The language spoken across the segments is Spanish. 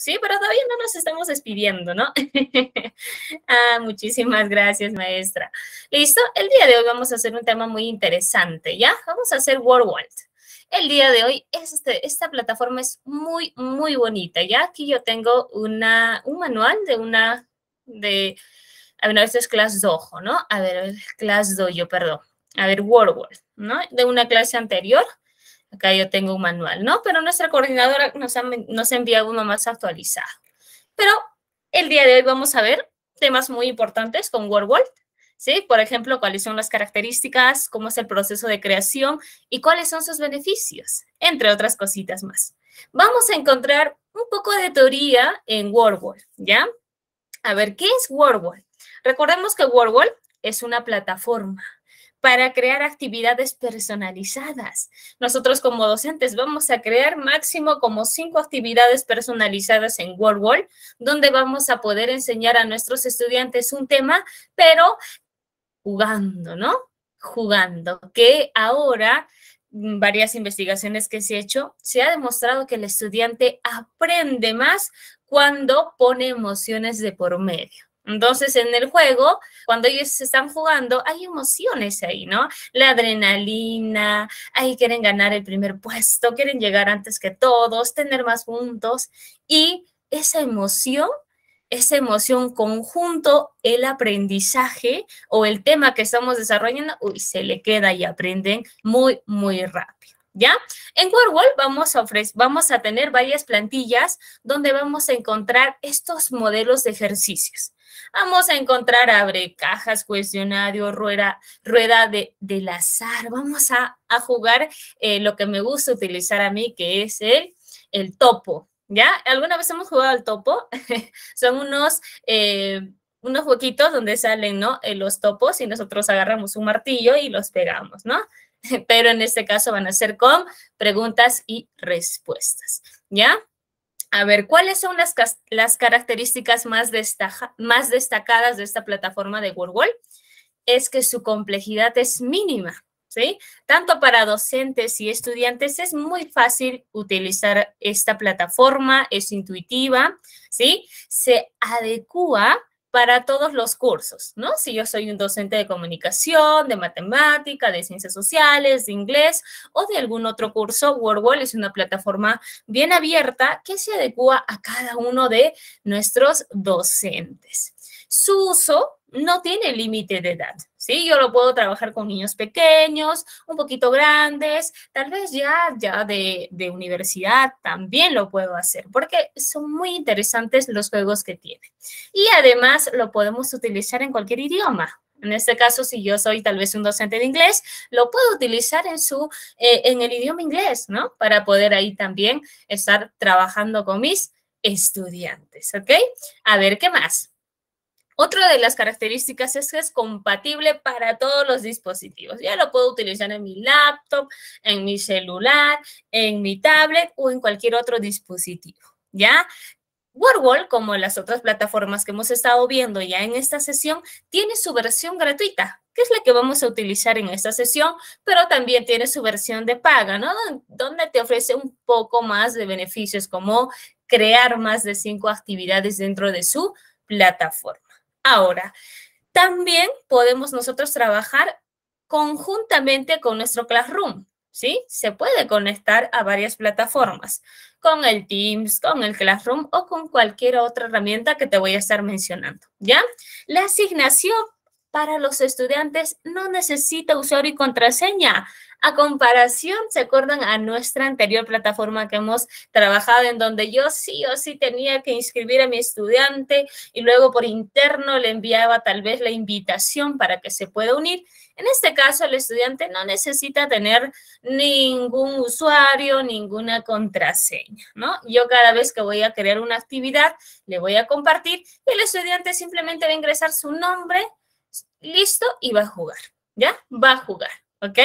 Sí, pero todavía no nos estamos despidiendo, ¿no? ah, muchísimas gracias, maestra. Listo, el día de hoy vamos a hacer un tema muy interesante, ¿ya? Vamos a hacer World World. El día de hoy, este, esta plataforma es muy, muy bonita, ¿ya? Aquí yo tengo una, un manual de una, de, a ver, no, esto es Class Dojo, ¿no? A ver, Class Dojo, perdón. A ver, World, ¿no? De una clase anterior Acá yo tengo un manual, ¿no? Pero nuestra coordinadora nos, ha, nos envía uno más actualizado. Pero el día de hoy vamos a ver temas muy importantes con WordWall, ¿sí? Por ejemplo, cuáles son las características, cómo es el proceso de creación y cuáles son sus beneficios, entre otras cositas más. Vamos a encontrar un poco de teoría en WordWall, ¿ya? A ver, ¿qué es WordWall? Recordemos que WordWall es una plataforma, para crear actividades personalizadas. Nosotros como docentes vamos a crear máximo como cinco actividades personalizadas en WordWall, donde vamos a poder enseñar a nuestros estudiantes un tema, pero jugando, ¿no? Jugando, que ahora mm, varias investigaciones que se han hecho, se ha demostrado que el estudiante aprende más cuando pone emociones de por medio. Entonces, en el juego, cuando ellos están jugando, hay emociones ahí, ¿no? La adrenalina, ahí quieren ganar el primer puesto, quieren llegar antes que todos, tener más puntos. Y esa emoción, esa emoción conjunto, el aprendizaje o el tema que estamos desarrollando, uy, se le queda y aprenden muy, muy rápido. ¿Ya? En Warwall vamos vamos a tener varias plantillas donde vamos a encontrar estos modelos de ejercicios. Vamos a encontrar abre cajas, cuestionario, rueda, rueda de, del azar. Vamos a, jugar eh, lo que me gusta utilizar a mí, que es el, el topo. ¿Ya? ¿Alguna vez hemos jugado al topo? Son unos... Eh, unos huequitos donde salen, ¿no? Eh, los topos y nosotros agarramos un martillo y los pegamos, ¿no? Pero en este caso van a ser con preguntas y respuestas, ¿ya? A ver, ¿cuáles son las, características más, más destacadas de esta plataforma de Google? Es que su complejidad es mínima, ¿sí? Tanto para docentes y estudiantes es muy fácil utilizar esta plataforma, es intuitiva, ¿sí? Se adecua para todos los cursos, ¿no? Si yo soy un docente de comunicación, de matemática, de ciencias sociales, de inglés o de algún otro curso, WordWall es una plataforma bien abierta que se adecua a cada uno de nuestros docentes. Su uso no tiene límite de edad, ¿sí? Yo lo puedo trabajar con niños pequeños, un poquito grandes, tal vez ya, ya de, universidad también lo puedo hacer, porque son muy interesantes los juegos que tiene. Y además lo podemos utilizar en cualquier idioma, en este caso, si yo soy tal vez un docente de inglés, lo puedo utilizar en, su, eh, en el idioma inglés, ¿no? Para poder ahí también estar trabajando con mis estudiantes, ¿ok? A ver, ¿qué más? Otra de las características es que es compatible para todos los dispositivos. Ya lo puedo utilizar en mi laptop, en mi celular, en mi tablet o en cualquier otro dispositivo. ¿Ya? WordWall, como las otras plataformas que hemos estado viendo ya en esta sesión, tiene su versión gratuita, que es la que vamos a utilizar en esta sesión, pero también tiene su versión de paga, ¿no? Donde te ofrece un poco más de beneficios, como crear más de cinco actividades dentro de su plataforma. Ahora, también podemos nosotros trabajar conjuntamente con nuestro Classroom, ¿sí? Se puede conectar a varias plataformas, con el Teams, con el Classroom o con cualquier otra herramienta que te voy a estar mencionando, ¿ya? La asignación para los estudiantes no necesita usuario y contraseña. A comparación, ¿se acuerdan a nuestra anterior plataforma que hemos trabajado en donde yo sí o sí tenía que inscribir a mi estudiante y luego por interno le enviaba tal vez la invitación para que se pueda unir? En este caso, el estudiante no necesita tener ningún usuario, ninguna contraseña, ¿no? Yo cada vez que voy a crear una actividad, le voy a compartir y el estudiante simplemente va a ingresar su nombre, listo, y va a jugar, ¿ya? Va a jugar, ¿ok?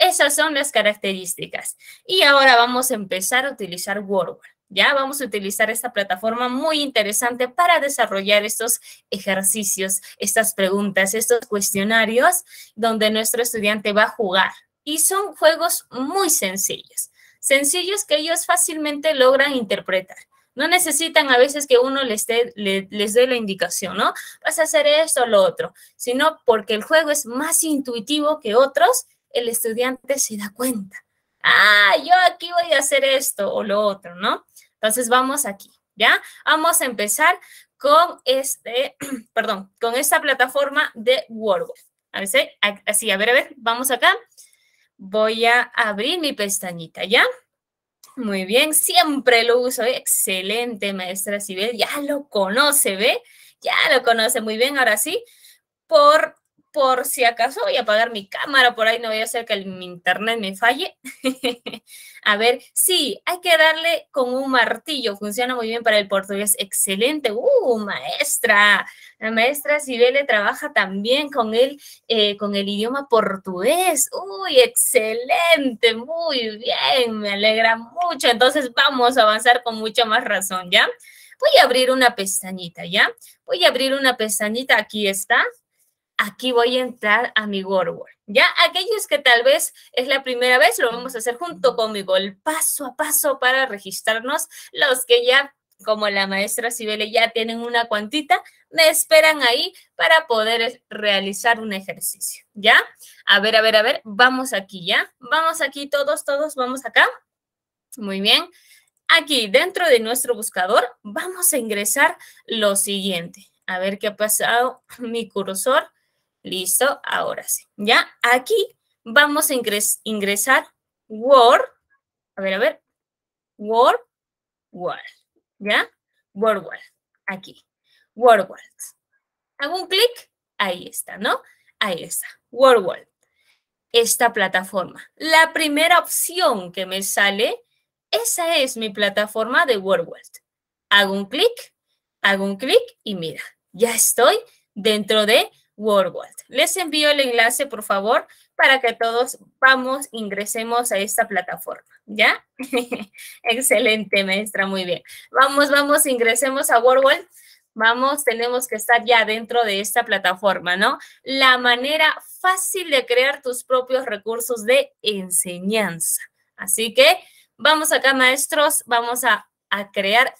Esas son las características. Y ahora vamos a empezar a utilizar Wordwall. Ya vamos a utilizar esta plataforma muy interesante para desarrollar estos ejercicios, estas preguntas, estos cuestionarios donde nuestro estudiante va a jugar. Y son juegos muy sencillos, sencillos que ellos fácilmente logran interpretar. No necesitan a veces que uno les dé, les dé la indicación, ¿no? Vas a hacer esto o lo otro, sino porque el juego es más intuitivo que otros el estudiante se da cuenta. Ah, yo aquí voy a hacer esto o lo otro, ¿no? Entonces vamos aquí, ¿ya? Vamos a empezar con este, perdón, con esta plataforma de Word. A ver, así, a ver, a ver, vamos acá. Voy a abrir mi pestañita, ¿ya? Muy bien, siempre lo uso. ¿eh? Excelente, maestra Sibel. Ya lo conoce, ¿ve? Ya lo conoce muy bien. Ahora sí, por por si acaso voy a apagar mi cámara, por ahí no voy a hacer que el, mi internet me falle. a ver, sí, hay que darle con un martillo, funciona muy bien para el portugués, excelente. ¡Uh, maestra! La maestra Sibele trabaja también con el, eh, con el idioma portugués. ¡Uy, excelente! Muy bien, me alegra mucho. Entonces vamos a avanzar con mucha más razón, ¿ya? Voy a abrir una pestañita, ¿ya? Voy a abrir una pestañita, aquí está aquí voy a entrar a mi WordWord, Ya aquellos que tal vez es la primera vez, lo vamos a hacer junto conmigo, el paso a paso para registrarnos. Los que ya, como la maestra Sibele, ya tienen una cuantita, me esperan ahí para poder eh, realizar un ejercicio. ¿Ya? A ver, a ver, a ver, vamos aquí, ¿ya? Vamos aquí todos, todos, vamos acá. Muy bien. Aquí, dentro de nuestro buscador, vamos a ingresar lo siguiente. A ver qué ha pasado mi cursor Listo, ahora sí. Ya, aquí vamos a ingresar Word, a ver, a ver, Word, Word, ¿ya? Word, Word, aquí, Word, Word. Hago un clic, ahí está, ¿no? Ahí está, Word, Word. Esta plataforma. La primera opción que me sale, esa es mi plataforma de Word, Word. Hago un clic, hago un clic y mira, ya estoy dentro de les envío el enlace, por favor, para que todos vamos, ingresemos a esta plataforma, ¿ya? Excelente, maestra, muy bien. Vamos, vamos, ingresemos a World. Vamos, tenemos que estar ya dentro de esta plataforma, ¿no? La manera fácil de crear tus propios recursos de enseñanza. Así que vamos acá, maestros, vamos a, a crear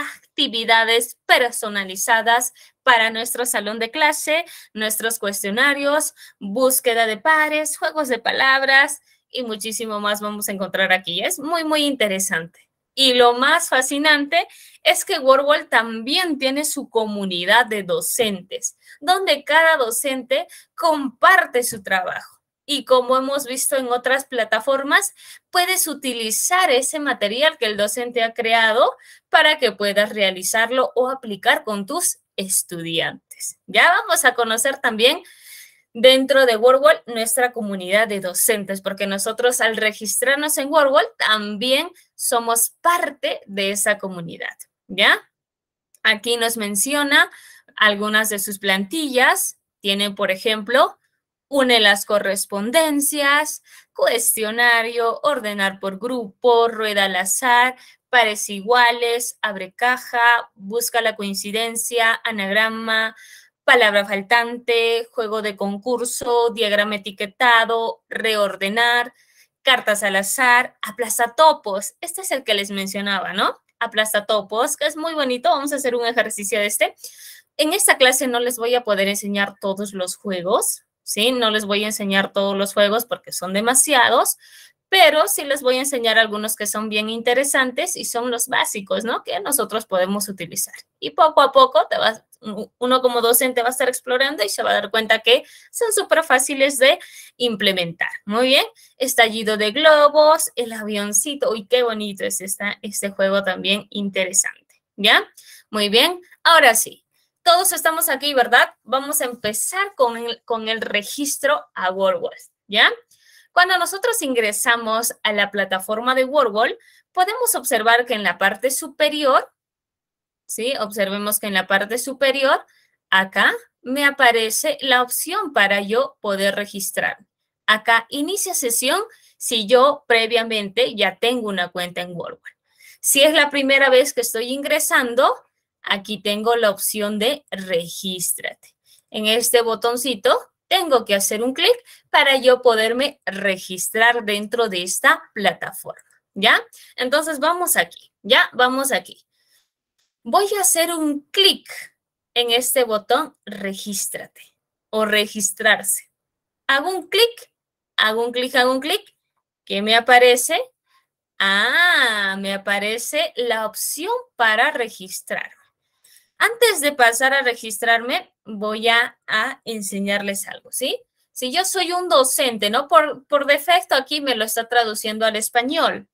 actividades personalizadas para nuestro salón de clase, nuestros cuestionarios, búsqueda de pares, juegos de palabras y muchísimo más vamos a encontrar aquí. Es muy, muy interesante. Y lo más fascinante es que WordWall también tiene su comunidad de docentes, donde cada docente comparte su trabajo y como hemos visto en otras plataformas, puedes utilizar ese material que el docente ha creado para que puedas realizarlo o aplicar con tus estudiantes. Ya vamos a conocer también dentro de WordWall nuestra comunidad de docentes, porque nosotros al registrarnos en WordWall también somos parte de esa comunidad, ¿ya? Aquí nos menciona algunas de sus plantillas. Tiene, por ejemplo, une las correspondencias, cuestionario, ordenar por grupo, rueda al azar, pares iguales, abre caja, busca la coincidencia, anagrama, palabra faltante, juego de concurso, diagrama etiquetado, reordenar, cartas al azar, topos. Este es el que les mencionaba, ¿no? topos, que es muy bonito. Vamos a hacer un ejercicio de este. En esta clase no les voy a poder enseñar todos los juegos, ¿sí? No les voy a enseñar todos los juegos porque son demasiados, pero sí les voy a enseñar algunos que son bien interesantes y son los básicos, ¿no? Que nosotros podemos utilizar. Y poco a poco te vas, uno como docente va a estar explorando y se va a dar cuenta que son súper fáciles de implementar. Muy bien, estallido de globos, el avioncito, uy, qué bonito es este juego también interesante, ¿ya? Muy bien, ahora sí, todos estamos aquí, ¿verdad? Vamos a empezar con el, con el registro a WordWorld, ¿ya? Cuando nosotros ingresamos a la plataforma de WordWall, podemos observar que en la parte superior, ¿sí? Observemos que en la parte superior, acá, me aparece la opción para yo poder registrar. Acá inicia sesión si yo previamente ya tengo una cuenta en WordWall. Si es la primera vez que estoy ingresando, aquí tengo la opción de regístrate. En este botoncito tengo que hacer un clic para yo poderme registrar dentro de esta plataforma, ¿ya? Entonces vamos aquí, ya, vamos aquí. Voy a hacer un clic en este botón regístrate o registrarse. Hago un clic, hago un clic, hago un clic. ¿Qué me aparece? Ah, me aparece la opción para registrar. Antes de pasar a registrarme, voy a, enseñarles algo, ¿sí? Si yo soy un docente, ¿no? Por, por defecto aquí me lo está traduciendo al español,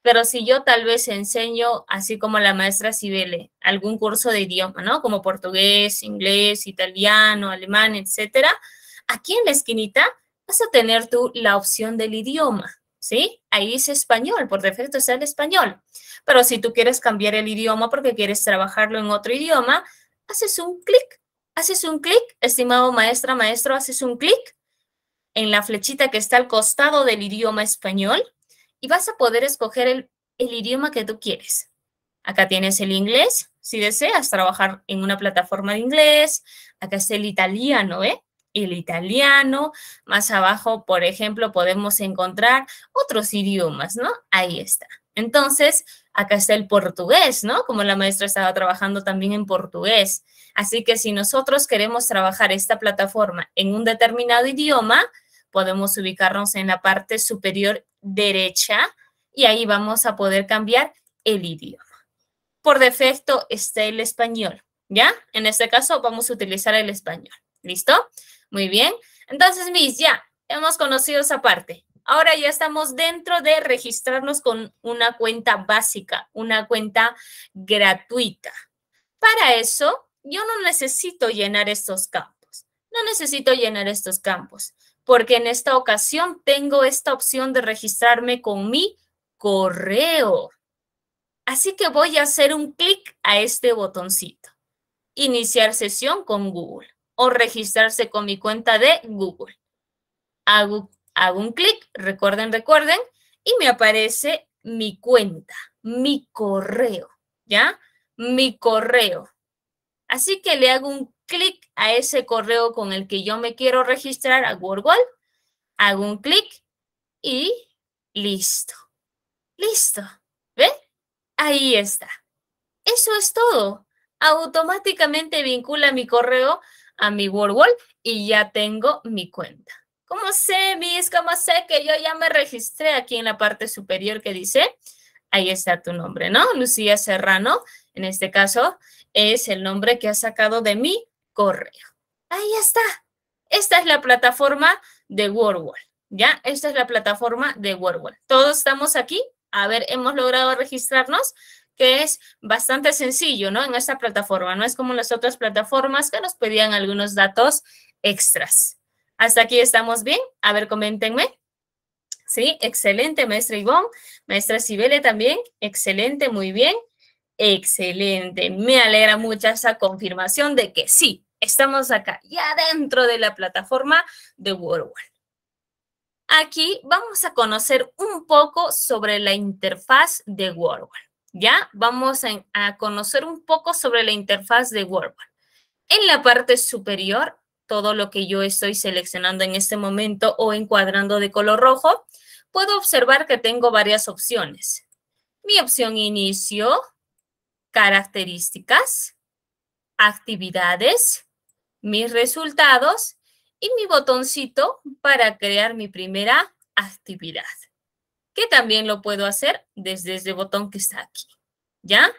pero si yo tal vez enseño, así como la maestra Cibele, algún curso de idioma, ¿no? Como portugués, inglés, italiano, alemán, etcétera, aquí en la esquinita vas a tener tú la opción del idioma. ¿sí? Ahí dice español, por defecto está el español. Pero si tú quieres cambiar el idioma porque quieres trabajarlo en otro idioma, haces un clic, haces un clic, estimado maestra, maestro, haces un clic en la flechita que está al costado del idioma español y vas a poder escoger el, el idioma que tú quieres. Acá tienes el inglés, si deseas trabajar en una plataforma de inglés, acá está el italiano, ¿eh? el italiano, más abajo, por ejemplo, podemos encontrar otros idiomas, ¿no? Ahí está. Entonces, acá está el portugués, ¿no? Como la maestra estaba trabajando también en portugués. Así que si nosotros queremos trabajar esta plataforma en un determinado idioma, podemos ubicarnos en la parte superior derecha y ahí vamos a poder cambiar el idioma. Por defecto está el español, ¿ya? En este caso vamos a utilizar el español, ¿listo? Muy bien. Entonces, mis ya hemos conocido esa parte. Ahora ya estamos dentro de registrarnos con una cuenta básica, una cuenta gratuita. Para eso, yo no necesito llenar estos campos. No necesito llenar estos campos porque en esta ocasión tengo esta opción de registrarme con mi correo. Así que voy a hacer un clic a este botoncito. Iniciar sesión con Google o registrarse con mi cuenta de Google. Hago, hago un clic, recuerden, recuerden, y me aparece mi cuenta, mi correo, ¿ya? Mi correo. Así que le hago un clic a ese correo con el que yo me quiero registrar a Google, hago un clic y listo. Listo. ¿Ve? Ahí está. Eso es todo. Automáticamente vincula mi correo a mi WordWall y ya tengo mi cuenta. ¿Cómo sé, mis? ¿Cómo sé que yo ya me registré aquí en la parte superior que dice? Ahí está tu nombre, ¿no? Lucía Serrano, en este caso, es el nombre que has sacado de mi correo. Ahí está. Esta es la plataforma de WordWall. ¿Ya? Esta es la plataforma de WordWall. Todos estamos aquí. A ver, hemos logrado registrarnos que es bastante sencillo, ¿no? En esta plataforma, no es como las otras plataformas que nos pedían algunos datos extras. Hasta aquí estamos bien. A ver, coméntenme. Sí, excelente, maestra Ivonne. Maestra Sibele también. Excelente, muy bien. Excelente. Me alegra mucho esa confirmación de que sí, estamos acá, ya dentro de la plataforma de WordWall. Aquí vamos a conocer un poco sobre la interfaz de WordWall. ¿ya? Vamos a, conocer un poco sobre la interfaz de WordPress. En la parte superior, todo lo que yo estoy seleccionando en este momento o encuadrando de color rojo, puedo observar que tengo varias opciones. Mi opción inicio, características, actividades, mis resultados y mi botoncito para crear mi primera actividad que también lo puedo hacer desde este botón que está aquí, ¿ya?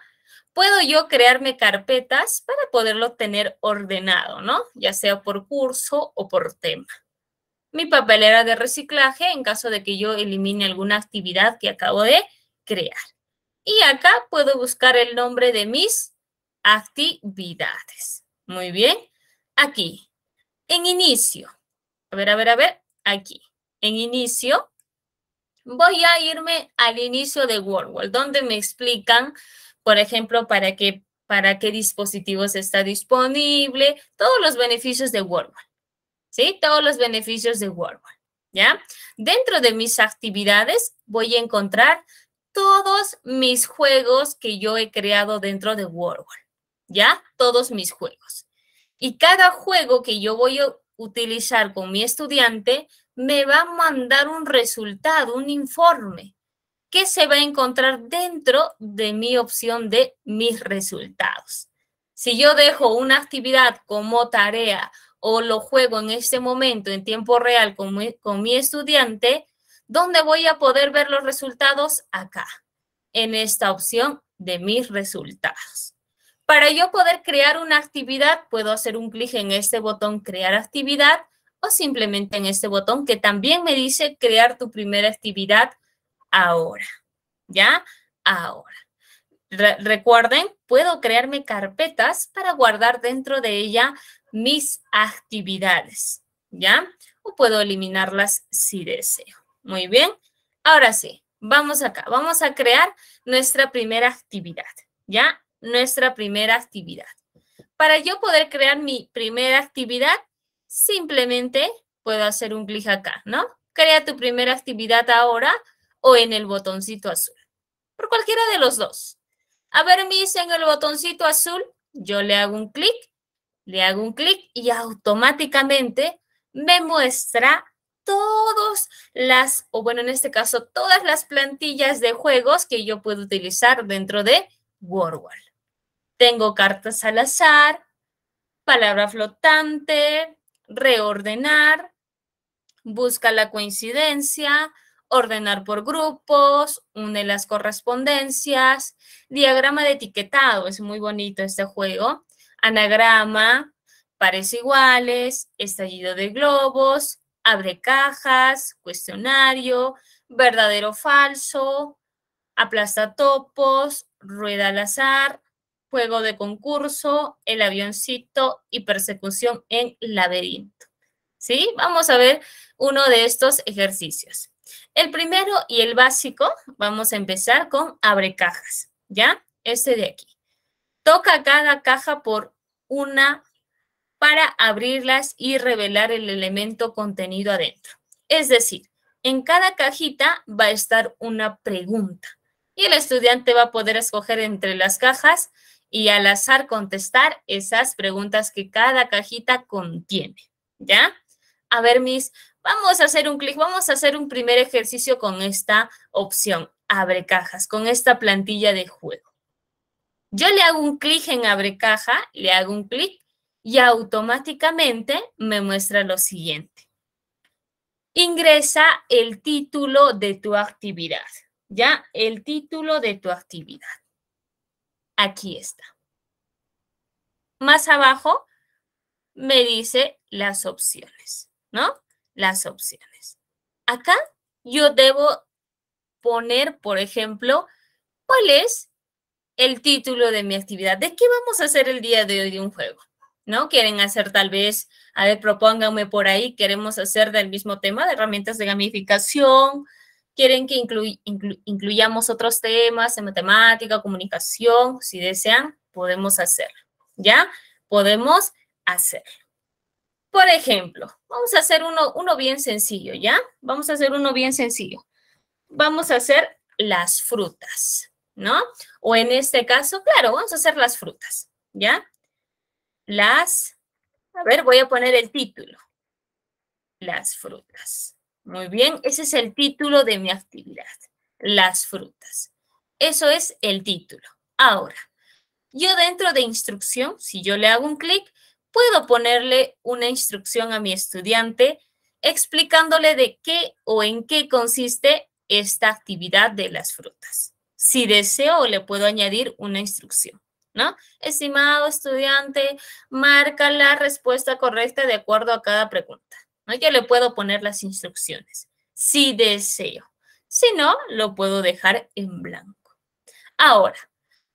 Puedo yo crearme carpetas para poderlo tener ordenado, ¿no? Ya sea por curso o por tema. Mi papelera de reciclaje en caso de que yo elimine alguna actividad que acabo de crear. Y acá puedo buscar el nombre de mis actividades. Muy bien. Aquí, en inicio. A ver, a ver, a ver. Aquí, en inicio, voy a irme al inicio de WordWall, donde me explican, por ejemplo, para qué, para qué dispositivos está disponible, todos los beneficios de WordWall, ¿sí? Todos los beneficios de WordWall, ¿ya? Dentro de mis actividades voy a encontrar todos mis juegos que yo he creado dentro de WordWall, ¿ya? Todos mis juegos. Y cada juego que yo voy a utilizar con mi estudiante me va a mandar un resultado, un informe que se va a encontrar dentro de mi opción de mis resultados. Si yo dejo una actividad como tarea o lo juego en este momento en tiempo real con mi, estudiante, ¿dónde voy a poder ver los resultados? Acá, en esta opción de mis resultados. Para yo poder crear una actividad, puedo hacer un clic en este botón crear actividad simplemente en este botón que también me dice crear tu primera actividad ahora. ¿Ya? Ahora. recuerden, puedo crearme carpetas para guardar dentro de ella mis actividades. ¿Ya? O puedo eliminarlas si deseo. Muy bien. Ahora sí, vamos acá. Vamos a crear nuestra primera actividad. ¿Ya? Nuestra primera actividad. Para yo poder crear mi primera actividad, simplemente puedo hacer un clic acá, ¿no? Crea tu primera actividad ahora o en el botoncito azul. Por cualquiera de los dos. A ver, mis en el botoncito azul, yo le hago un clic, le hago un clic y automáticamente me muestra todas las, o bueno, en este caso, todas las plantillas de juegos que yo puedo utilizar dentro de WordWall. Tengo cartas al azar, palabra flotante, reordenar, busca la coincidencia, ordenar por grupos, une las correspondencias, diagrama de etiquetado, es muy bonito este juego, anagrama, pares iguales, estallido de globos, abre cajas, cuestionario, verdadero falso, aplasta topos, rueda al azar, juego de concurso, el avioncito y persecución en laberinto. ¿Sí? Vamos a ver uno de estos ejercicios. El primero y el básico, vamos a empezar con abre cajas, ¿ya? Este de aquí. Toca cada caja por una para abrirlas y revelar el elemento contenido adentro. Es decir, en cada cajita va a estar una pregunta y el estudiante va a poder escoger entre las cajas y al azar contestar esas preguntas que cada cajita contiene, ¿ya? A ver, mis, vamos a hacer un clic, vamos a hacer un primer ejercicio con esta opción, abre cajas, con esta plantilla de juego. Yo le hago un clic en abre caja, le hago un clic y automáticamente me muestra lo siguiente. Ingresa el título de tu actividad, ¿ya? El título de tu actividad. Aquí está. Más abajo me dice las opciones, ¿no? Las opciones. Acá yo debo poner, por ejemplo, cuál es el título de mi actividad. ¿De qué vamos a hacer el día de hoy de un juego? ¿No? Quieren hacer tal vez, a ver, propónganme por ahí, queremos hacer del mismo tema de herramientas de gamificación, quieren que incluyamos otros temas en matemática, comunicación, si desean, podemos hacerlo, ¿ya? Podemos hacerlo. Por ejemplo, vamos a hacer uno, uno bien sencillo, ¿ya? Vamos a hacer uno bien sencillo. Vamos a hacer las frutas, ¿no? O en este caso, claro, vamos a hacer las frutas, ¿ya? Las, a ver, voy a poner el título. Las frutas. Muy bien, ese es el título de mi actividad, las frutas. Eso es el título. Ahora, yo dentro de instrucción, si yo le hago un clic, puedo ponerle una instrucción a mi estudiante explicándole de qué o en qué consiste esta actividad de las frutas. Si deseo, le puedo añadir una instrucción, ¿no? Estimado estudiante, marca la respuesta correcta de acuerdo a cada pregunta. Yo le puedo poner las instrucciones, si deseo. Si no, lo puedo dejar en blanco. Ahora,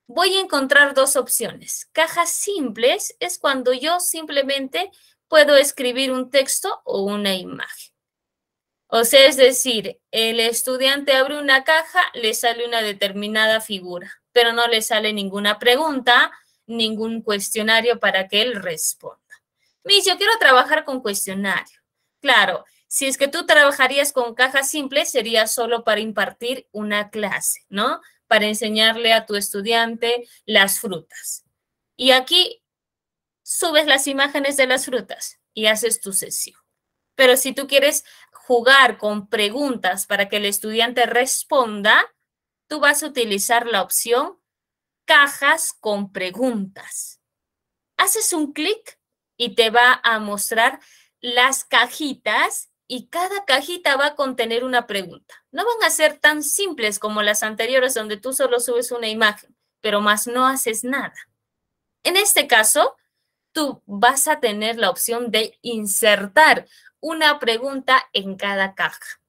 voy a encontrar dos opciones. Cajas simples es cuando yo simplemente puedo escribir un texto o una imagen. O sea, es decir, el estudiante abre una caja, le sale una determinada figura, pero no le sale ninguna pregunta, ningún cuestionario para que él responda. Mis, yo quiero trabajar con cuestionario. Claro, si es que tú trabajarías con cajas simples, sería solo para impartir una clase, ¿no? Para enseñarle a tu estudiante las frutas. Y aquí subes las imágenes de las frutas y haces tu sesión. Pero si tú quieres jugar con preguntas para que el estudiante responda, tú vas a utilizar la opción cajas con preguntas. Haces un clic y te va a mostrar las cajitas y cada cajita va a contener una pregunta. No van a ser tan simples como las anteriores donde tú solo subes una imagen, pero más no haces nada. En este caso, tú vas a tener la opción de insertar una pregunta en cada caja.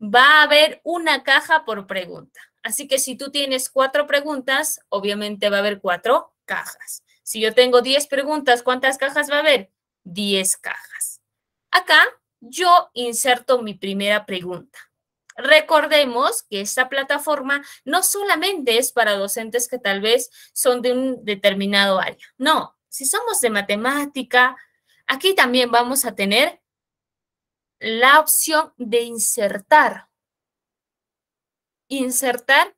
Va a haber una caja por pregunta. Así que si tú tienes cuatro preguntas, obviamente va a haber cuatro cajas. Si yo tengo diez preguntas, ¿cuántas cajas va a haber? 10 cajas. Acá yo inserto mi primera pregunta. Recordemos que esta plataforma no solamente es para docentes que tal vez son de un determinado área. No, si somos de matemática, aquí también vamos a tener la opción de insertar. Insertar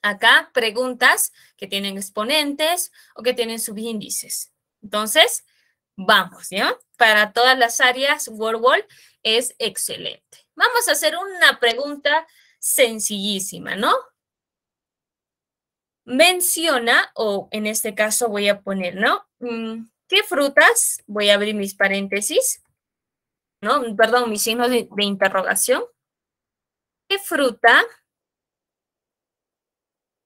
acá preguntas que tienen exponentes o que tienen subíndices. Entonces, Vamos, ¿ya? Para todas las áreas, WordWall es excelente. Vamos a hacer una pregunta sencillísima, ¿no? Menciona, o en este caso voy a poner, ¿no? Mm, ¿Qué frutas? Voy a abrir mis paréntesis, ¿no? Perdón, mis signos de interrogación. ¿Qué fruta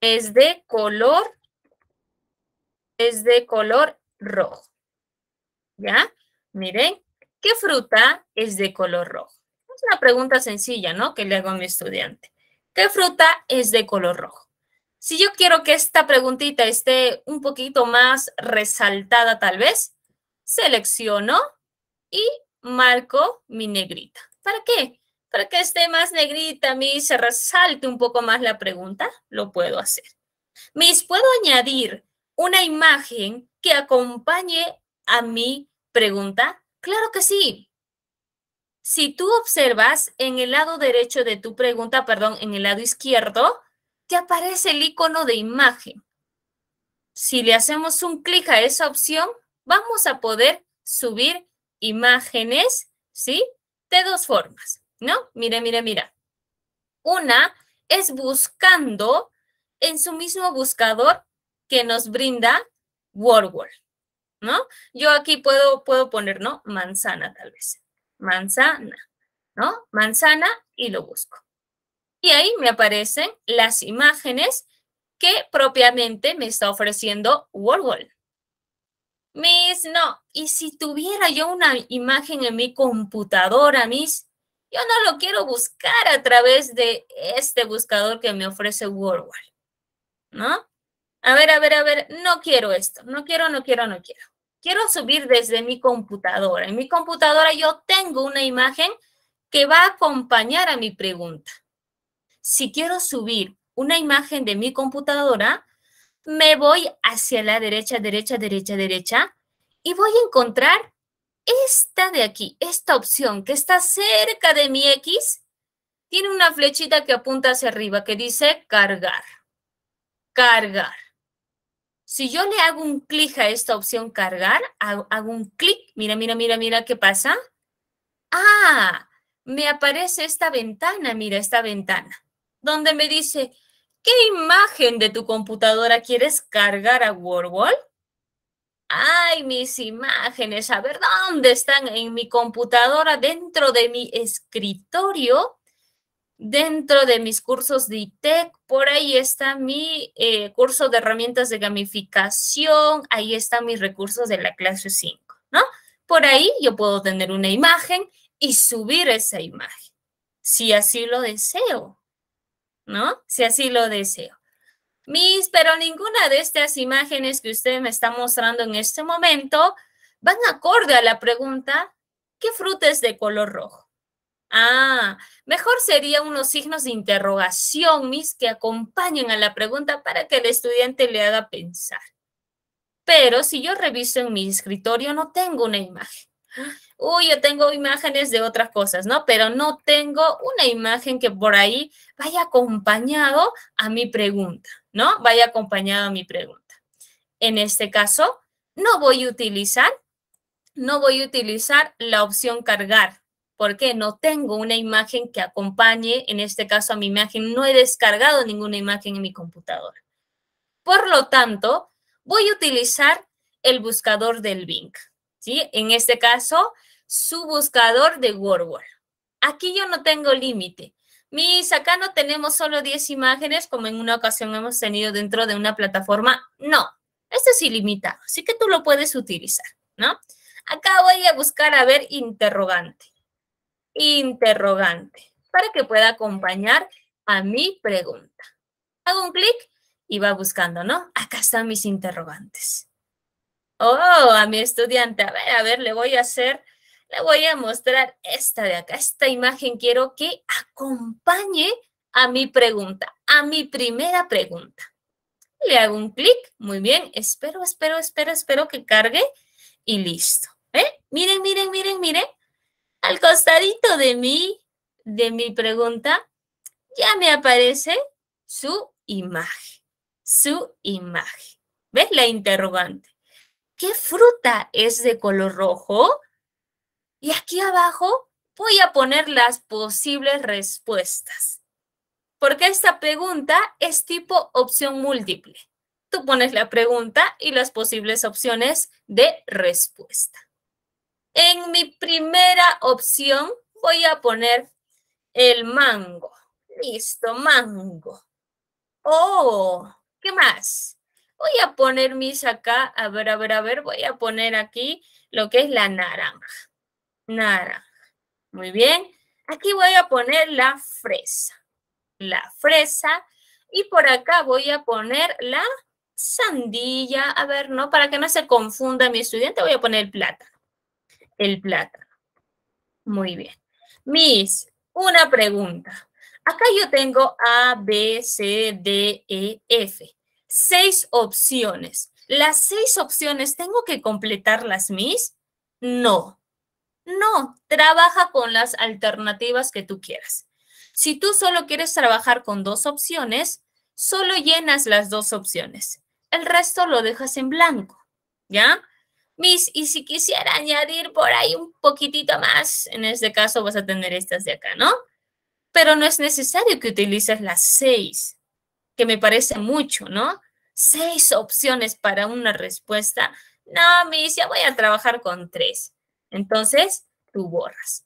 es de color, es de color rojo? ¿Ya? Miren, ¿qué fruta es de color rojo? Es una pregunta sencilla, ¿no? Que le hago a mi estudiante. ¿Qué fruta es de color rojo? Si yo quiero que esta preguntita esté un poquito más resaltada tal vez, selecciono y marco mi negrita. ¿Para qué? Para que esté más negrita a mí se resalte un poco más la pregunta, lo puedo hacer. Mis puedo añadir una imagen que acompañe a mi Pregunta. Claro que sí. Si tú observas en el lado derecho de tu pregunta, perdón, en el lado izquierdo, te aparece el icono de imagen. Si le hacemos un clic a esa opción, vamos a poder subir imágenes, ¿sí? De dos formas, ¿no? Mire, mire, mira. Una es buscando en su mismo buscador que nos brinda WordWall, ¿no? Yo aquí puedo, puedo poner, ¿no? Manzana tal vez. Manzana, ¿no? Manzana y lo busco. Y ahí me aparecen las imágenes que propiamente me está ofreciendo Wordwall. Miss, no. Y si tuviera yo una imagen en mi computadora, Miss, yo no lo quiero buscar a través de este buscador que me ofrece Wordwall. ¿no? A ver, a ver, a ver, no quiero esto, no quiero, no quiero, no quiero quiero subir desde mi computadora. En mi computadora yo tengo una imagen que va a acompañar a mi pregunta. Si quiero subir una imagen de mi computadora, me voy hacia la derecha, derecha, derecha, derecha y voy a encontrar esta de aquí, esta opción que está cerca de mi X. Tiene una flechita que apunta hacia arriba que dice cargar. Cargar. Si yo le hago un clic a esta opción cargar, hago, un clic, mira, mira, mira, mira qué pasa. Ah, me aparece esta ventana, mira esta ventana, donde me dice, ¿qué imagen de tu computadora quieres cargar a WordWall? Ay, mis imágenes, a ver dónde están en mi computadora dentro de mi escritorio. Dentro de mis cursos de ITEC, por ahí está mi eh, curso de herramientas de gamificación, ahí están mis recursos de la clase 5, ¿no? Por ahí yo puedo tener una imagen y subir esa imagen, si así lo deseo, ¿no? Si así lo deseo. Mis, pero ninguna de estas imágenes que usted me está mostrando en este momento van acorde a la pregunta, ¿qué fruta es de color rojo? Ah, mejor sería unos signos de interrogación, mis, que acompañen a la pregunta para que el estudiante le haga pensar. Pero si yo reviso en mi escritorio, no tengo una imagen. Uy, yo tengo imágenes de otras cosas, ¿no? Pero no tengo una imagen que por ahí vaya acompañado a mi pregunta, ¿no? Vaya acompañado a mi pregunta. En este caso, no voy a utilizar, no voy a utilizar la opción cargar porque no tengo una imagen que acompañe, en este caso a mi imagen, no he descargado ninguna imagen en mi computadora. Por lo tanto, voy a utilizar el buscador del Bing, ¿sí? En este caso, su buscador de WordWare. Aquí yo no tengo límite. Mis, acá no tenemos solo 10 imágenes como en una ocasión hemos tenido dentro de una plataforma. No, esto es ilimitado, así que tú lo puedes utilizar, ¿no? Acá voy a buscar a ver interrogante interrogante para que pueda acompañar a mi pregunta. Hago un clic y va buscando, ¿no? Acá están mis interrogantes. Oh, a mi estudiante, a ver, a ver, le voy a hacer, le voy a mostrar esta de acá, esta imagen quiero que acompañe a mi pregunta, a mi primera pregunta. Le hago un clic, muy bien, espero, espero, espero, espero que cargue y listo. ¿eh? Miren, miren, miren, miren, al costadito de mí, de mi pregunta, ya me aparece su imagen. Su imagen. ¿Ves la interrogante? ¿Qué fruta es de color rojo? Y aquí abajo voy a poner las posibles respuestas. Porque esta pregunta es tipo opción múltiple. Tú pones la pregunta y las posibles opciones de respuesta. En mi primera opción voy a poner el mango. Listo, mango. Oh, ¿qué más? Voy a poner mis acá, a ver, a ver, a ver, voy a poner aquí lo que es la naranja. Naranja. Muy bien. Aquí voy a poner la fresa. La fresa. Y por acá voy a poner la sandía. A ver, ¿no? Para que no se confunda mi estudiante, voy a poner plata el plátano. Muy bien. Miss, una pregunta. Acá yo tengo A, B, C, D, E, F. Seis opciones. ¿Las seis opciones tengo que completarlas, Miss? No. No, trabaja con las alternativas que tú quieras. Si tú solo quieres trabajar con dos opciones, solo llenas las dos opciones. El resto lo dejas en blanco, ¿ya? Miss, y si quisiera añadir por ahí un poquitito más, en este caso vas a tener estas de acá, ¿no? Pero no es necesario que utilices las seis, que me parece mucho, ¿no? Seis opciones para una respuesta. No, Miss, ya voy a trabajar con tres. Entonces, tú borras.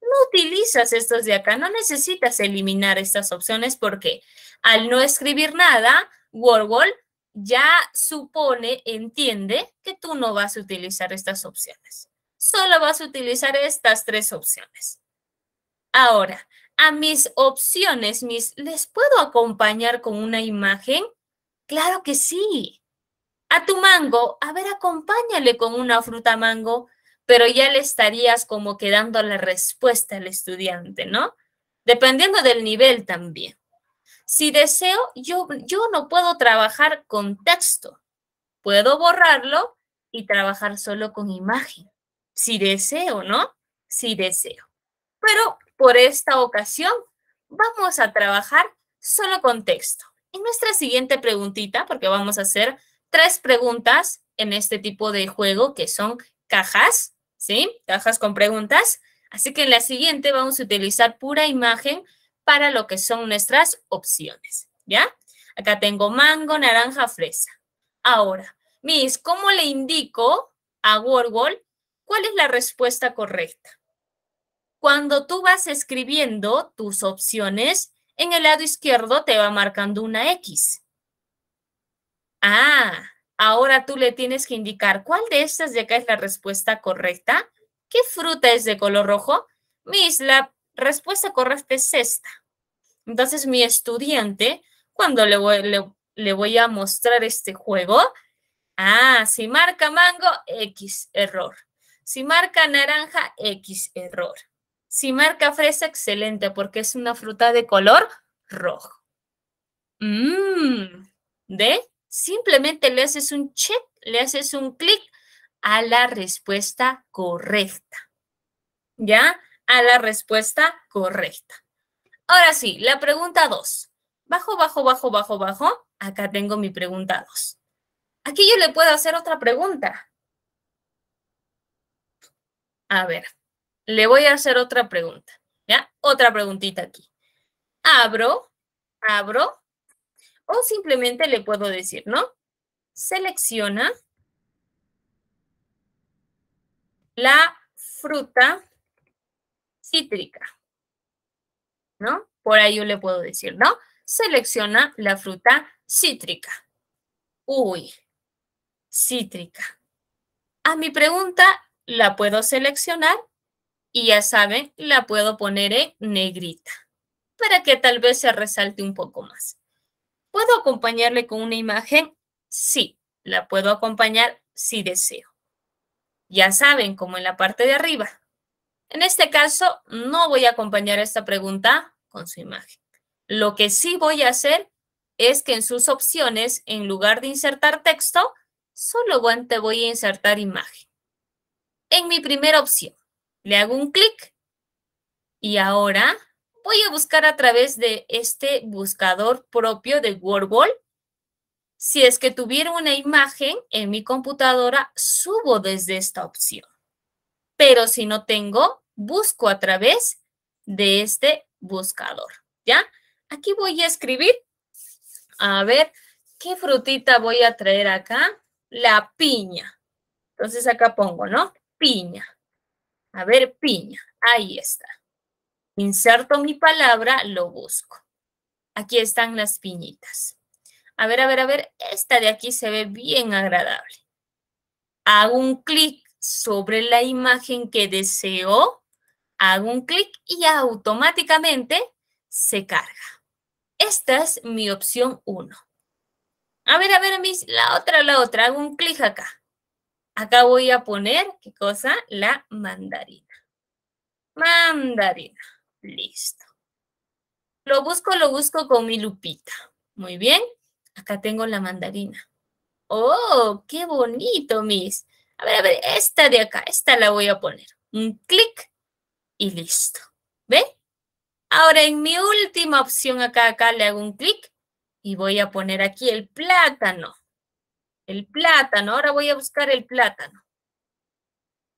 No utilizas estos de acá, no necesitas eliminar estas opciones porque al no escribir nada, Wordwall ya supone, entiende que tú no vas a utilizar estas opciones. Solo vas a utilizar estas tres opciones. Ahora, a mis opciones, mis, ¿les puedo acompañar con una imagen? Claro que sí. A tu mango, a ver, acompáñale con una fruta mango, pero ya le estarías como que dando la respuesta al estudiante, ¿no? Dependiendo del nivel también. Si deseo, yo, yo no puedo trabajar con texto. Puedo borrarlo y trabajar solo con imagen. Si deseo, ¿no? Si deseo. Pero por esta ocasión vamos a trabajar solo con texto. En nuestra siguiente preguntita, porque vamos a hacer tres preguntas en este tipo de juego que son cajas, ¿sí? Cajas con preguntas. Así que en la siguiente vamos a utilizar pura imagen para lo que son nuestras opciones, ¿ya? Acá tengo mango, naranja, fresa. Ahora, Miss, ¿cómo le indico a Wordle cuál es la respuesta correcta? Cuando tú vas escribiendo tus opciones, en el lado izquierdo te va marcando una X. Ah, ahora tú le tienes que indicar cuál de estas de acá es la respuesta correcta. ¿Qué fruta es de color rojo? Miss, la respuesta correcta es esta. Entonces mi estudiante, cuando le voy, a mostrar este juego, ah, si marca mango, X error. Si marca naranja, X error. Si marca fresa, excelente, porque es una fruta de color rojo. Mmm. De simplemente le haces un check, le haces un clic a la respuesta correcta. ¿Ya? a la respuesta correcta. Ahora sí, la pregunta 2. Bajo, bajo, bajo, bajo, bajo. Acá tengo mi pregunta 2. Aquí yo le puedo hacer otra pregunta. A ver, le voy a hacer otra pregunta. ¿Ya? Otra preguntita aquí. Abro, abro. O simplemente le puedo decir, ¿no? Selecciona la fruta cítrica. ¿No? Por ahí yo le puedo decir, ¿no? Selecciona la fruta cítrica. Uy, cítrica. A mi pregunta la puedo seleccionar y ya saben, la puedo poner en negrita para que tal vez se resalte un poco más. ¿Puedo acompañarle con una imagen? Sí, la puedo acompañar si deseo. Ya saben, como en la parte de arriba, en este caso, no voy a acompañar esta pregunta con su imagen. Lo que sí voy a hacer es que en sus opciones, en lugar de insertar texto, solo te voy a insertar imagen. En mi primera opción, le hago un clic y ahora voy a buscar a través de este buscador propio de WordWall. Si es que tuviera una imagen en mi computadora, subo desde esta opción. Pero si no tengo, busco a través de este buscador, ¿ya? Aquí voy a escribir, a ver, ¿qué frutita voy a traer acá? La piña. Entonces acá pongo, ¿no? Piña. A ver, piña. Ahí está. Inserto mi palabra, lo busco. Aquí están las piñitas. A ver, a ver, a ver. Esta de aquí se ve bien agradable. Hago un clic sobre la imagen que deseo hago un clic y automáticamente se carga. Esta es mi opción 1. A ver, a ver, mis, la otra, la otra, hago un clic acá. Acá voy a poner, ¿qué cosa? La mandarina. Mandarina. Listo. Lo busco, lo busco con mi lupita. Muy bien. Acá tengo la mandarina. ¡Oh, qué bonito, mis! A ver, a ver, esta de acá, esta la voy a poner. Un clic y listo. ¿Ve? Ahora en mi última opción acá, acá le hago un clic y voy a poner aquí el plátano. El plátano, ahora voy a buscar el plátano.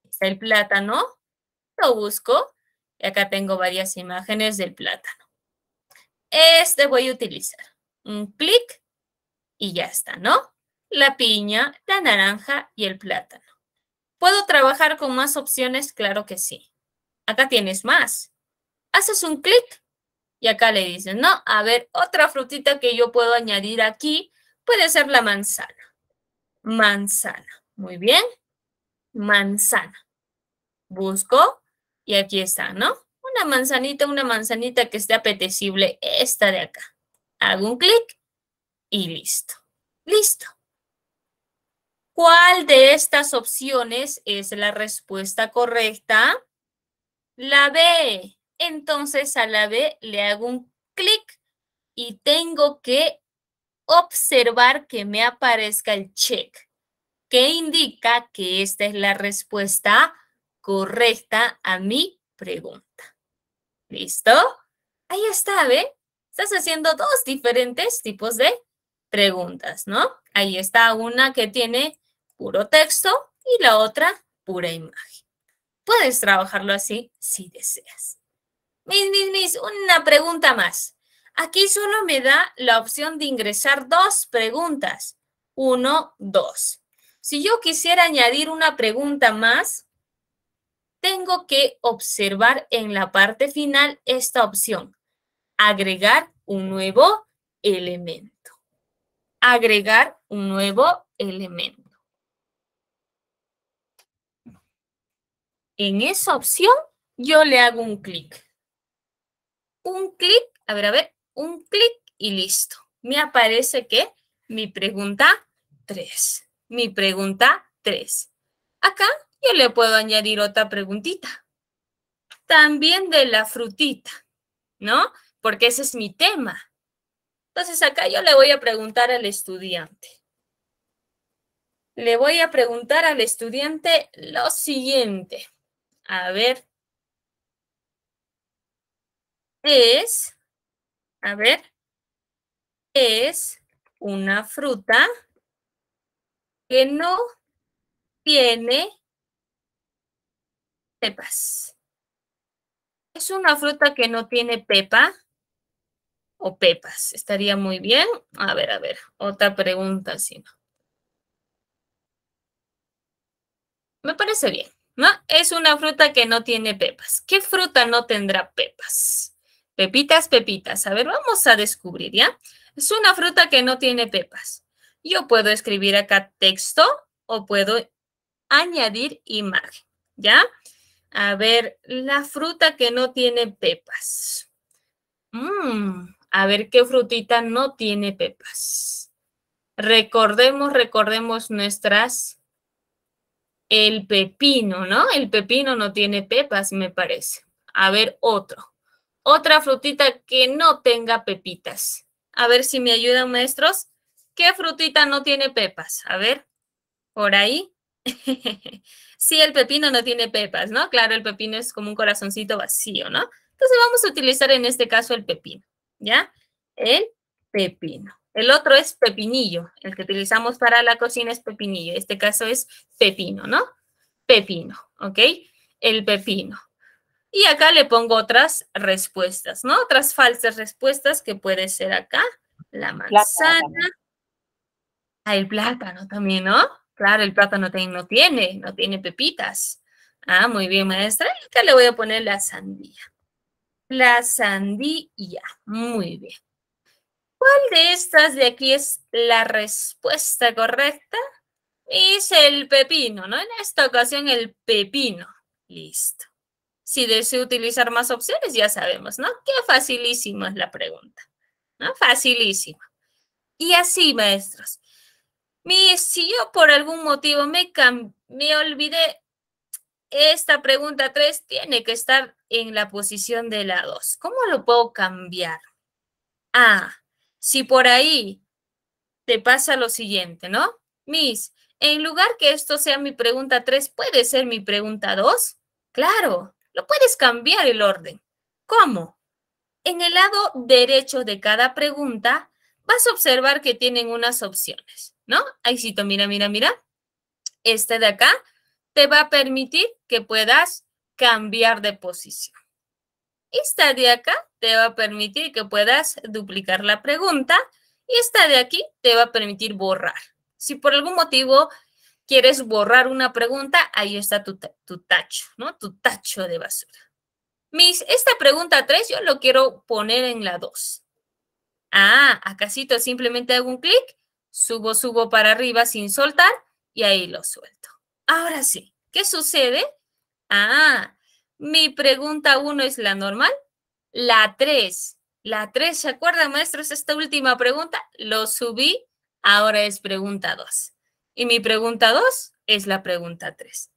Está el plátano, lo busco y acá tengo varias imágenes del plátano. Este voy a utilizar. Un clic y ya está, ¿no? La piña, la naranja y el plátano. ¿Puedo trabajar con más opciones? Claro que sí acá tienes más. Haces un clic y acá le dicen no, a ver, otra frutita que yo puedo añadir aquí puede ser la manzana. Manzana. Muy bien. Manzana. Busco y aquí está, ¿no? Una manzanita, una manzanita que esté apetecible, esta de acá. Hago un clic y listo. Listo. ¿Cuál de estas opciones es la respuesta correcta? la B. Entonces a la B le hago un clic y tengo que observar que me aparezca el check, que indica que esta es la respuesta correcta a mi pregunta. ¿Listo? Ahí está, ¿ve? Estás haciendo dos diferentes tipos de preguntas, ¿no? Ahí está una que tiene puro texto y la otra pura imagen. Puedes trabajarlo así si deseas. Mis, mis, mis, una pregunta más. Aquí solo me da la opción de ingresar dos preguntas. Uno, dos. Si yo quisiera añadir una pregunta más, tengo que observar en la parte final esta opción. Agregar un nuevo elemento. Agregar un nuevo elemento. en esa opción yo le hago un clic. Un clic, a ver, a ver, un clic y listo. Me aparece que mi pregunta 3. Mi pregunta 3. Acá yo le puedo añadir otra preguntita. También de la frutita, ¿no? Porque ese es mi tema. Entonces acá yo le voy a preguntar al estudiante. Le voy a preguntar al estudiante lo siguiente a ver, es, a ver, es una fruta que no tiene pepas. Es una fruta que no tiene pepa o pepas. Estaría muy bien. A ver, a ver, otra pregunta, si no. Me parece bien. ¿no? Es una fruta que no tiene pepas. ¿Qué fruta no tendrá pepas? Pepitas, pepitas. A ver, vamos a descubrir, ¿ya? Es una fruta que no tiene pepas. Yo puedo escribir acá texto o puedo añadir imagen, ¿ya? A ver, la fruta que no tiene pepas. Mm, a ver, ¿qué frutita no tiene pepas? Recordemos, recordemos nuestras el pepino, ¿no? El pepino no tiene pepas, me parece. A ver, otro. Otra frutita que no tenga pepitas. A ver si me ayudan, maestros. ¿Qué frutita no tiene pepas? A ver, por ahí. sí, el pepino no tiene pepas, ¿no? Claro, el pepino es como un corazoncito vacío, ¿no? Entonces vamos a utilizar en este caso el pepino, ¿ya? El pepino. El otro es pepinillo, el que utilizamos para la cocina es pepinillo, en este caso es pepino, ¿no? Pepino, ¿ok? El pepino. Y acá le pongo otras respuestas, ¿no? Otras falsas respuestas que puede ser acá, la manzana. Ah, el plátano también, ¿no? Claro, el plátano no tiene, no tiene pepitas. Ah, muy bien, maestra. acá le voy a poner la sandía. La sandía, muy bien. ¿Cuál de estas de aquí es la respuesta correcta? Es el pepino, ¿no? En esta ocasión el pepino. Listo. Si deseo utilizar más opciones, ya sabemos, ¿no? Qué facilísima es la pregunta, ¿no? Facilísima. Y así, maestros. si yo por algún motivo me, me olvidé, esta pregunta 3 tiene que estar en la posición de la 2. ¿Cómo lo puedo cambiar? Ah si por ahí te pasa lo siguiente, ¿no? Miss, en lugar que esto sea mi pregunta 3, ¿puede ser mi pregunta 2? Claro, lo puedes cambiar el orden. ¿Cómo? En el lado derecho de cada pregunta vas a observar que tienen unas opciones, ¿no? tú mira, mira, mira. Este de acá te va a permitir que puedas cambiar de posición. Esta de acá te va a permitir que puedas duplicar la pregunta y esta de aquí te va a permitir borrar. Si por algún motivo quieres borrar una pregunta, ahí está tu, tacho, ¿no? Tu tacho de basura. Mis, esta pregunta 3 yo lo quiero poner en la 2. Ah, acasito simplemente hago un clic, subo, subo para arriba sin soltar y ahí lo suelto. Ahora sí, ¿qué sucede? Ah, mi pregunta 1 es la normal, la 3. La 3, ¿se acuerdan, maestros? Esta última pregunta lo subí, ahora es pregunta 2. Y mi pregunta 2 es la pregunta 3.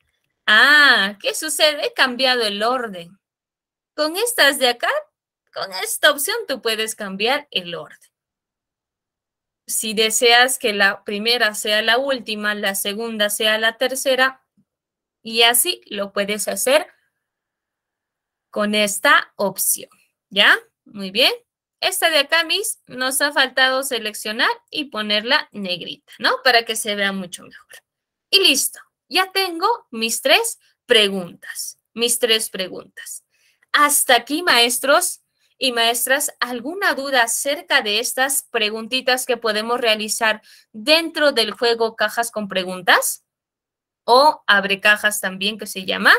Ah, ¿qué sucede? He cambiado el orden. Con estas de acá, con esta opción tú puedes cambiar el orden. Si deseas que la primera sea la última, la segunda sea la tercera, y así lo puedes hacer con esta opción. ¿Ya? Muy bien. Esta de acá, mis, nos ha faltado seleccionar y ponerla negrita, ¿no? Para que se vea mucho mejor. Y listo. Ya tengo mis tres preguntas. Mis tres preguntas. Hasta aquí, maestros y maestras, ¿alguna duda acerca de estas preguntitas que podemos realizar dentro del juego Cajas con Preguntas? O abre cajas también que se llama.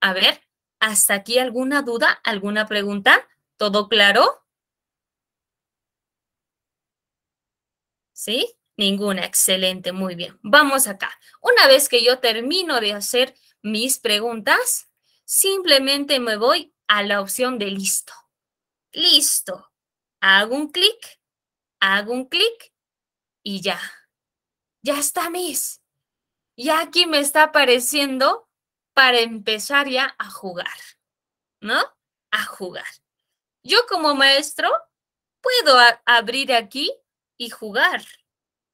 A ver, ¿hasta aquí alguna duda, alguna pregunta? ¿Todo claro? ¿Sí? Ninguna. Excelente, muy bien. Vamos acá. Una vez que yo termino de hacer mis preguntas, simplemente me voy a la opción de listo. Listo. Hago un clic, hago un clic y ya. Ya está, mis. Y aquí me está apareciendo para empezar ya a jugar, ¿no? A jugar. Yo como maestro puedo abrir aquí y jugar,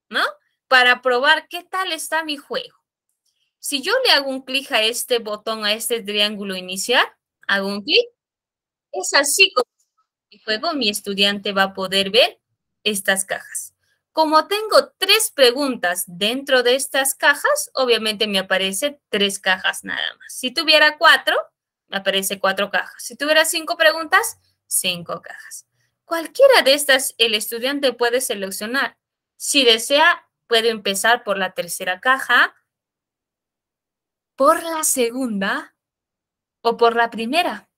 ¿no? Para probar qué tal está mi juego. Si yo le hago un clic a este botón, a este triángulo inicial, hago un clic, es así como mi mi estudiante va a poder ver estas cajas. Como tengo tres preguntas dentro de estas cajas, obviamente me aparece tres cajas nada más. Si tuviera cuatro, me aparece cuatro cajas. Si tuviera cinco preguntas, cinco cajas. Cualquiera de estas el estudiante puede seleccionar. Si desea, puede empezar por la tercera caja, por la segunda o por la primera.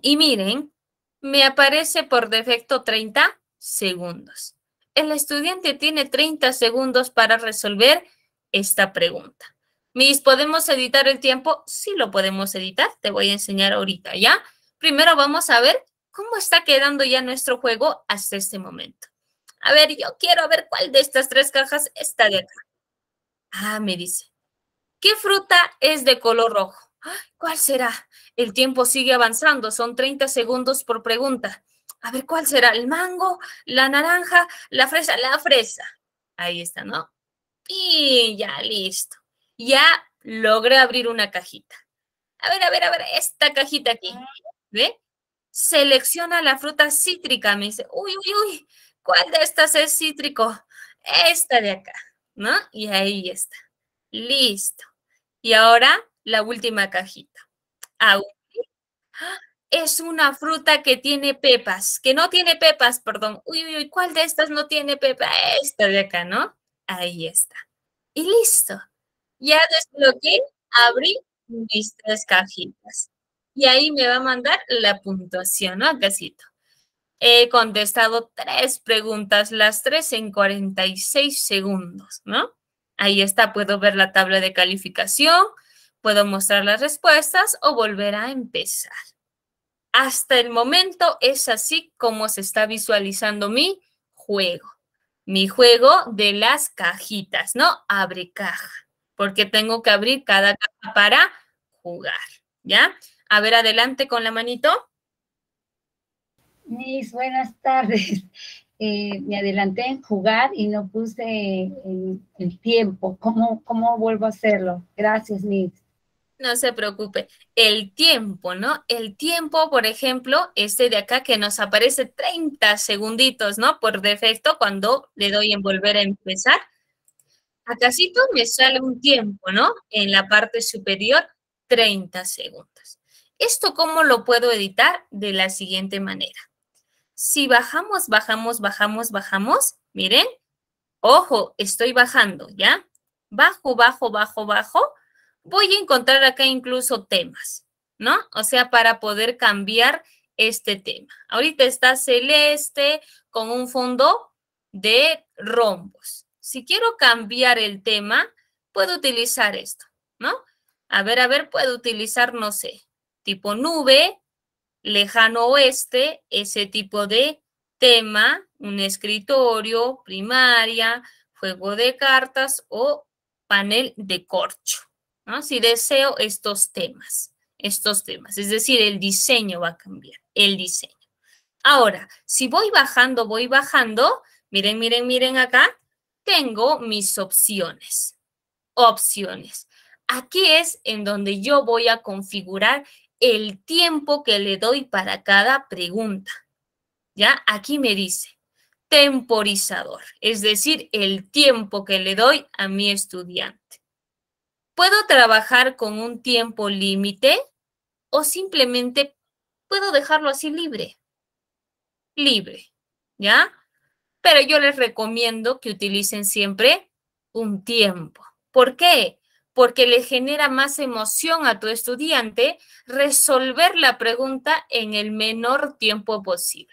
Y miren, me aparece por defecto 30 segundos. El estudiante tiene 30 segundos para resolver esta pregunta. Mis, ¿podemos editar el tiempo? Sí lo podemos editar, te voy a enseñar ahorita, ¿ya? primero vamos a ver cómo está quedando ya nuestro juego hasta este momento. A ver, yo quiero ver cuál de estas tres cajas está de acá. Ah, me dice. ¿Qué fruta es de color rojo? ¿Cuál será? El tiempo sigue avanzando, son 30 segundos por pregunta. A ver, ¿cuál será? ¿El mango? ¿La naranja? ¿La fresa? La fresa. Ahí está, ¿no? Y ya, listo. Ya logré abrir una cajita. A ver, a ver, a ver, esta cajita aquí. Selecciona la fruta cítrica, me dice, uy, uy, uy, ¿cuál de estas es cítrico? Esta de acá, ¿no? Y ahí está. Listo. Y ahora la última cajita. es una fruta que tiene pepas, que no tiene pepas, perdón. Uy, uy, uy, ¿cuál de estas no tiene pepa? Esta de acá, ¿no? Ahí está. Y listo. Ya desbloqueé, abrí mis tres cajitas y ahí me va a mandar la puntuación, ¿no? Casito. He contestado tres preguntas, las tres en 46 segundos, ¿no? Ahí está, puedo ver la tabla de calificación, puedo mostrar las respuestas o volver a empezar. Hasta el momento es así como se está visualizando mi juego. Mi juego de las cajitas, ¿no? Abre caja, porque tengo que abrir cada caja para jugar, ¿ya? A ver, adelante con la manito. Mis buenas tardes. Eh, me adelanté en jugar y no puse el, tiempo. ¿Cómo, ¿Cómo, vuelvo a hacerlo? Gracias, Nis. No se preocupe. El tiempo, ¿no? El tiempo, por ejemplo, este de acá que nos aparece 30 segunditos, ¿no? Por defecto, cuando le doy en volver a empezar. Acasito me sale un tiempo, ¿no? En la parte superior, 30 segundos. ¿Esto cómo lo puedo editar? De la siguiente manera. Si bajamos, bajamos, bajamos, bajamos, miren, ojo, estoy bajando, ¿ya? Bajo, bajo, bajo, bajo. Voy a encontrar acá incluso temas, ¿no? O sea, para poder cambiar este tema. Ahorita está celeste con un fondo de rombos. Si quiero cambiar el tema, puedo utilizar esto, ¿no? A ver, a ver, puedo utilizar, no sé, tipo nube, lejano oeste, ese tipo de tema, un escritorio, primaria, juego de cartas o panel de corcho. ¿no? Si deseo estos temas, estos temas, es decir, el diseño va a cambiar, el diseño. Ahora, si voy bajando, voy bajando, miren, miren, miren acá, tengo mis opciones, opciones. Aquí es en donde yo voy a configurar el tiempo que le doy para cada pregunta. Ya, aquí me dice temporizador, es decir, el tiempo que le doy a mi estudiante. ¿Puedo trabajar con un tiempo límite o simplemente puedo dejarlo así libre? Libre, ¿ya? Pero yo les recomiendo que utilicen siempre un tiempo. ¿Por qué? porque le genera más emoción a tu estudiante resolver la pregunta en el menor tiempo posible.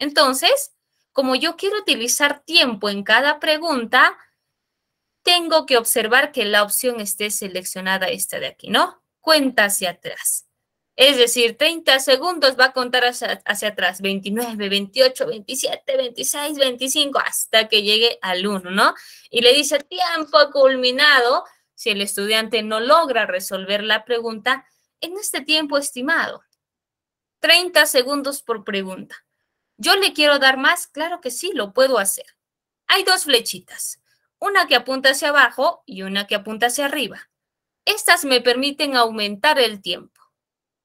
Entonces, como yo quiero utilizar tiempo en cada pregunta, tengo que observar que la opción esté seleccionada esta de aquí, ¿no? Cuenta hacia atrás. Es decir, 30 segundos va a contar hacia, hacia, atrás, 29, 28, 27, 26, 25, hasta que llegue al 1, ¿no? Y le dice tiempo culminado si el estudiante no logra resolver la pregunta en este tiempo estimado. 30 segundos por pregunta. ¿Yo le quiero dar más? Claro que sí, lo puedo hacer. Hay dos flechitas, una que apunta hacia abajo y una que apunta hacia arriba. Estas me permiten aumentar el tiempo.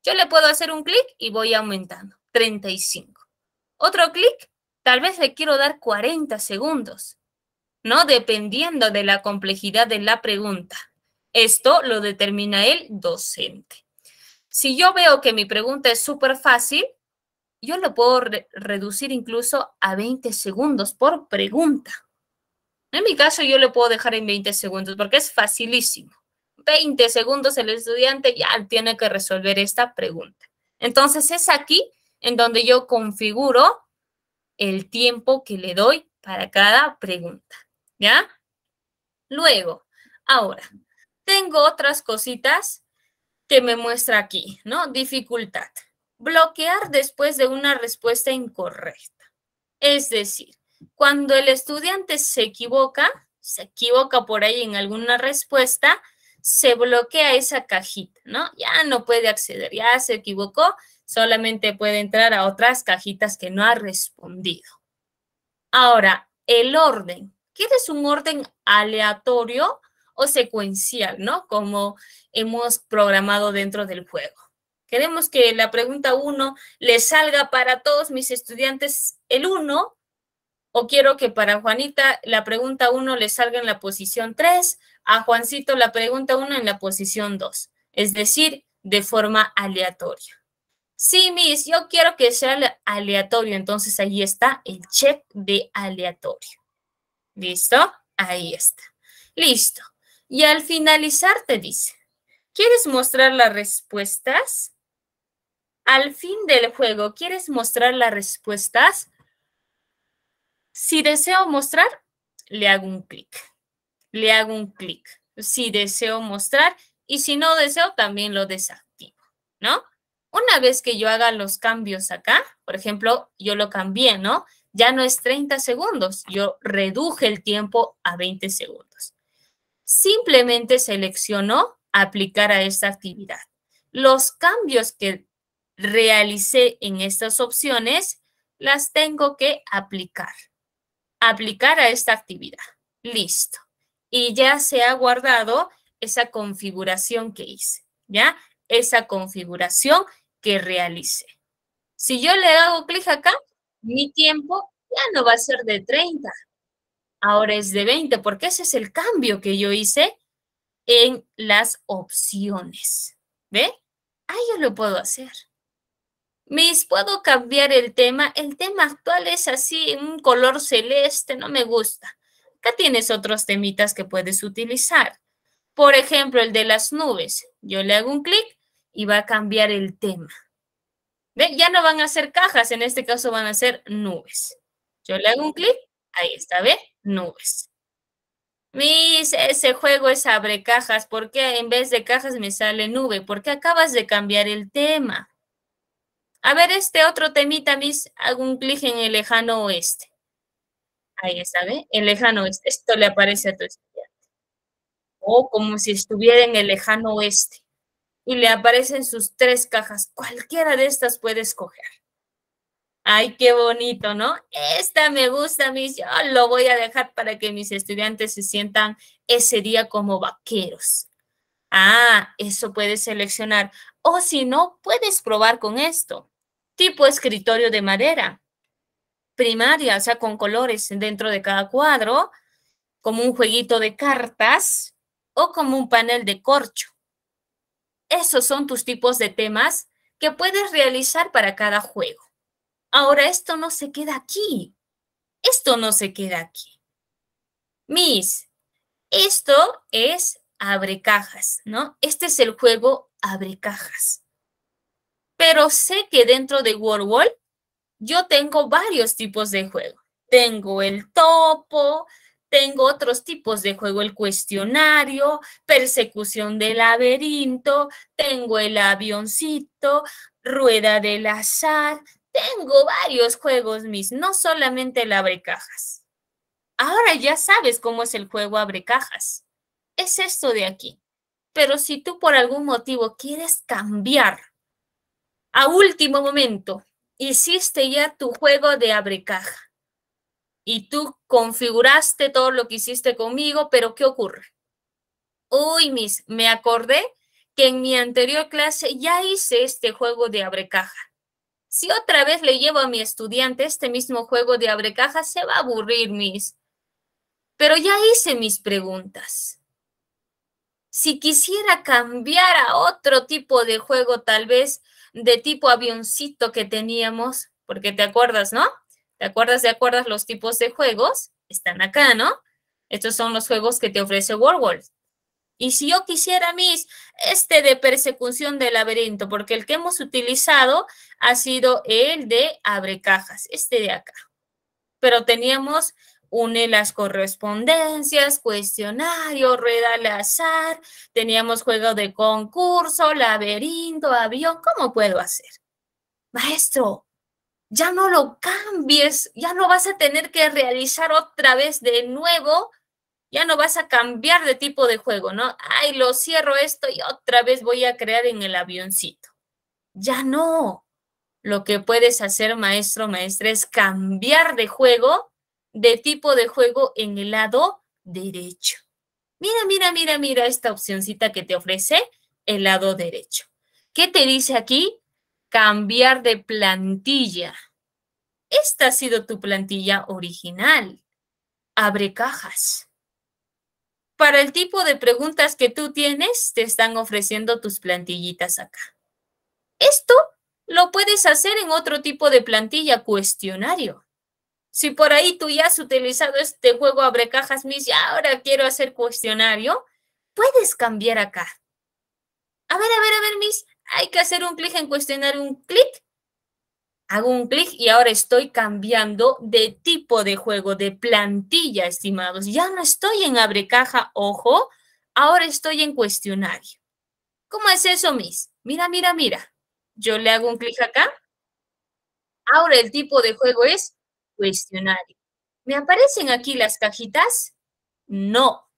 Yo le puedo hacer un clic y voy aumentando, 35. Otro clic, tal vez le quiero dar 40 segundos. ¿no? Dependiendo de la complejidad de la pregunta. Esto lo determina el docente. Si yo veo que mi pregunta es súper fácil, yo lo puedo reducir incluso a 20 segundos por pregunta. En mi caso, yo lo puedo dejar en 20 segundos porque es facilísimo. 20 segundos el estudiante ya tiene que resolver esta pregunta. Entonces es aquí en donde yo configuro el tiempo que le doy para cada pregunta. ¿Ya? Luego, ahora, tengo otras cositas que me muestra aquí, ¿no? Dificultad. Bloquear después de una respuesta incorrecta. Es decir, cuando el estudiante se equivoca, se equivoca por ahí en alguna respuesta, se bloquea esa cajita, ¿no? Ya no puede acceder, ya se equivocó, solamente puede entrar a otras cajitas que no ha respondido. Ahora, el orden. ¿Quieres un orden aleatorio o secuencial, ¿no? Como hemos programado dentro del juego. Queremos que la pregunta 1 le salga para todos mis estudiantes el 1 o quiero que para Juanita la pregunta 1 le salga en la posición 3, a Juancito la pregunta 1 en la posición 2, es decir, de forma aleatoria. Sí, Miss, yo quiero que sea aleatorio, entonces ahí está el check de aleatorio. ¿Listo? Ahí está. Listo. Y al finalizar te dice, ¿quieres mostrar las respuestas? Al fin del juego, ¿quieres mostrar las respuestas? Si deseo mostrar, le hago un clic. Le hago un clic. Si deseo mostrar y si no deseo, también lo desactivo, ¿no? Una vez que yo haga los cambios acá, por ejemplo, yo lo cambié, ¿no? ya no es 30 segundos, yo reduje el tiempo a 20 segundos. Simplemente seleccionó aplicar a esta actividad. Los cambios que realicé en estas opciones las tengo que aplicar. Aplicar a esta actividad. Listo. Y ya se ha guardado esa configuración que hice, ¿ya? Esa configuración que realicé. Si yo le hago clic acá, mi tiempo ya no va a ser de 30, ahora es de 20, porque ese es el cambio que yo hice en las opciones. ¿Ve? Ahí yo lo puedo hacer. Mis, puedo cambiar el tema. El tema actual es así, un color celeste, no me gusta. Acá tienes otros temitas que puedes utilizar. Por ejemplo, el de las nubes. Yo le hago un clic y va a cambiar el tema. Ya no van a ser cajas, en este caso van a ser nubes. Yo le hago un clic, ahí está, ¿ve? Nubes. Mis, ese juego es abre cajas, ¿por qué en vez de cajas me sale nube? Porque acabas de cambiar el tema. A ver este otro temita, mis, hago un clic en el lejano oeste. Ahí está, ¿ve? El lejano oeste. Esto le aparece a tu estudiante. O oh, como si estuviera en el lejano oeste y le aparecen sus tres cajas. Cualquiera de estas puede escoger. Ay, qué bonito, ¿no? Esta me gusta, mis. Yo lo voy a dejar para que mis estudiantes se sientan ese día como vaqueros. Ah, eso puedes seleccionar. O si no, puedes probar con esto. Tipo escritorio de madera. Primaria, o sea, con colores dentro de cada cuadro, como un jueguito de cartas o como un panel de corcho. Esos son tus tipos de temas que puedes realizar para cada juego. Ahora, esto no se queda aquí. Esto no se queda aquí. Mis, esto es abre cajas, ¿no? Este es el juego abre cajas. Pero sé que dentro de World Wall yo tengo varios tipos de juego. Tengo el topo, tengo otros tipos de juego, el cuestionario, persecución del laberinto, tengo el avioncito, rueda del azar, tengo varios juegos mis, no solamente el abre cajas. Ahora ya sabes cómo es el juego abre cajas. Es esto de aquí. Pero si tú por algún motivo quieres cambiar a último momento, hiciste ya tu juego de abre caja y tú configuraste todo lo que hiciste conmigo, pero ¿qué ocurre? Uy, mis, me acordé que en mi anterior clase ya hice este juego de abre caja. Si otra vez le llevo a mi estudiante este mismo juego de abre caja, se va a aburrir, mis. Pero ya hice mis preguntas. Si quisiera cambiar a otro tipo de juego, tal vez de tipo avioncito que teníamos, porque te acuerdas, ¿no? ¿Te acuerdas? ¿Te acuerdas los tipos de juegos? Están acá, ¿no? Estos son los juegos que te ofrece world Y si yo quisiera, mis, este de persecución de laberinto, porque el que hemos utilizado ha sido el de abre cajas, este de acá. Pero teníamos une las correspondencias, cuestionario, rueda al azar, teníamos juego de concurso, laberinto, avión, ¿cómo puedo hacer? Maestro, ya no lo cambies, ya no vas a tener que realizar otra vez de nuevo, ya no vas a cambiar de tipo de juego, ¿no? Ay, lo cierro esto y otra vez voy a crear en el avioncito. Ya no. Lo que puedes hacer, maestro, maestra, es cambiar de juego, de tipo de juego en el lado derecho. Mira, mira, mira, mira esta opcióncita que te ofrece el lado derecho. ¿Qué te dice aquí? cambiar de plantilla. Esta ha sido tu plantilla original. Abre cajas. Para el tipo de preguntas que tú tienes, te están ofreciendo tus plantillitas acá. Esto lo puedes hacer en otro tipo de plantilla, cuestionario. Si por ahí tú ya has utilizado este juego abre cajas, Miss, y ahora quiero hacer cuestionario, puedes cambiar acá. A ver, a ver, a ver, Miss hay que hacer un clic en cuestionar un clic. Hago un clic y ahora estoy cambiando de tipo de juego, de plantilla, estimados. Ya no estoy en abre caja, ojo, ahora estoy en cuestionario. ¿Cómo es eso, Miss? Mira, mira, mira. Yo le hago un clic acá. Ahora el tipo de juego es cuestionario. ¿Me aparecen aquí las cajitas? No,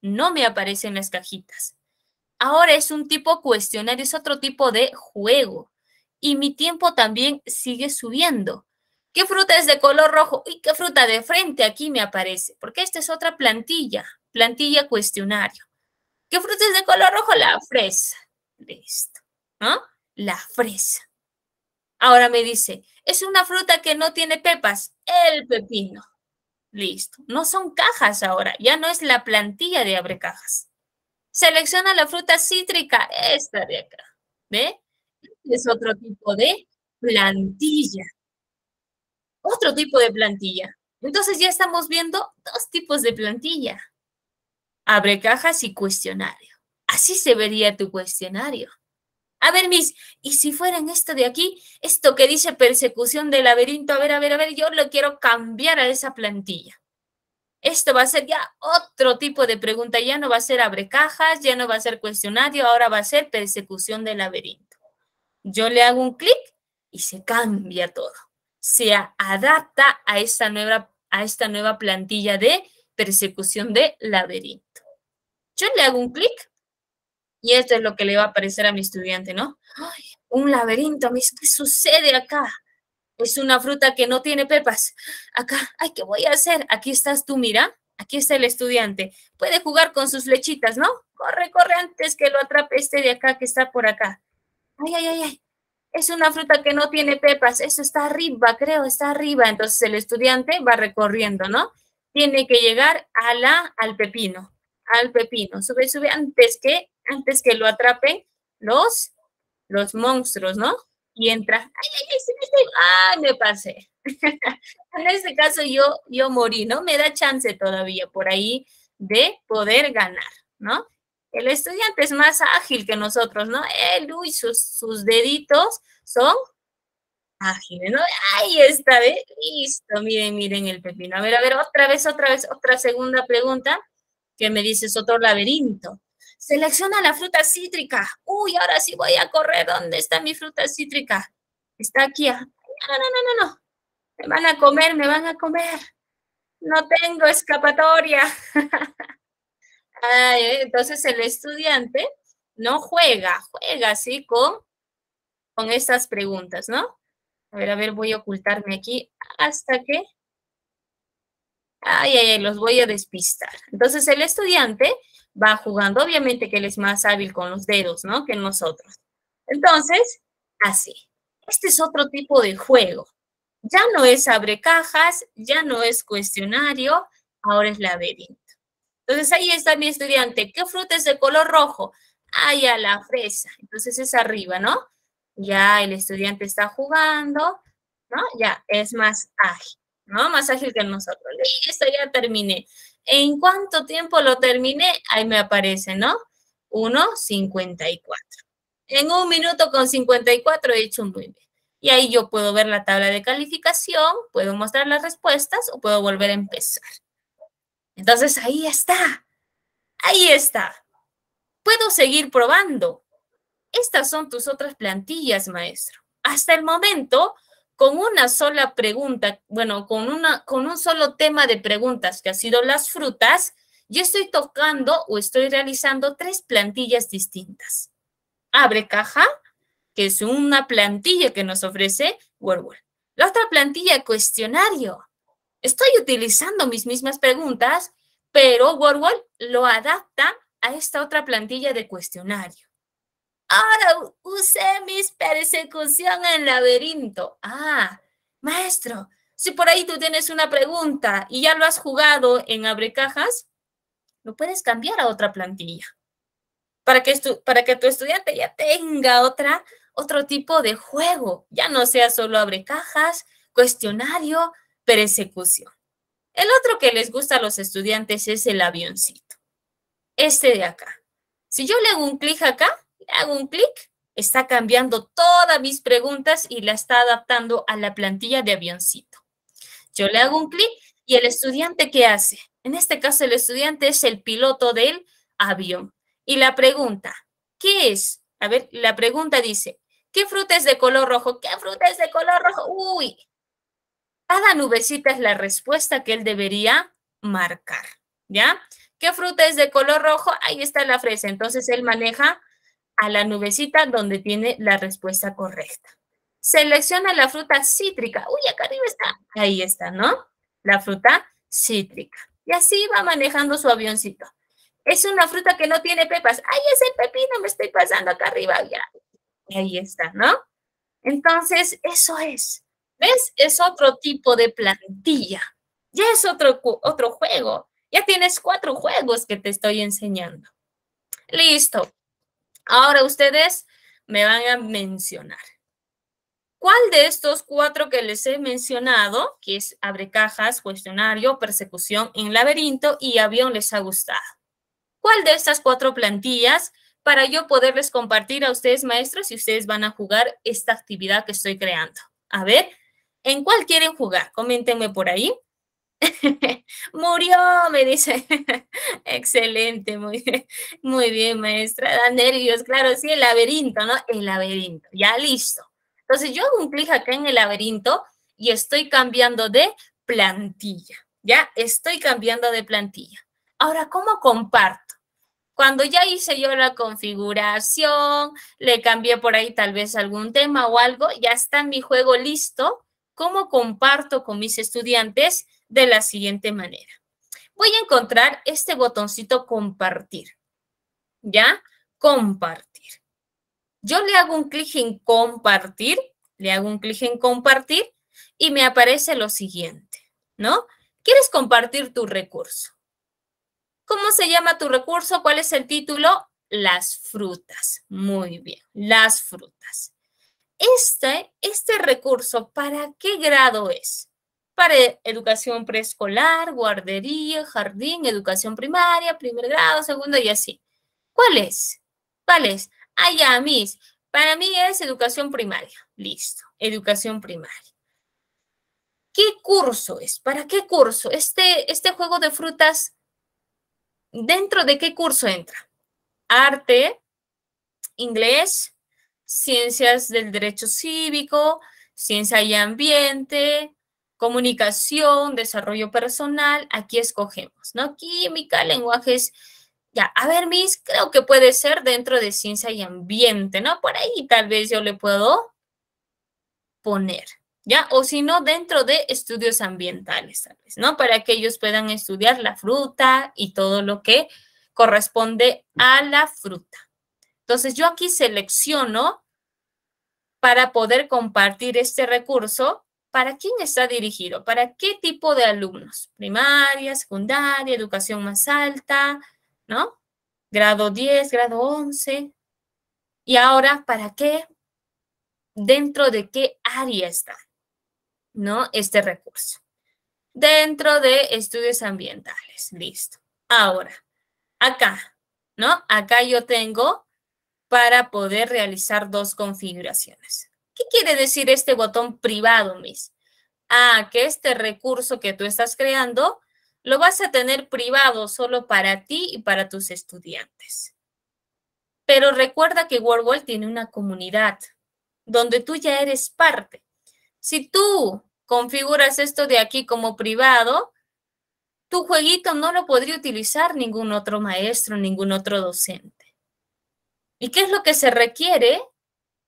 no me aparecen las cajitas. Ahora es un tipo cuestionario, es otro tipo de juego. Y mi tiempo también sigue subiendo. ¿Qué fruta es de color rojo? ¿Y qué fruta de frente aquí me aparece? Porque esta es otra plantilla, plantilla cuestionario. ¿Qué fruta es de color rojo? La fresa. Listo. ¿No? La fresa. Ahora me dice, es una fruta que no tiene pepas, el pepino. Listo. No son cajas ahora, ya no es la plantilla de abre cajas. Selecciona la fruta cítrica, esta de acá. ¿Ve? Este es otro tipo de plantilla. Otro tipo de plantilla. Entonces ya estamos viendo dos tipos de plantilla. Abre cajas y cuestionario. Así se vería tu cuestionario. A ver, mis, y si fueran esto de aquí, esto que dice persecución del laberinto, a ver, a ver, a ver, yo lo quiero cambiar a esa plantilla. Esto va a ser ya otro tipo de pregunta, ya no va a ser abre cajas, ya no va a ser cuestionario, ahora va a ser persecución del laberinto. Yo le hago un clic y se cambia todo. Se adapta a esta nueva, a esta nueva plantilla de persecución de laberinto. Yo le hago un clic y esto es lo que le va a aparecer a mi estudiante, ¿no? Ay, un laberinto, ¿qué sucede acá? Es una fruta que no tiene pepas. Acá, ay, ¿qué voy a hacer? Aquí estás tú, mira. Aquí está el estudiante. Puede jugar con sus flechitas, ¿no? Corre, corre antes que lo atrape este de acá que está por acá. Ay, ay, ay, ay. Es una fruta que no tiene pepas. Eso está arriba, creo, está arriba. Entonces el estudiante va recorriendo, ¿no? Tiene que llegar a la, al pepino. Al pepino. Sube, sube antes que, antes que lo atrapen los, los monstruos, ¿no? y entra, ¡ay, ay, ay, me me pasé. en este caso yo, yo morí, ¿no? Me da chance todavía por ahí de poder ganar, ¿no? El estudiante es más ágil que nosotros, ¿no? Él, uy, sus, deditos son ágiles, ¿no? Ahí está, vez! Listo, miren, miren el pepino. A ver, a ver, otra vez, otra vez, otra segunda pregunta que me dices otro laberinto. Selecciona la fruta cítrica. Uy, ahora sí voy a correr. ¿Dónde está mi fruta cítrica? Está aquí. No, no, no, no, no. Me van a comer, me van a comer. No tengo escapatoria. Entonces el estudiante no juega, juega así con, con estas preguntas, ¿no? A ver, a ver, voy a ocultarme aquí hasta que... Ay, ay, ay, los voy a despistar. Entonces el estudiante va jugando. Obviamente que él es más hábil con los dedos, ¿no? Que nosotros. Entonces, así. Este es otro tipo de juego. Ya no es abre cajas, ya no es cuestionario, ahora es laberinto. Entonces ahí está mi estudiante. ¿Qué fruta es de color rojo? Ah, ya la fresa. Entonces es arriba, ¿no? Ya el estudiante está jugando, ¿no? Ya es más ágil, ¿no? Más ágil que nosotros. Listo, ya terminé. ¿En cuánto tiempo lo terminé? Ahí me aparece, ¿no? 1.54. En un minuto con 54 he hecho un muy Y ahí yo puedo ver la tabla de calificación, puedo mostrar las respuestas o puedo volver a empezar. Entonces ahí está. Ahí está. Puedo seguir probando. Estas son tus otras plantillas, maestro. Hasta el momento con una sola pregunta, bueno, con, una, con un solo tema de preguntas que ha sido las frutas, yo estoy tocando o estoy realizando tres plantillas distintas. Abre caja, que es una plantilla que nos ofrece WordWall. La otra plantilla, cuestionario. Estoy utilizando mis mismas preguntas, pero WordWall lo adapta a esta otra plantilla de cuestionario. Ahora usé mis persecución en laberinto. Ah, maestro, si por ahí tú tienes una pregunta y ya lo has jugado en Abre Cajas, lo puedes cambiar a otra plantilla para que, para que tu estudiante ya tenga otra, otro tipo de juego. Ya no sea solo Abre Cajas, cuestionario, persecución. El otro que les gusta a los estudiantes es el avioncito. Este de acá. Si yo le hago un clic acá, hago un clic, está cambiando todas mis preguntas y la está adaptando a la plantilla de avioncito. Yo le hago un clic y el estudiante, ¿qué hace? En este caso, el estudiante es el piloto del avión. Y la pregunta, ¿qué es? A ver, la pregunta dice, ¿qué fruta es de color rojo? ¿Qué fruta es de color rojo? Uy, cada nubecita es la respuesta que él debería marcar, ¿ya? ¿Qué fruta es de color rojo? Ahí está la fresa. Entonces, él maneja a la nubecita donde tiene la respuesta correcta. Selecciona la fruta cítrica. Uy, acá arriba está. Ahí está, ¿no? La fruta cítrica. Y así va manejando su avioncito. Es una fruta que no tiene pepas. ¡Ay, ese pepino me estoy pasando acá arriba! Ya. Ahí está, ¿no? Entonces, eso es. ¿Ves? Es otro tipo de plantilla. Ya es otro, otro juego. Ya tienes cuatro juegos que te estoy enseñando. Listo. Ahora ustedes me van a mencionar. ¿Cuál de estos cuatro que les he mencionado, que es abre cajas, cuestionario, persecución en laberinto y avión, les ha gustado? ¿Cuál de estas cuatro plantillas para yo poderles compartir a ustedes, maestros, si ustedes van a jugar esta actividad que estoy creando? A ver, ¿en cuál quieren jugar? Coméntenme por ahí. Murió, me dice. Excelente, muy bien, muy bien, maestra. Da nervios, claro, sí, el laberinto, ¿no? El laberinto, ya listo. Entonces yo hago un clic acá en el laberinto y estoy cambiando de plantilla, ¿ya? Estoy cambiando de plantilla. Ahora, ¿cómo comparto? Cuando ya hice yo la configuración, le cambié por ahí tal vez algún tema o algo, ya está mi juego listo. ¿Cómo comparto con mis estudiantes? de la siguiente manera. Voy a encontrar este botoncito compartir. ¿Ya? Compartir. Yo le hago un clic en compartir, le hago un clic en compartir y me aparece lo siguiente, ¿no? ¿Quieres compartir tu recurso? ¿Cómo se llama tu recurso? ¿Cuál es el título? Las frutas. Muy bien, las frutas. Este, este recurso, ¿para qué grado es? para educación preescolar, guardería, jardín, educación primaria, primer grado, segundo y así. ¿Cuál ¿Cuál es? Ah, ya, mis. Para mí es educación primaria. Listo, educación primaria. ¿Qué curso es? ¿Para qué curso? Este, este juego de frutas, ¿dentro de qué curso entra? Arte, inglés, ciencias del derecho cívico, ciencia y ambiente, comunicación, desarrollo personal, aquí escogemos, ¿no? Química, lenguajes, ya, a ver, mis, creo que puede ser dentro de ciencia y ambiente, ¿no? Por ahí tal vez yo le puedo poner, ¿ya? O si no, dentro de estudios ambientales, tal vez, ¿no? Para que ellos puedan estudiar la fruta y todo lo que corresponde a la fruta. Entonces, yo aquí selecciono para poder compartir este recurso ¿Para quién está dirigido? ¿Para qué tipo de alumnos? Primaria, secundaria, educación más alta, ¿no? Grado 10, grado 11. Y ahora, ¿para qué? ¿Dentro de qué área está? ¿No? Este recurso. Dentro de estudios ambientales. Listo. Ahora, acá, ¿no? Acá yo tengo para poder realizar dos configuraciones. ¿Qué quiere decir este botón privado, Miss? Ah, que este recurso que tú estás creando lo vas a tener privado solo para ti y para tus estudiantes. Pero recuerda que WordWall tiene una comunidad donde tú ya eres parte. Si tú configuras esto de aquí como privado, tu jueguito no lo podría utilizar ningún otro maestro, ningún otro docente. ¿Y qué es lo que se requiere?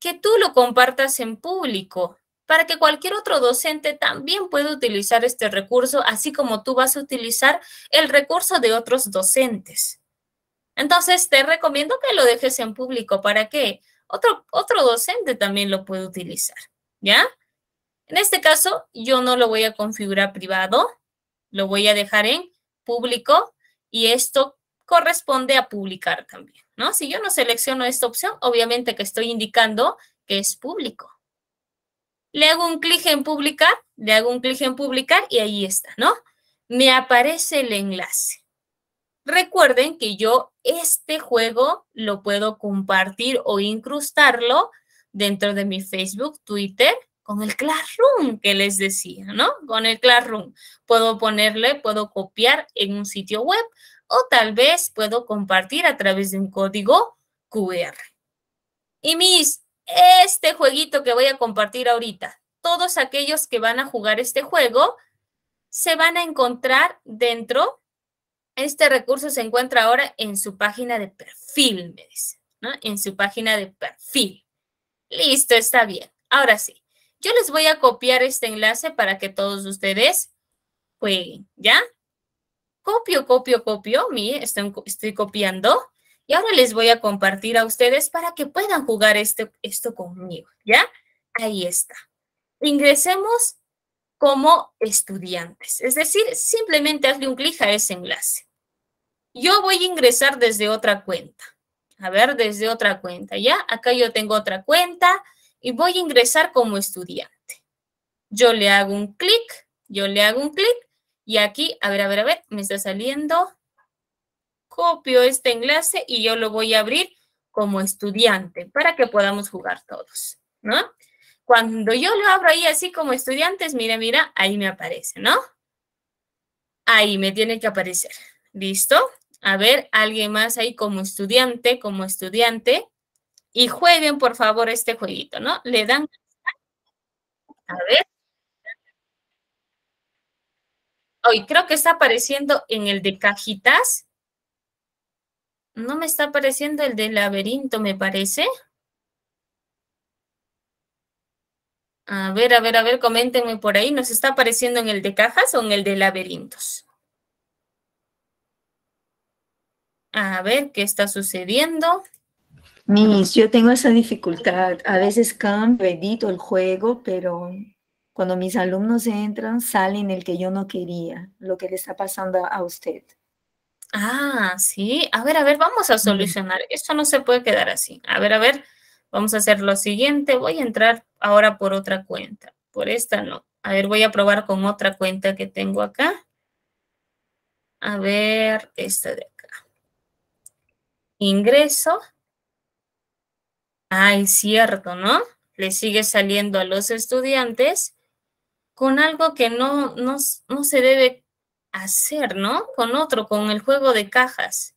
que tú lo compartas en público para que cualquier otro docente también pueda utilizar este recurso, así como tú vas a utilizar el recurso de otros docentes. Entonces, te recomiendo que lo dejes en público para que otro, otro docente también lo pueda utilizar, ¿ya? En este caso, yo no lo voy a configurar privado, lo voy a dejar en público y esto corresponde a publicar también, ¿no? Si yo no selecciono esta opción, obviamente que estoy indicando que es público. Le hago un clic en publicar, le hago un clic en publicar y ahí está, ¿no? Me aparece el enlace. Recuerden que yo este juego lo puedo compartir o incrustarlo dentro de mi Facebook, Twitter, con el Classroom que les decía, ¿no? Con el Classroom. Puedo ponerle, puedo copiar en un sitio web, o tal vez puedo compartir a través de un código QR. Y mis, este jueguito que voy a compartir ahorita, todos aquellos que van a jugar este juego se van a encontrar dentro. Este recurso se encuentra ahora en su página de perfil, me dice, ¿no? En su página de perfil. Listo, está bien. Ahora sí, yo les voy a copiar este enlace para que todos ustedes jueguen, ¿ya? copio, copio, copio, estoy, copiando. Y ahora les voy a compartir a ustedes para que puedan jugar este, esto conmigo, ¿ya? Ahí está. Ingresemos como estudiantes, es decir, simplemente hazle un clic a ese enlace. Yo voy a ingresar desde otra cuenta. A ver, desde otra cuenta, ¿ya? Acá yo tengo otra cuenta y voy a ingresar como estudiante. Yo le hago un clic, yo le hago un clic y aquí, a ver, a ver, a ver, me está saliendo. Copio este enlace y yo lo voy a abrir como estudiante para que podamos jugar todos, ¿no? Cuando yo lo abro ahí así como estudiantes, mira, mira, ahí me aparece, ¿no? Ahí me tiene que aparecer. ¿Listo? A ver, alguien más ahí como estudiante, como estudiante. Y jueguen, por favor, este jueguito, ¿no? Le dan... A ver, hoy oh, creo que está apareciendo en el de cajitas. No me está apareciendo el de laberinto, me parece. A ver, a ver, a ver, coméntenme por ahí. ¿Nos está apareciendo en el de cajas o en el de laberintos? A ver, ¿qué está sucediendo? Mis, yo tengo esa dificultad. A veces cambio, edito el juego, pero cuando mis alumnos entran, salen el que yo no quería, lo que le está pasando a usted. Ah, sí. A ver, a ver, vamos a solucionar. Esto no se puede quedar así. A ver, a ver, vamos a hacer lo siguiente. Voy a entrar ahora por otra cuenta. Por esta no. A ver, voy a probar con otra cuenta que tengo acá. A ver, esta de acá. Ingreso. Ay, ah, cierto, ¿no? Le sigue saliendo a los estudiantes con algo que no, no, se debe hacer, ¿no? Con otro, con el juego de cajas.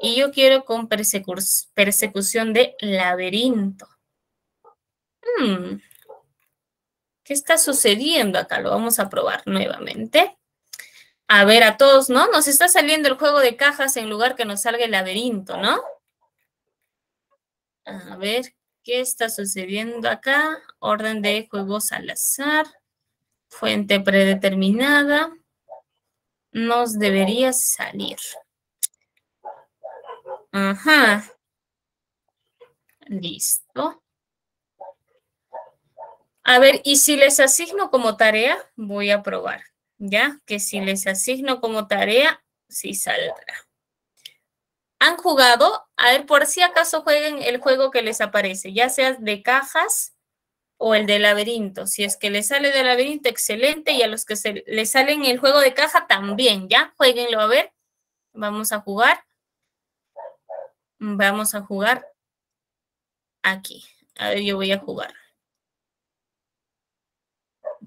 Y yo quiero con persecución de laberinto. Hmm. ¿Qué está sucediendo acá? Lo vamos a probar nuevamente. A ver, a todos, ¿no? Nos está saliendo el juego de cajas en lugar que nos salga el laberinto, ¿no? A ver, ¿qué está sucediendo acá? Orden de juegos al azar fuente predeterminada, nos debería salir. Ajá. Listo. A ver, y si les asigno como tarea, voy a probar, ¿ya? Que si les asigno como tarea, sí saldrá. ¿Han jugado? A ver, por si acaso jueguen el juego que les aparece, ya sea de cajas, o el de laberinto. Si es que le sale de laberinto, excelente. Y a los que le salen el juego de caja, también, ¿ya? Jueguenlo a ver. Vamos a jugar. Vamos a jugar aquí. A ver, yo voy a jugar.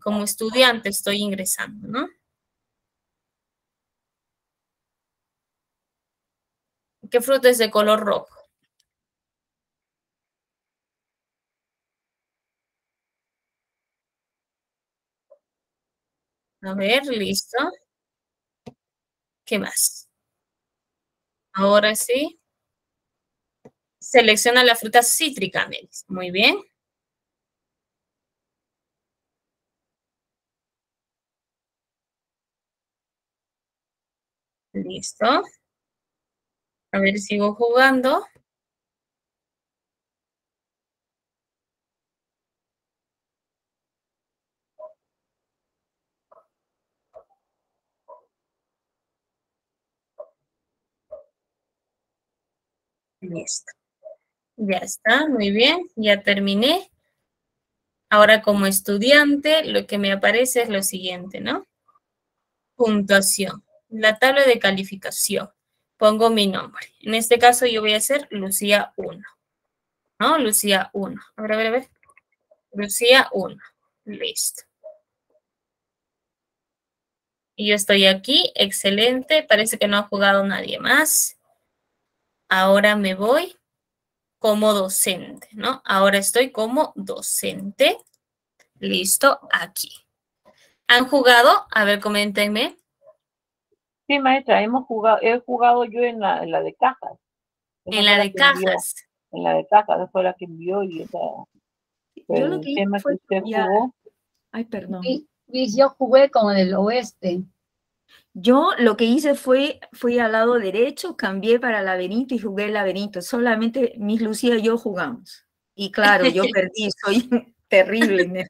Como estudiante estoy ingresando, ¿no? ¿Qué fruta es de color rojo? A ver, listo. ¿Qué más? Ahora sí. Selecciona la fruta cítrica, Melis. Muy bien. Listo. A ver, sigo jugando. Listo. Ya está, muy bien, ya terminé. Ahora como estudiante, lo que me aparece es lo siguiente, ¿no? Puntuación, la tabla de calificación. Pongo mi nombre. En este caso yo voy a ser Lucía 1. ¿No? Lucía 1. A ver, a ver, a ver. Lucía 1. Listo. Y yo estoy aquí, excelente. Parece que no ha jugado nadie más ahora me voy como docente, ¿no? Ahora estoy como docente. Listo, aquí. ¿Han jugado? A ver, coméntenme. Sí, maestra, hemos jugado, he jugado yo en la, de cajas. en la de cajas. en la de cajas, fue la que envió y esa, yo lo que hice fue, Ay, perdón. yo jugué con el oeste. Yo lo que hice fue, fui al lado derecho, cambié para laberinto y jugué el laberinto. Solamente mis Lucía y yo jugamos. Y claro, yo perdí, soy terrible.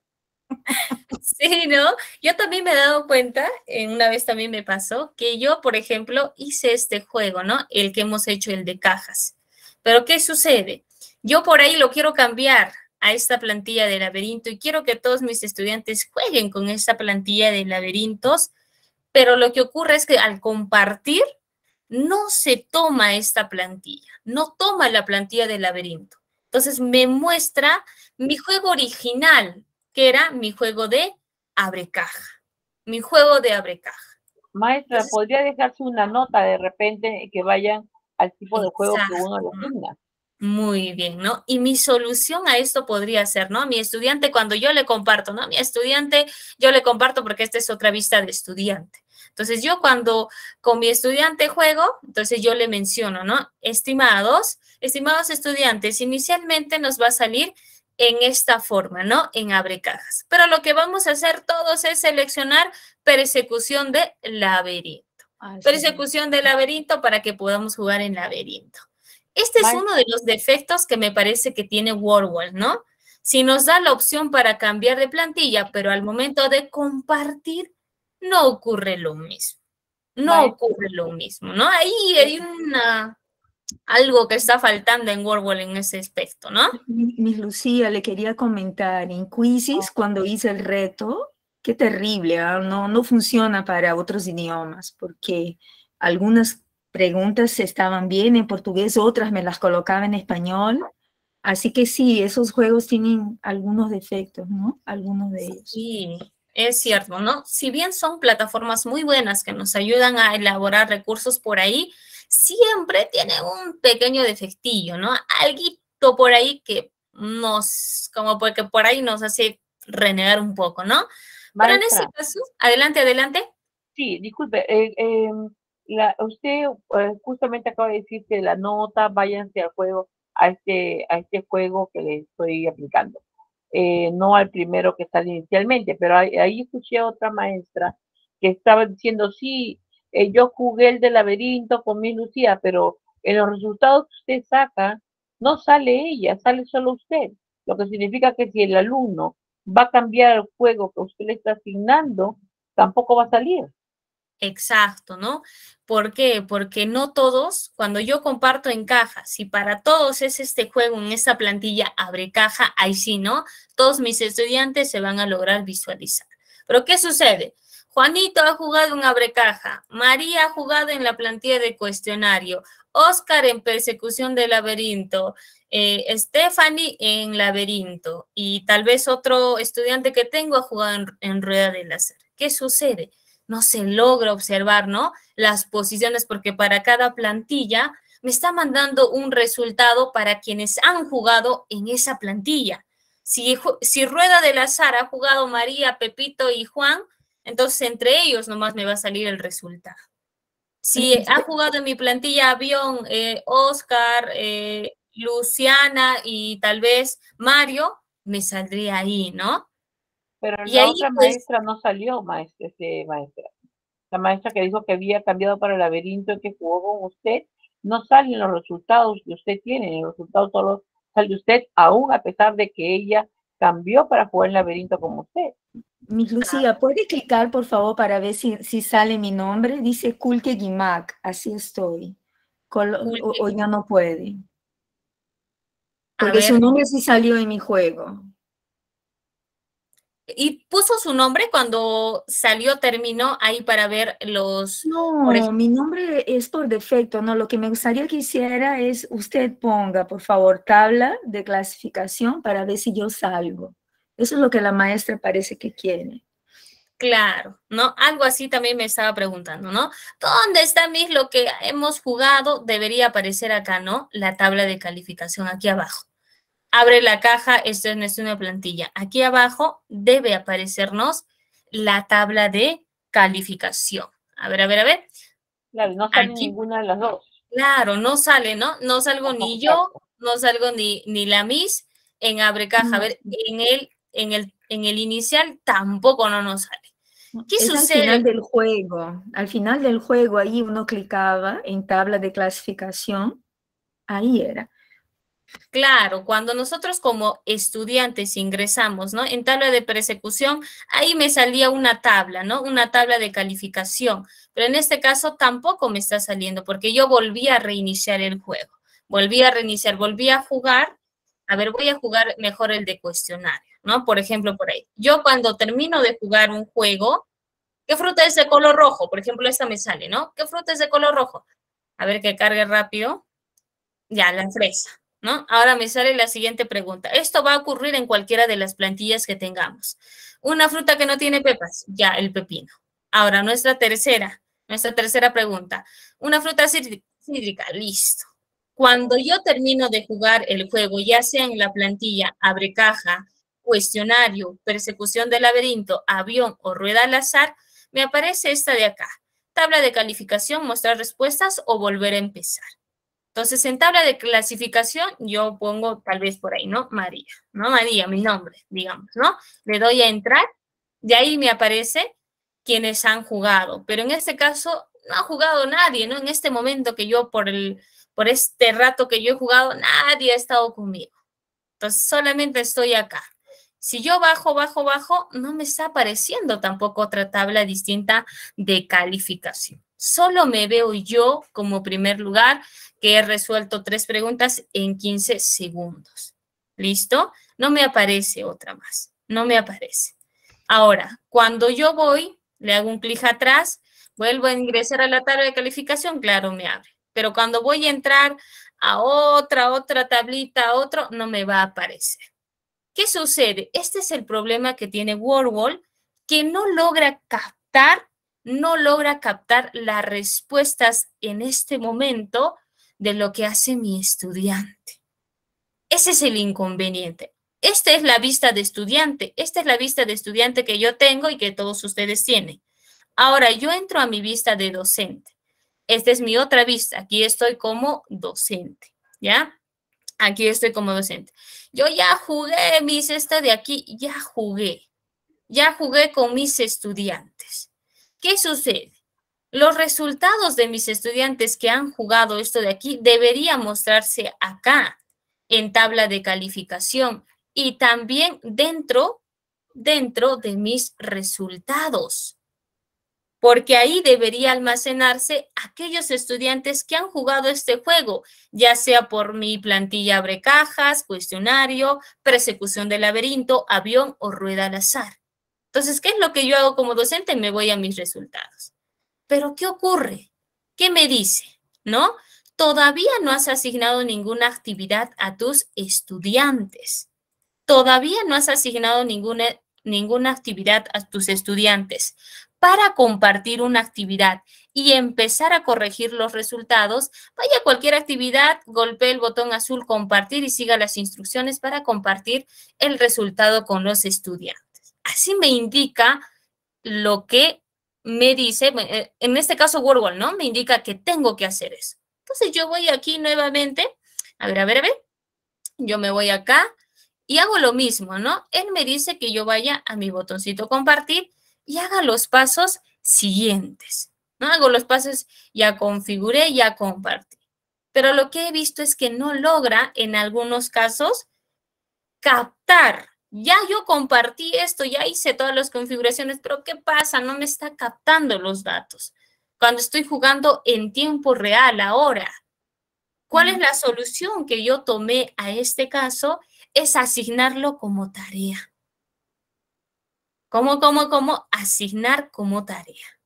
Sí, ¿no? Yo también me he dado cuenta, una vez también me pasó, que yo, por ejemplo, hice este juego, ¿no? El que hemos hecho, el de cajas. Pero ¿qué sucede? Yo por ahí lo quiero cambiar a esta plantilla de laberinto y quiero que todos mis estudiantes jueguen con esta plantilla de laberintos pero lo que ocurre es que al compartir no se toma esta plantilla, no toma la plantilla del laberinto. Entonces me muestra mi juego original, que era mi juego de abre caja, mi juego de abre caja. Maestra, podría dejarse una nota de repente que vayan al tipo de juego que uno lo tenga? Muy bien, ¿no? Y mi solución a esto podría ser, ¿no? Mi estudiante, cuando yo le comparto, ¿no? Mi estudiante, yo le comparto porque esta es otra vista de estudiante. Entonces yo cuando con mi estudiante juego, entonces yo le menciono, ¿no? Estimados, estimados estudiantes, inicialmente nos va a salir en esta forma, ¿no? En abre cajas. Pero lo que vamos a hacer todos es seleccionar persecución de laberinto. Persecución de laberinto para que podamos jugar en laberinto. Este es uno de los defectos que me parece que tiene WordWall, ¿no? Si nos da la opción para cambiar de plantilla, pero al momento de compartir, no ocurre lo mismo. No ocurre lo mismo, ¿no? Ahí hay una algo que está faltando en Warhol en ese aspecto, ¿no? Miss Lucía, le quería comentar, en Quisis, cuando hice el reto, qué terrible, ¿ah? no, no funciona para otros idiomas, porque algunas preguntas estaban bien en portugués, otras me las colocaba en español. Así que sí, esos juegos tienen algunos defectos, ¿no? Algunos de ellos. Sí, es cierto, ¿no? Si bien son plataformas muy buenas que nos ayudan a elaborar recursos por ahí, siempre tiene un pequeño defectillo, ¿no? Alguito por ahí que nos, como porque por ahí nos hace renegar un poco, ¿no? Pero en adelante, adelante. Sí, disculpe, eh, em, usted eh, justamente acaba de decir que la nota, váyanse al juego, a este, a este juego que le estoy aplicando. Eh, no al primero que sale inicialmente. Pero ahí, escuché a otra maestra que estaba diciendo, sí, eh, yo jugué el de laberinto con mi Lucía, pero en los resultados que usted saca, no sale ella, sale solo usted. Lo que significa que si el alumno va a cambiar el juego que usted le está asignando, tampoco va a salir. Exacto, ¿no? ¿Por qué? Porque no todos, cuando yo comparto en caja, si para todos es este juego en esta plantilla abre caja, ahí sí, ¿no? Todos mis estudiantes se van a lograr visualizar. Pero ¿qué sucede? Juanito ha jugado en abre caja, María ha jugado en la plantilla de cuestionario, Oscar en persecución del laberinto, eh, Stephanie en laberinto y tal vez otro estudiante que tengo ha jugado en, rueda del láser. ¿Qué sucede? no se logra observar, ¿no? Las posiciones, porque para cada plantilla me está mandando un resultado para quienes han jugado en esa plantilla. Si, Rueda del Azar ha jugado María, Pepito y Juan, entonces entre ellos nomás me va a salir el resultado. Si ha jugado en mi plantilla Avión, eh, Oscar, eh, Luciana y tal vez Mario, me saldría ahí, ¿no? Pero la otra pues maestra no salió, este, maestra, La maestra que dijo que había cambiado para el laberinto que jugó con usted, no salen los resultados que usted tiene, el resultado solo sale usted, aún a pesar de que ella cambió para jugar el laberinto con usted. Miss Lucía, ¿puede clicar por favor para ver si, sale mi nombre? Dice Kulke Gimak, así estoy. o, o, ya no puede. Porque su nombre sí salió en mi juego y puso su nombre cuando salió, terminó ahí para ver los... No, mi nombre es por defecto, no, lo que me gustaría que hiciera es usted ponga, por favor, tabla de clasificación para ver si yo salgo. Eso es lo que la maestra parece que quiere. Claro, ¿no? Algo así también me estaba preguntando, ¿no? ¿Dónde está mis lo que hemos jugado? Debería aparecer acá, ¿no? La tabla de calificación aquí abajo abre la caja, esto es una plantilla. Aquí abajo debe aparecernos la tabla de calificación. A ver, a ver, a ver. Claro, no sale ninguna de las dos. Claro, no sale, ¿no? No salgo ni yo, no salgo ni, ni la Miss en abre caja. A mm. ver, en el, en el, en el inicial tampoco no nos sale. ¿Qué sucede? Al final del juego, al final del juego ahí uno clicaba en tabla de clasificación, ahí era. Claro, cuando nosotros como estudiantes ingresamos, ¿no? En tabla de persecución, ahí me salía una tabla, ¿no? Una tabla de calificación, pero en este caso tampoco me está saliendo porque yo volví a reiniciar el juego, volví a reiniciar, volví a jugar, a ver, voy a jugar mejor el de cuestionario, ¿no? Por ejemplo, por ahí. Yo cuando termino de jugar un juego, ¿qué fruta es de color rojo? Por ejemplo, esta me sale, ¿no? ¿Qué fruta es de color rojo? A ver que cargue rápido. Ya, la fresa. Ahora me sale la siguiente pregunta. Esto va a ocurrir en cualquiera de las plantillas que tengamos. Una fruta que no tiene pepas, ya el pepino. Ahora nuestra tercera, nuestra tercera pregunta. Una fruta cítrica, listo. Cuando yo termino de jugar el juego, ya sea en la plantilla abre caja, cuestionario, persecución de laberinto, avión o rueda al azar, me aparece esta de acá. Tabla de calificación, mostrar respuestas o volver a empezar. Entonces, en tabla de clasificación, yo pongo tal vez por ahí, ¿no? María, ¿no? María, mi nombre, digamos, ¿no? Le doy a entrar, y ahí me aparece quienes han jugado, pero en este caso no ha jugado nadie, ¿no? En este momento que yo, por, el, por este rato que yo he jugado, nadie ha estado conmigo. Entonces, solamente estoy acá. Si yo bajo, bajo, bajo, no me está apareciendo tampoco otra tabla distinta de calificación. Solo me veo yo como primer lugar, que he resuelto tres preguntas en 15 segundos. ¿Listo? No me aparece otra más. No me aparece. Ahora, cuando yo voy, le hago un clic atrás, vuelvo a ingresar a la tabla de calificación, claro, me abre. Pero cuando voy a entrar a otra, otra tablita, a otro, no me va a aparecer. ¿Qué sucede? Este es el problema que tiene WordWall, que no logra captar, no logra captar las respuestas en este momento de lo que hace mi estudiante. Ese es el inconveniente. Esta es la vista de estudiante, esta es la vista de estudiante que yo tengo y que todos ustedes tienen. Ahora yo entro a mi vista de docente. Esta es mi otra vista, aquí estoy como docente, ¿ya? Aquí estoy como docente. Yo ya jugué mis, esta de aquí, ya jugué. Ya jugué con mis estudiantes. ¿Qué sucede? Los resultados de mis estudiantes que han jugado esto de aquí debería mostrarse acá en tabla de calificación y también dentro, dentro de mis resultados. Porque ahí debería almacenarse aquellos estudiantes que han jugado este juego, ya sea por mi plantilla abre cajas, cuestionario, persecución de laberinto, avión o rueda al azar. Entonces, ¿qué es lo que yo hago como docente? Me voy a mis resultados. Pero ¿qué ocurre? ¿Qué me dice? ¿No? Todavía no has asignado ninguna actividad a tus estudiantes. Todavía no has asignado ninguna, ninguna actividad a tus estudiantes. Para compartir una actividad y empezar a corregir los resultados, vaya a cualquier actividad, golpee el botón azul compartir y siga las instrucciones para compartir el resultado con los estudiantes. Así me indica lo que me dice, eh, en este caso Wordwall, ¿no? Me indica que tengo que hacer eso. Entonces yo voy aquí nuevamente, a ver, a ver, a ver, yo me voy acá y hago lo mismo, ¿no? Él me dice que yo vaya a mi botoncito compartir y haga los pasos siguientes, ¿no? Hago los pasos, ya configuré, ya compartí. Pero lo que he visto es que no logra en algunos casos captar ya yo compartí esto, ya hice todas las configuraciones, pero ¿qué pasa? No me está captando los datos cuando estoy jugando en tiempo real ahora. ¿Cuál es la solución que yo tomé a este caso? Es asignarlo como tarea. ¿Cómo, cómo, cómo? Asignar como tarea.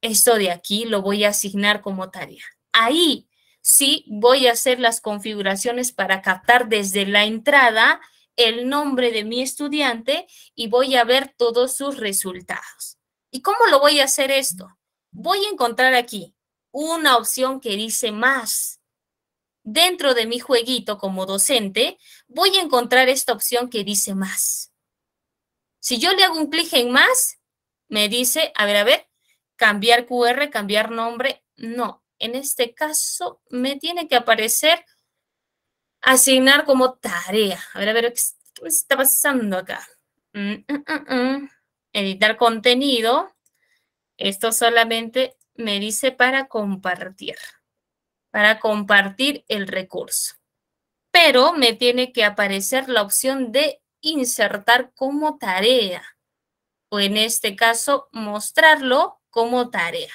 Esto de aquí lo voy a asignar como tarea. Ahí sí voy a hacer las configuraciones para captar desde la entrada el nombre de mi estudiante y voy a ver todos sus resultados. ¿Y cómo lo voy a hacer esto? Voy a encontrar aquí una opción que dice más. Dentro de mi jueguito como docente, voy a encontrar esta opción que dice más. Si yo le hago un clic en más, me dice, a ver, a ver, cambiar QR, cambiar nombre. No, en este caso me tiene que aparecer Asignar como tarea. A ver, a ver, ¿qué está pasando acá? Mm, mm, mm, Editar contenido. Esto solamente me dice para compartir. Para compartir el recurso. Pero me tiene que aparecer la opción de insertar como tarea. O en este caso, mostrarlo como tarea.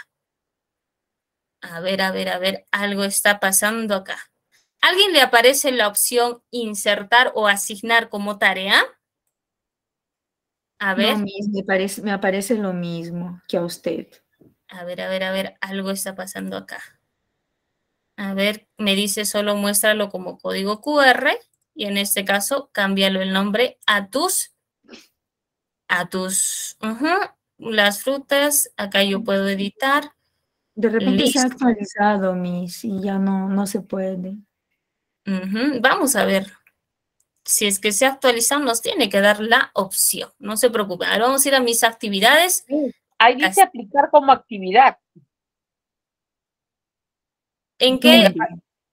A ver, a ver, a ver, algo está pasando acá. ¿Alguien le aparece la opción insertar o asignar como tarea? A ver. me, aparece lo mismo que a usted. A ver, a ver, a ver, algo está pasando acá. A ver, me dice solo muéstralo como código QR y en este caso cámbialo el nombre a tus, a tus, las frutas, acá yo puedo editar. De repente se ha actualizado, Miss, y ya no, no se puede. Vamos a ver. Si es que se actualizan, nos tiene que dar la opción. No se preocupen. Ahora vamos a ir a mis actividades. Ahí dice aplicar como actividad. ¿En qué?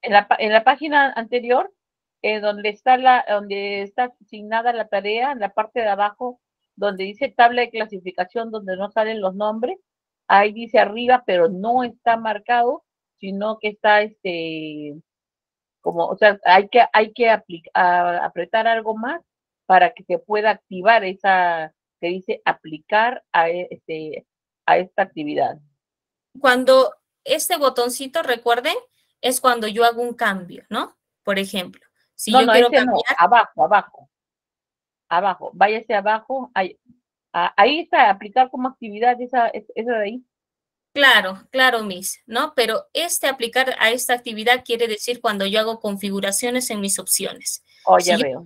En la, página anterior, eh, donde, está la, donde está asignada la tarea, en la parte de abajo, donde dice tabla de clasificación, donde no salen los nombres, ahí dice arriba, pero no está marcado, sino que está este como, o sea, hay que, hay que apretar algo más para que se pueda activar esa, que dice aplicar a, e, este, a esta actividad. Cuando este botoncito, recuerden, es cuando yo hago un cambio, ¿no? Por ejemplo, si yo quiero abajo, abajo, abajo, váyase abajo, ahí, ahí está, aplicar como actividad, esa, esa de ahí. Claro, claro, Miss, ¿no? Pero este aplicar a esta actividad quiere decir cuando yo hago configuraciones en mis opciones. Oh, ya veo.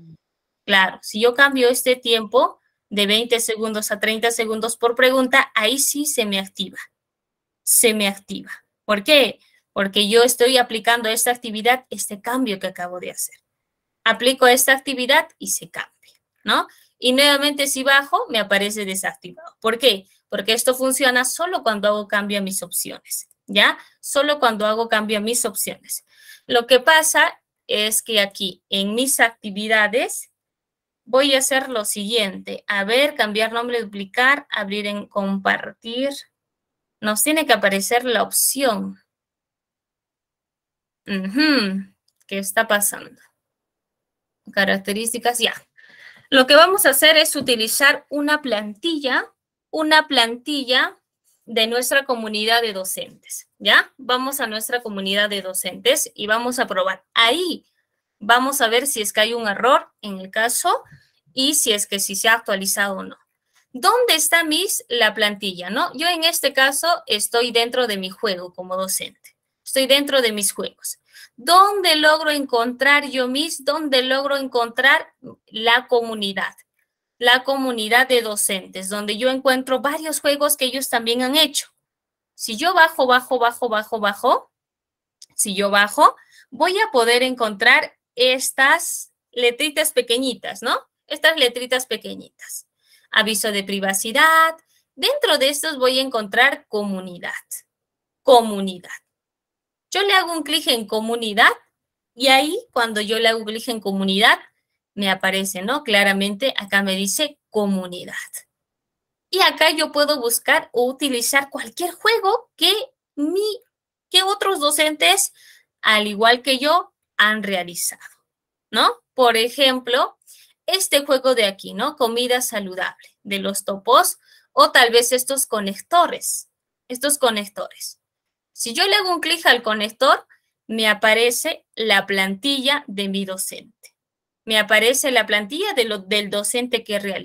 claro, si yo cambio este tiempo de 20 segundos a 30 segundos por pregunta, ahí sí se me activa. Se me activa. ¿Por qué? Porque yo estoy aplicando a esta actividad este cambio que acabo de hacer. Aplico esta actividad y se cambia, ¿no? Y nuevamente si bajo, me aparece desactivado. ¿Por qué? porque esto funciona solo cuando hago cambio a mis opciones, ¿ya? Solo cuando hago cambio a mis opciones. Lo que pasa es que aquí en mis actividades voy a hacer lo siguiente. A ver, cambiar nombre, duplicar, abrir en compartir. Nos tiene que aparecer la opción. ¿Qué está pasando? Características, ya. Lo que vamos a hacer es utilizar una plantilla una plantilla de nuestra comunidad de docentes, ¿ya? Vamos a nuestra comunidad de docentes y vamos a probar. Ahí vamos a ver si es que hay un error en el caso y si es que si se ha actualizado o no. ¿Dónde está mis la plantilla, no? Yo en este caso estoy dentro de mi juego como docente. Estoy dentro de mis juegos. ¿Dónde logro encontrar yo mis? ¿Dónde logro encontrar la comunidad? la comunidad de docentes, donde yo encuentro varios juegos que ellos también han hecho. Si yo bajo, bajo, bajo, bajo, bajo, si yo bajo, voy a poder encontrar estas letritas pequeñitas, ¿no? Estas letritas pequeñitas. Aviso de privacidad. Dentro de estos voy a encontrar comunidad. Comunidad. Yo le hago un clic en comunidad y ahí cuando yo le hago clic en comunidad, me aparece, ¿no? Claramente acá me dice comunidad. Y acá yo puedo buscar o utilizar cualquier juego que, mi, que otros docentes, al igual que yo, han realizado, ¿no? Por ejemplo, este juego de aquí, ¿no? Comida saludable, de los topos, o tal vez estos conectores, estos conectores. Si yo le hago un clic al conector, me aparece la plantilla de mi docente me aparece la plantilla del docente que he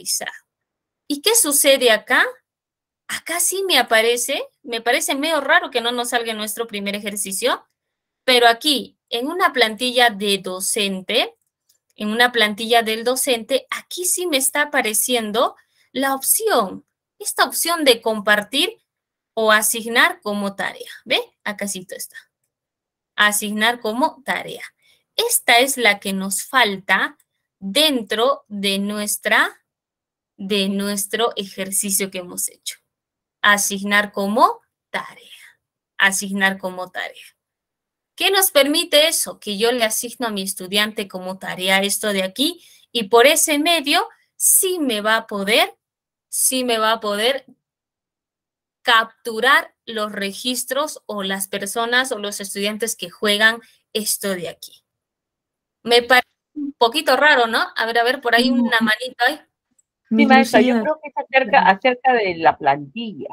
¿Y qué sucede acá? Acá sí me aparece, me parece medio raro que no nos salga nuestro primer ejercicio, pero aquí, en una plantilla de docente, en una plantilla del docente, aquí sí me está apareciendo la opción, esta opción de compartir o asignar como tarea. ¿Ve? Acá sí está. Asignar como tarea esta es la que nos falta dentro de, nuestra, de nuestro ejercicio que hemos hecho. Asignar como tarea. Asignar como tarea. ¿Qué nos permite eso? Que yo le asigno a mi estudiante como tarea esto de aquí y por ese medio sí me va a poder, sí me va a poder capturar los registros o las personas o los estudiantes que juegan esto de aquí. Me parece un poquito raro, ¿no? A ver, a ver, por ahí una manita. ahí. Sí, maestra, yo creo que es acerca, acerca de la plantilla.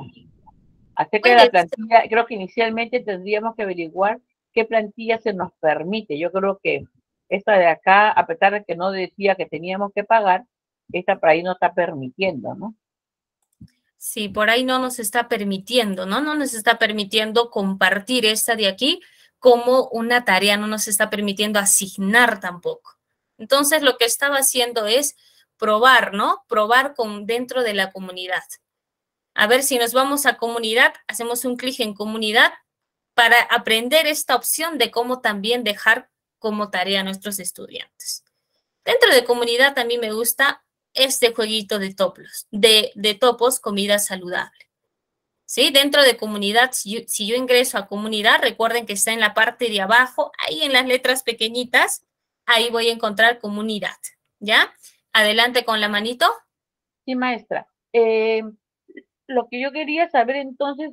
Acerca de la plantilla, creo que inicialmente tendríamos que averiguar qué plantilla se nos permite. Yo creo que esta de acá, a pesar de que no decía que teníamos que pagar, esta por ahí no está permitiendo, ¿no? Sí, por ahí no nos está permitiendo, ¿no? No nos está permitiendo compartir esta de aquí como una tarea no nos está permitiendo asignar tampoco. Entonces, lo que estaba haciendo es probar, ¿no? Probar con, dentro de la comunidad. A ver si nos vamos a comunidad, hacemos un clic en comunidad para aprender esta opción de cómo también dejar como tarea a nuestros estudiantes. Dentro de comunidad también me gusta este jueguito de toplos de, de topos comida saludable. ¿sí? Dentro de comunidad, si yo, ingreso a comunidad, recuerden que está en la parte de abajo, ahí en las letras pequeñitas, ahí voy a encontrar comunidad, ¿ya? Adelante con la manito. Sí, maestra. Eh, lo que yo quería saber entonces,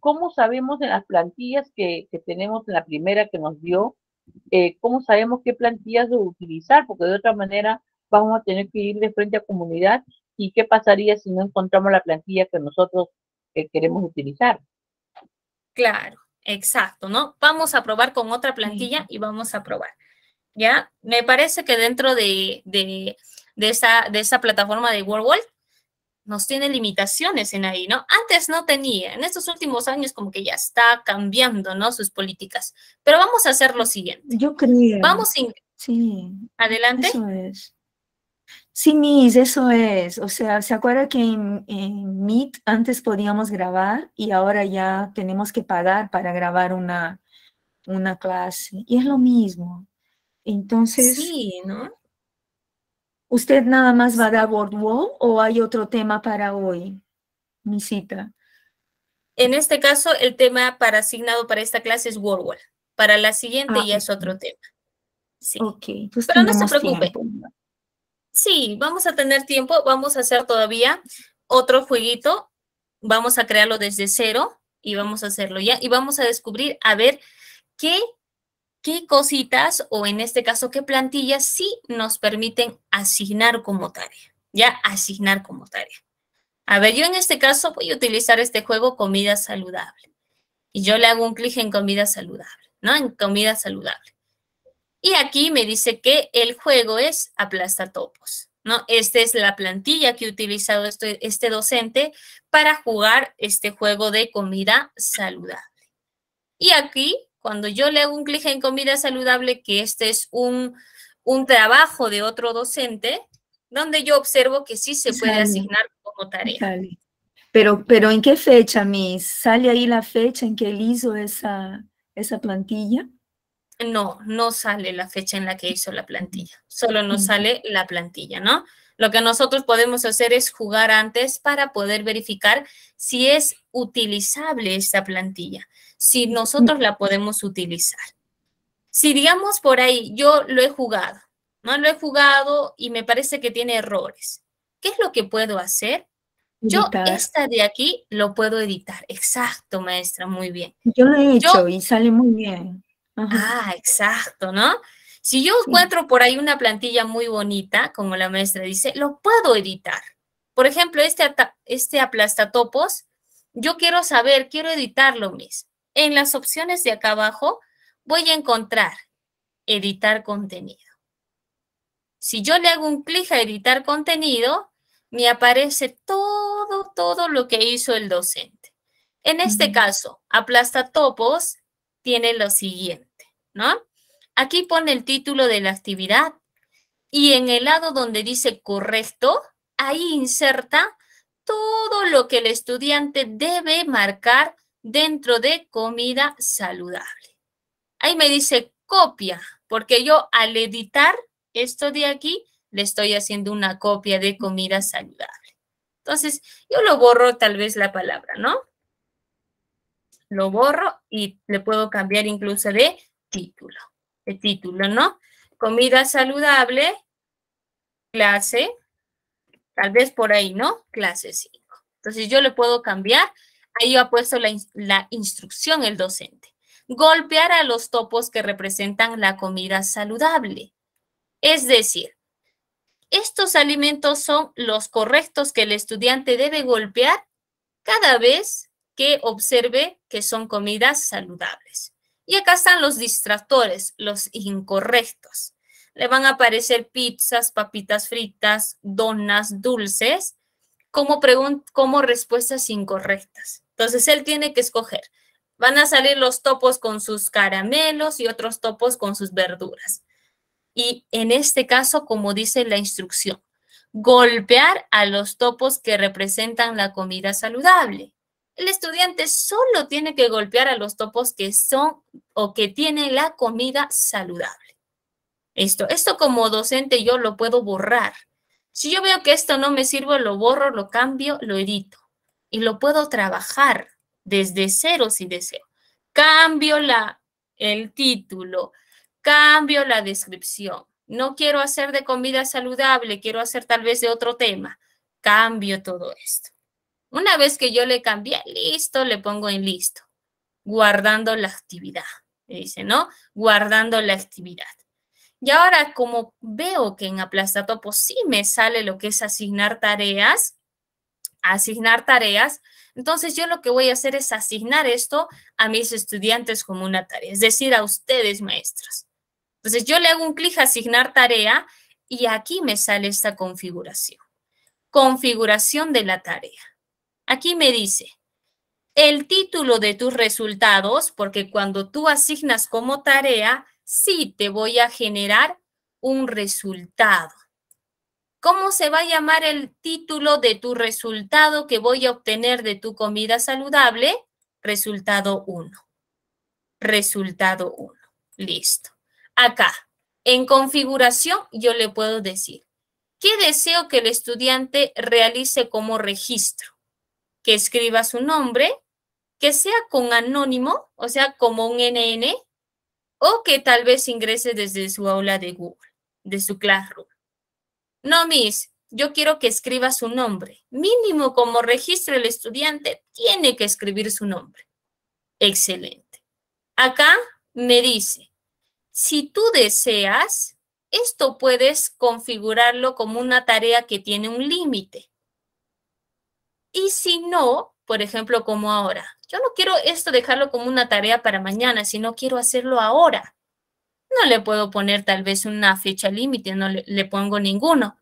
¿cómo sabemos en las plantillas que, tenemos en la primera que nos dio, eh, cómo sabemos qué plantillas utilizar? Porque de otra manera vamos a tener que ir de frente a comunidad y qué pasaría si no encontramos la plantilla que nosotros que queremos utilizar. Claro, exacto, ¿no? Vamos a probar con otra plantilla y vamos a probar. ¿Ya? Me parece que dentro de, esa, de esa plataforma de world nos tiene limitaciones en ahí, ¿no? Antes no tenía, en estos últimos años como que ya está cambiando, ¿no? Sus políticas. Pero vamos a hacer lo siguiente. Yo creo. Vamos a... Sí. Adelante. Sí, Miss, eso es. O sea, ¿se acuerda que en, Meet antes podíamos grabar y ahora ya tenemos que pagar para grabar una, una clase? Y es lo mismo. Entonces. Sí, ¿no? ¿Usted nada más va a dar World o hay otro tema para hoy, Missita. En este caso, el tema para asignado para esta clase es World Para la siguiente ah, ya es otro tema. Sí. Ok, Pero no se preocupe. Sí, vamos a tener tiempo, vamos a hacer todavía otro jueguito, vamos a crearlo desde cero y vamos a hacerlo ya y vamos a descubrir a ver qué qué cositas o en este caso qué plantillas sí nos permiten asignar como tarea, ya asignar como tarea. A ver, yo en este caso voy a utilizar este juego comida saludable y yo le hago un clic en comida saludable, ¿no? En comida saludable. Y aquí me dice que el juego es aplastatopos. ¿No? Esta es la plantilla que ha utilizado este, este, docente para jugar este juego de comida saludable. Y aquí, cuando yo le hago un clic en comida saludable, que este es un, un trabajo de otro docente, donde yo observo que sí se puede asignar como tarea. Pero, pero ¿en qué fecha, Miss? ¿Sale ahí la fecha en que él hizo esa, esa plantilla? no, no sale la fecha en la que hizo la plantilla, solo nos sale la plantilla, ¿no? Lo que nosotros podemos hacer es jugar antes para poder verificar si es utilizable esta plantilla, si nosotros la podemos utilizar. Si digamos por ahí, yo lo he jugado, no lo he jugado y me parece que tiene errores, ¿qué es lo que puedo hacer? Yo esta de aquí lo puedo editar. Exacto, maestra, muy bien. Yo lo he hecho y sale muy bien. Ah, exacto, ¿no? Si yo encuentro por ahí una plantilla muy bonita, como la maestra dice, lo puedo editar. Por ejemplo, este, este aplastatopos, yo quiero saber, quiero editarlo, mismo. En las opciones de acá abajo voy a encontrar editar contenido. Si yo le hago un clic a editar contenido, me aparece todo, todo lo que hizo el docente. En este caso, aplastatopos tiene lo siguiente, ¿no? Aquí pone el título de la actividad y en el lado donde dice correcto, ahí inserta todo lo que el estudiante debe marcar dentro de comida saludable. Ahí me dice copia, porque yo al editar esto de aquí, le estoy haciendo una copia de comida saludable. Entonces, yo lo borro tal vez la palabra, ¿no? lo borro y le puedo cambiar incluso de título, de título, ¿no? Comida saludable, clase, tal vez por ahí, ¿no? Clase 5. Entonces yo le puedo cambiar, ahí ha puesto la, la instrucción el docente. Golpear a los topos que representan la comida saludable. Es decir, estos alimentos son los correctos que el estudiante debe golpear cada vez que observe que son comidas saludables. Y acá están los distractores, los incorrectos. Le van a aparecer pizzas, papitas fritas, donas, dulces, como, como respuestas incorrectas. Entonces él tiene que escoger. Van a salir los topos con sus caramelos y otros topos con sus verduras. Y en este caso, como dice la instrucción, golpear a los topos que representan la comida saludable. El estudiante solo tiene que golpear a los topos que son o que tienen la comida saludable. Esto, esto como docente yo lo puedo borrar. Si yo veo que esto no me sirve, lo borro, lo cambio, lo edito. Y lo puedo trabajar desde cero si deseo. Cambio la, el título, cambio la descripción. No quiero hacer de comida saludable, quiero hacer tal vez de otro tema. Cambio todo esto. Una vez que yo le cambié, listo, le pongo en listo, guardando la actividad. Me dice, ¿no? Guardando la actividad. Y ahora, como veo que en Aplastatopo sí me sale lo que es asignar tareas, asignar tareas, entonces yo lo que voy a hacer es asignar esto a mis estudiantes como una tarea, es decir, a ustedes maestros. Entonces yo le hago un clic a asignar tarea y aquí me sale esta configuración. Configuración de la tarea. Aquí me dice, el título de tus resultados, porque cuando tú asignas como tarea, sí te voy a generar un resultado. ¿Cómo se va a llamar el título de tu resultado que voy a obtener de tu comida saludable? Resultado 1. Resultado 1. Listo. Acá, en configuración, yo le puedo decir, ¿qué deseo que el estudiante realice como registro? que escriba su nombre, que sea con anónimo, o sea, como un NN, o que tal vez ingrese desde su aula de Google, de su Classroom. No, Miss, yo quiero que escriba su nombre. Mínimo como registro el estudiante, tiene que escribir su nombre. Excelente. Acá me dice, si tú deseas, esto puedes configurarlo como una tarea que tiene un límite. Y si no, por ejemplo, como ahora, yo no quiero esto dejarlo como una tarea para mañana, sino quiero hacerlo ahora. No le puedo poner tal vez una fecha límite, no le, pongo ninguno.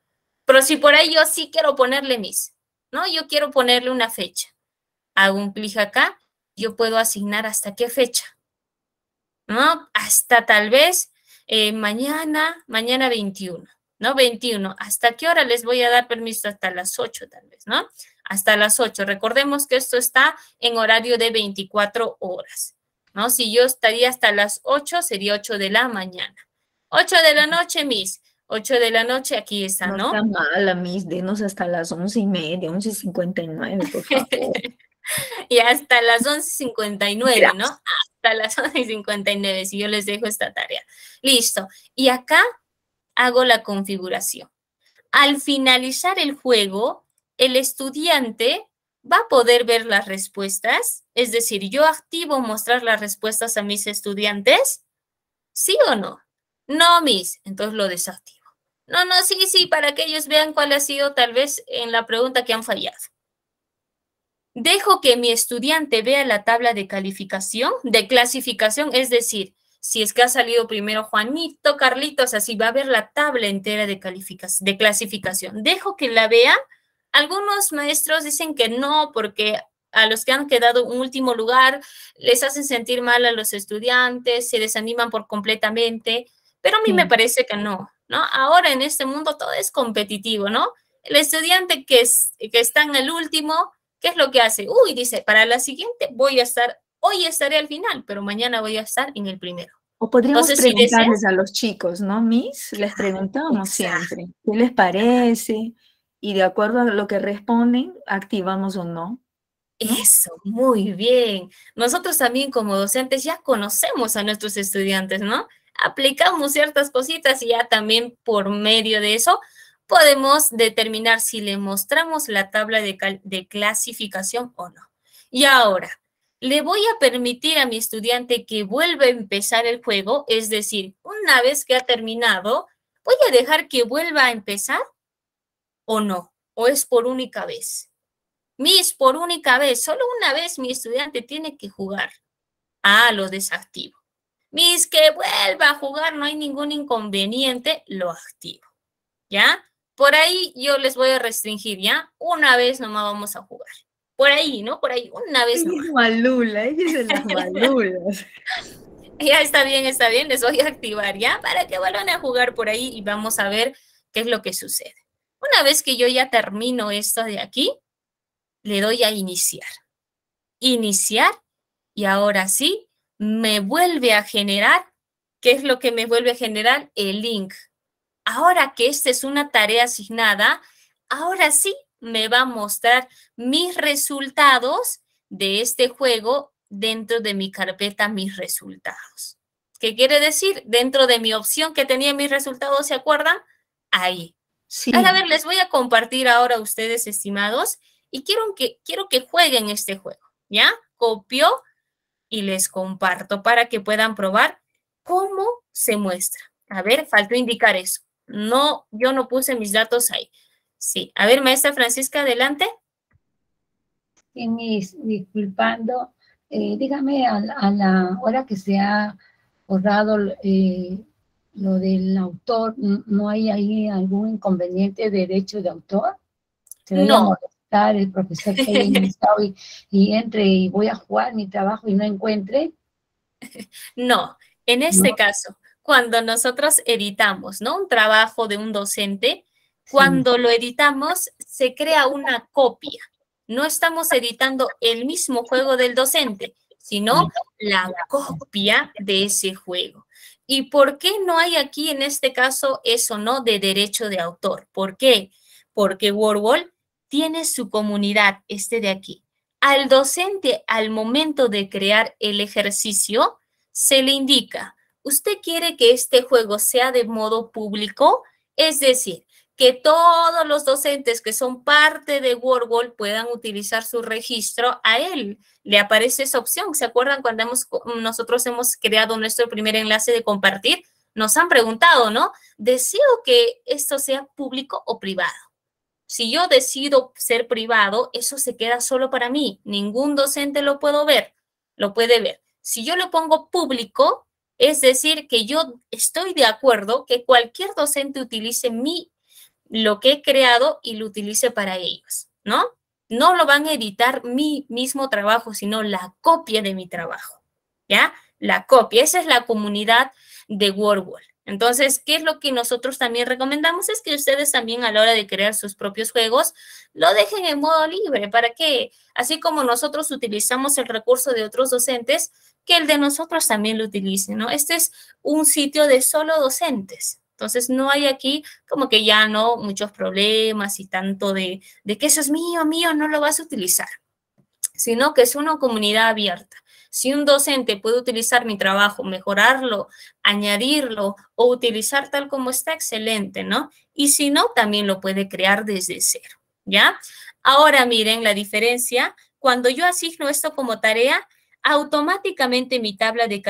Pero si por ahí yo sí quiero ponerle mis, ¿no? Yo quiero ponerle una fecha. Hago un clic acá, yo puedo asignar hasta qué fecha, ¿no? Hasta tal vez eh, mañana, mañana 21, ¿no? 21. ¿Hasta qué hora les voy a dar permiso? Hasta las 8 tal vez, ¿no? hasta las 8. Recordemos que esto está en horario de 24 horas, ¿no? Si yo estaría hasta las 8, sería 8 de la mañana. 8 de la noche, Miss. 8 de la noche, aquí está, ¿no? No está mala, Miss. Denos hasta las 11 y media, 11 y 59, por favor. y hasta las 11 y 59, ¿no? Hasta las 11 y 59, si yo les dejo esta tarea. Listo. Y acá hago la configuración. Al finalizar el juego, el estudiante va a poder ver las respuestas, es decir, yo activo mostrar las respuestas a mis estudiantes, ¿sí o no? No, mis, entonces lo desactivo. No, no, sí, sí, para que ellos vean cuál ha sido tal vez en la pregunta que han fallado. Dejo que mi estudiante vea la tabla de calificación, de clasificación, es decir, si es que ha salido primero Juanito, Carlitos, así va a ver la tabla entera de, de clasificación. Dejo que la vea algunos maestros dicen que no, porque a los que han quedado en último lugar les hacen sentir mal a los estudiantes, se desaniman por completamente, pero a mí me mm. parece que no, ¿no? Ahora en este mundo todo es competitivo, ¿no? El estudiante que, es, que está en el último, ¿qué es lo que hace? Uy, dice, para la siguiente voy a estar, hoy estaré al final, pero mañana voy a estar en el primero. O podríamos preguntarles a los chicos, ¿no, Miss? Les preguntamos siempre, ¿qué les parece? y de acuerdo a lo que responden, activamos o no. Eso, muy bien. Nosotros también como docentes ya conocemos a nuestros estudiantes, ¿no? Aplicamos ciertas cositas y ya también por medio de eso podemos determinar si le mostramos la tabla de, clasificación o no. Y ahora, le voy a permitir a mi estudiante que vuelva a empezar el juego, es decir, una vez que ha terminado, voy a dejar que vuelva a empezar o no, o es por única vez. Mis, por única vez, solo una vez mi estudiante tiene que jugar. Ah, lo desactivo. Mis, que vuelva a jugar, no hay ningún inconveniente, lo activo. ¿Ya? Por ahí yo les voy a restringir, ¿ya? Una vez nomás vamos a jugar. Por ahí, ¿no? Por ahí, una vez nomás. Malula, es las malulas. ya está bien, está bien, les voy a activar, ¿ya? Para que vuelvan a jugar por ahí y vamos a ver qué es lo que sucede. Una vez que yo ya termino esto de aquí, le doy a iniciar. Iniciar y ahora sí me vuelve a generar, ¿qué es lo que me vuelve a generar? El link. Ahora que esta es una tarea asignada, ahora sí me va a mostrar mis resultados de este juego dentro de mi carpeta mis resultados. ¿Qué quiere decir? Dentro de mi opción que tenía mis resultados, ¿se acuerdan? Ahí a ver, les voy a compartir ahora a ustedes, estimados, y quiero que, quiero que jueguen este juego, ¿ya? Copio y les comparto para que puedan probar cómo se muestra. A ver, faltó indicar eso. No, yo no puse mis datos ahí. Sí, a ver, maestra Francisca, adelante. disculpando, eh, dígame a, la hora que se ha borrado eh, lo del autor, ¿no hay ahí algún inconveniente de derecho de autor? no. el profesor que ha ingresado y, entre y voy a jugar mi trabajo y no encuentre? No, en este caso, cuando nosotros editamos, ¿no? Un trabajo de un docente, cuando lo editamos se crea una copia. No estamos editando el mismo juego del docente, sino la copia de ese juego. ¿Y por qué no hay aquí en este caso eso, no, de derecho de autor? ¿Por qué? Porque WordWall tiene su comunidad, este de aquí. Al docente, al momento de crear el ejercicio, se le indica, ¿usted quiere que este juego sea de modo público? Es decir, que todos los docentes que son parte de WordWall puedan utilizar su registro a él. Le aparece esa opción. ¿Se acuerdan cuando nosotros hemos creado nuestro primer enlace de compartir? Nos han preguntado, ¿no? ¿Deseo que esto sea público o privado? Si yo decido ser privado, eso se queda solo para mí. Ningún docente lo puedo ver, lo puede ver. Si yo lo pongo público, es decir, que yo estoy de acuerdo que cualquier docente utilice mi lo que he creado y lo utilice para ellos, ¿no? No lo van a editar mi mismo trabajo, sino la copia de mi trabajo, ¿ya? La copia, esa es la comunidad de WordWall. Entonces, ¿qué es lo que nosotros también recomendamos? Es que ustedes también a la hora de crear sus propios juegos lo dejen en modo libre para que, así como nosotros utilizamos el recurso de otros docentes, que el de nosotros también lo utilicen, ¿no? Este es un sitio de solo docentes, entonces no hay aquí como que ya no muchos problemas y tanto de, que eso es mío, mío, no lo vas a utilizar, sino que es una comunidad abierta. Si un docente puede utilizar mi trabajo, mejorarlo, añadirlo o utilizar tal como está, excelente, ¿no? Y si no, también lo puede crear desde cero, ¿ya? Ahora miren la diferencia. Cuando yo asigno esto como tarea, automáticamente mi tabla de,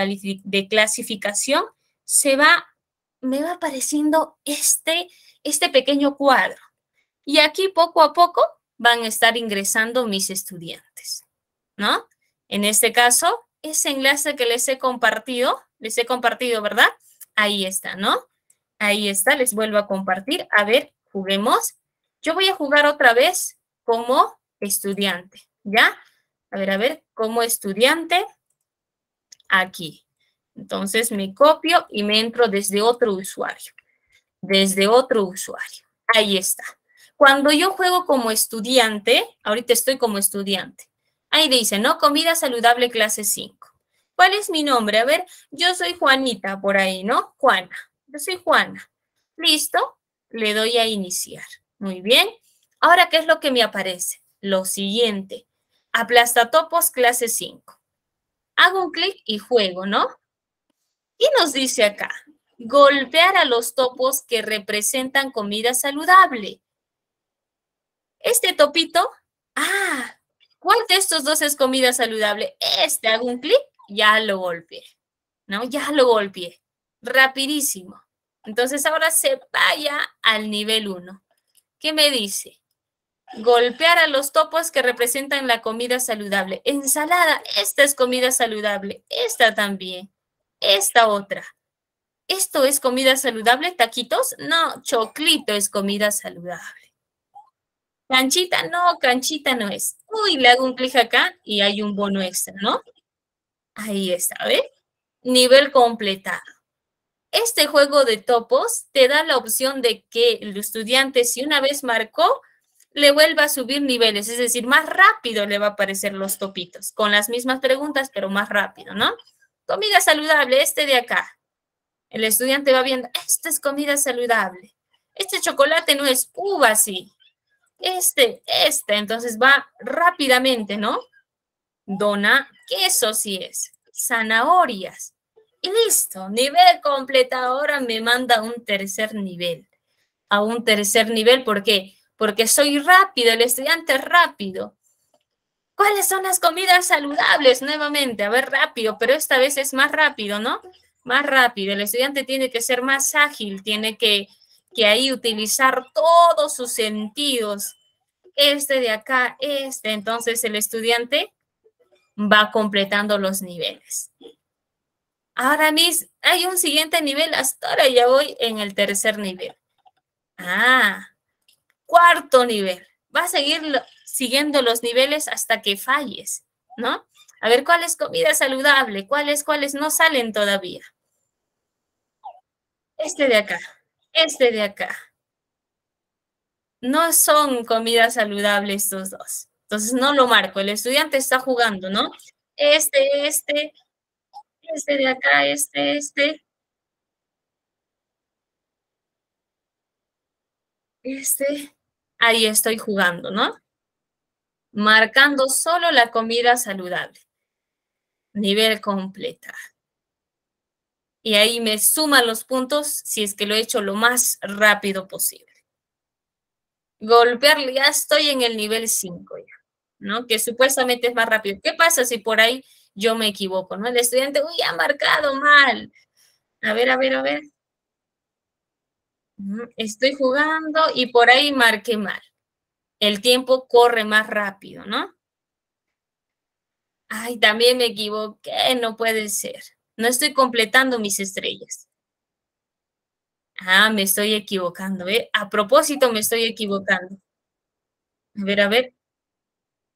de clasificación se va me va apareciendo este, este pequeño cuadro. Y aquí poco a poco van a estar ingresando mis estudiantes, ¿no? En este caso, ese enlace que les he compartido, les he compartido, ¿verdad? Ahí está, ¿no? Ahí está, les vuelvo a compartir. A ver, juguemos. Yo voy a jugar otra vez como estudiante, ¿ya? A ver, a ver, como estudiante, aquí. Entonces me copio y me entro desde otro usuario, desde otro usuario. Ahí está. Cuando yo juego como estudiante, ahorita estoy como estudiante. Ahí dice, ¿no? Comida saludable clase 5. ¿Cuál es mi nombre? A ver, yo soy Juanita por ahí, ¿no? Juana. Yo soy Juana. Listo. Le doy a iniciar. Muy bien. Ahora, ¿qué es lo que me aparece? Lo siguiente. Aplastatopos clase 5. Hago un clic y juego, ¿no? Y nos dice acá, golpear a los topos que representan comida saludable. Este topito, ah, ¿cuál de estos dos es comida saludable? Este, hago un clic, ya lo golpeé, ¿no? Ya lo golpeé, rapidísimo. Entonces ahora se vaya al nivel 1. ¿Qué me dice? Golpear a los topos que representan la comida saludable. Ensalada, esta es comida saludable, esta también esta otra. ¿Esto es comida saludable, taquitos? No, choclito es comida saludable. Canchita, no, canchita no es. Uy, le hago un clic acá y hay un bono extra, ¿no? Ahí está, ¿ves? Nivel completado. Este juego de topos te da la opción de que el estudiante, si una vez marcó, le vuelva a subir niveles, es decir, más rápido le va a aparecer los topitos, con las mismas preguntas, pero más rápido, ¿no? comida saludable, este de acá. El estudiante va viendo, esta es comida saludable. Este chocolate no es uva, sí. Este, este. Entonces va rápidamente, ¿no? Dona, queso sí es. Zanahorias. Y listo, nivel completo. Ahora me manda un tercer nivel. A un tercer nivel, ¿por qué? Porque soy rápido, el estudiante es rápido. ¿Cuáles son las comidas saludables? Nuevamente, a ver, rápido, pero esta vez es más rápido, ¿no? Más rápido. El estudiante tiene que ser más ágil, tiene que, que ahí utilizar todos sus sentidos. Este de acá, este. Entonces el estudiante va completando los niveles. Ahora mis, hay un siguiente nivel, hasta ahora ya voy en el tercer nivel. Ah, cuarto nivel. Va a seguir siguiendo los niveles hasta que falles, ¿no? A ver cuál es comida saludable, cuáles, cuáles no salen todavía. Este de acá, este de acá. No son comida saludable estos dos. Entonces no lo marco, el estudiante está jugando, ¿no? Este, este, este de acá, este, este. Este, ahí estoy jugando, ¿no? marcando solo la comida saludable. Nivel completa. Y ahí me suman los puntos si es que lo he hecho lo más rápido posible. Golpear, ya estoy en el nivel 5 ya, ¿no? Que supuestamente es más rápido. ¿Qué pasa si por ahí yo me equivoco, ¿no? El estudiante, uy, ha marcado mal. A ver, a ver, a ver. Estoy jugando y por ahí marqué mal el tiempo corre más rápido, ¿no? Ay, también me equivoqué, no puede ser. No estoy completando mis estrellas. Ah, me estoy equivocando, ¿eh? A propósito, me estoy equivocando. A ver, a ver.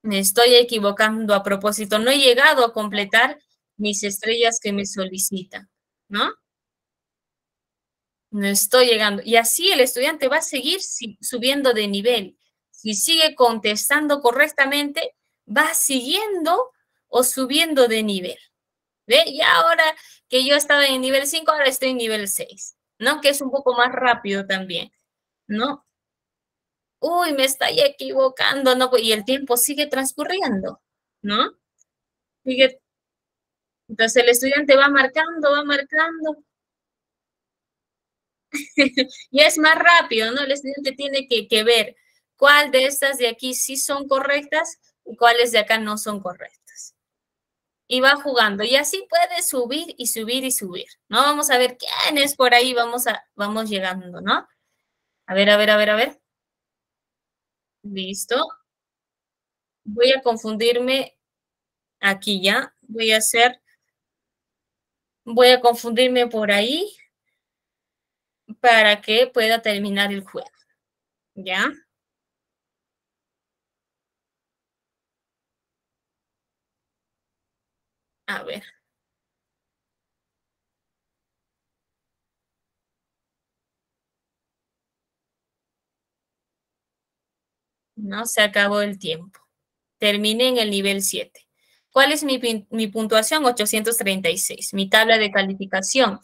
Me estoy equivocando a propósito. No he llegado a completar mis estrellas que me solicitan, ¿no? No estoy llegando. Y así el estudiante va a seguir subiendo de nivel si sigue contestando correctamente, va siguiendo o subiendo de nivel. ¿Ve? Y ahora que yo estaba en nivel 5, ahora estoy en nivel 6, ¿no? Que es un poco más rápido también, ¿no? Uy, me estoy equivocando, ¿no? Y el tiempo sigue transcurriendo, ¿no? Sigue. Entonces el estudiante va marcando, va marcando. y es más rápido, ¿no? El estudiante tiene que ver cuál de estas de aquí sí son correctas y cuáles de acá no son correctas. Y va jugando. Y así puede subir y subir y subir, ¿no? Vamos a ver quién es por ahí, vamos, a, vamos llegando, ¿no? A ver, a ver, a ver, a ver. Listo. Voy a confundirme aquí ya. Voy a hacer... Voy a confundirme por ahí para que pueda terminar el juego. ¿Ya? A ver. No se acabó el tiempo. Terminé en el nivel 7. ¿Cuál es mi, puntuación? 836. Mi tabla de calificación.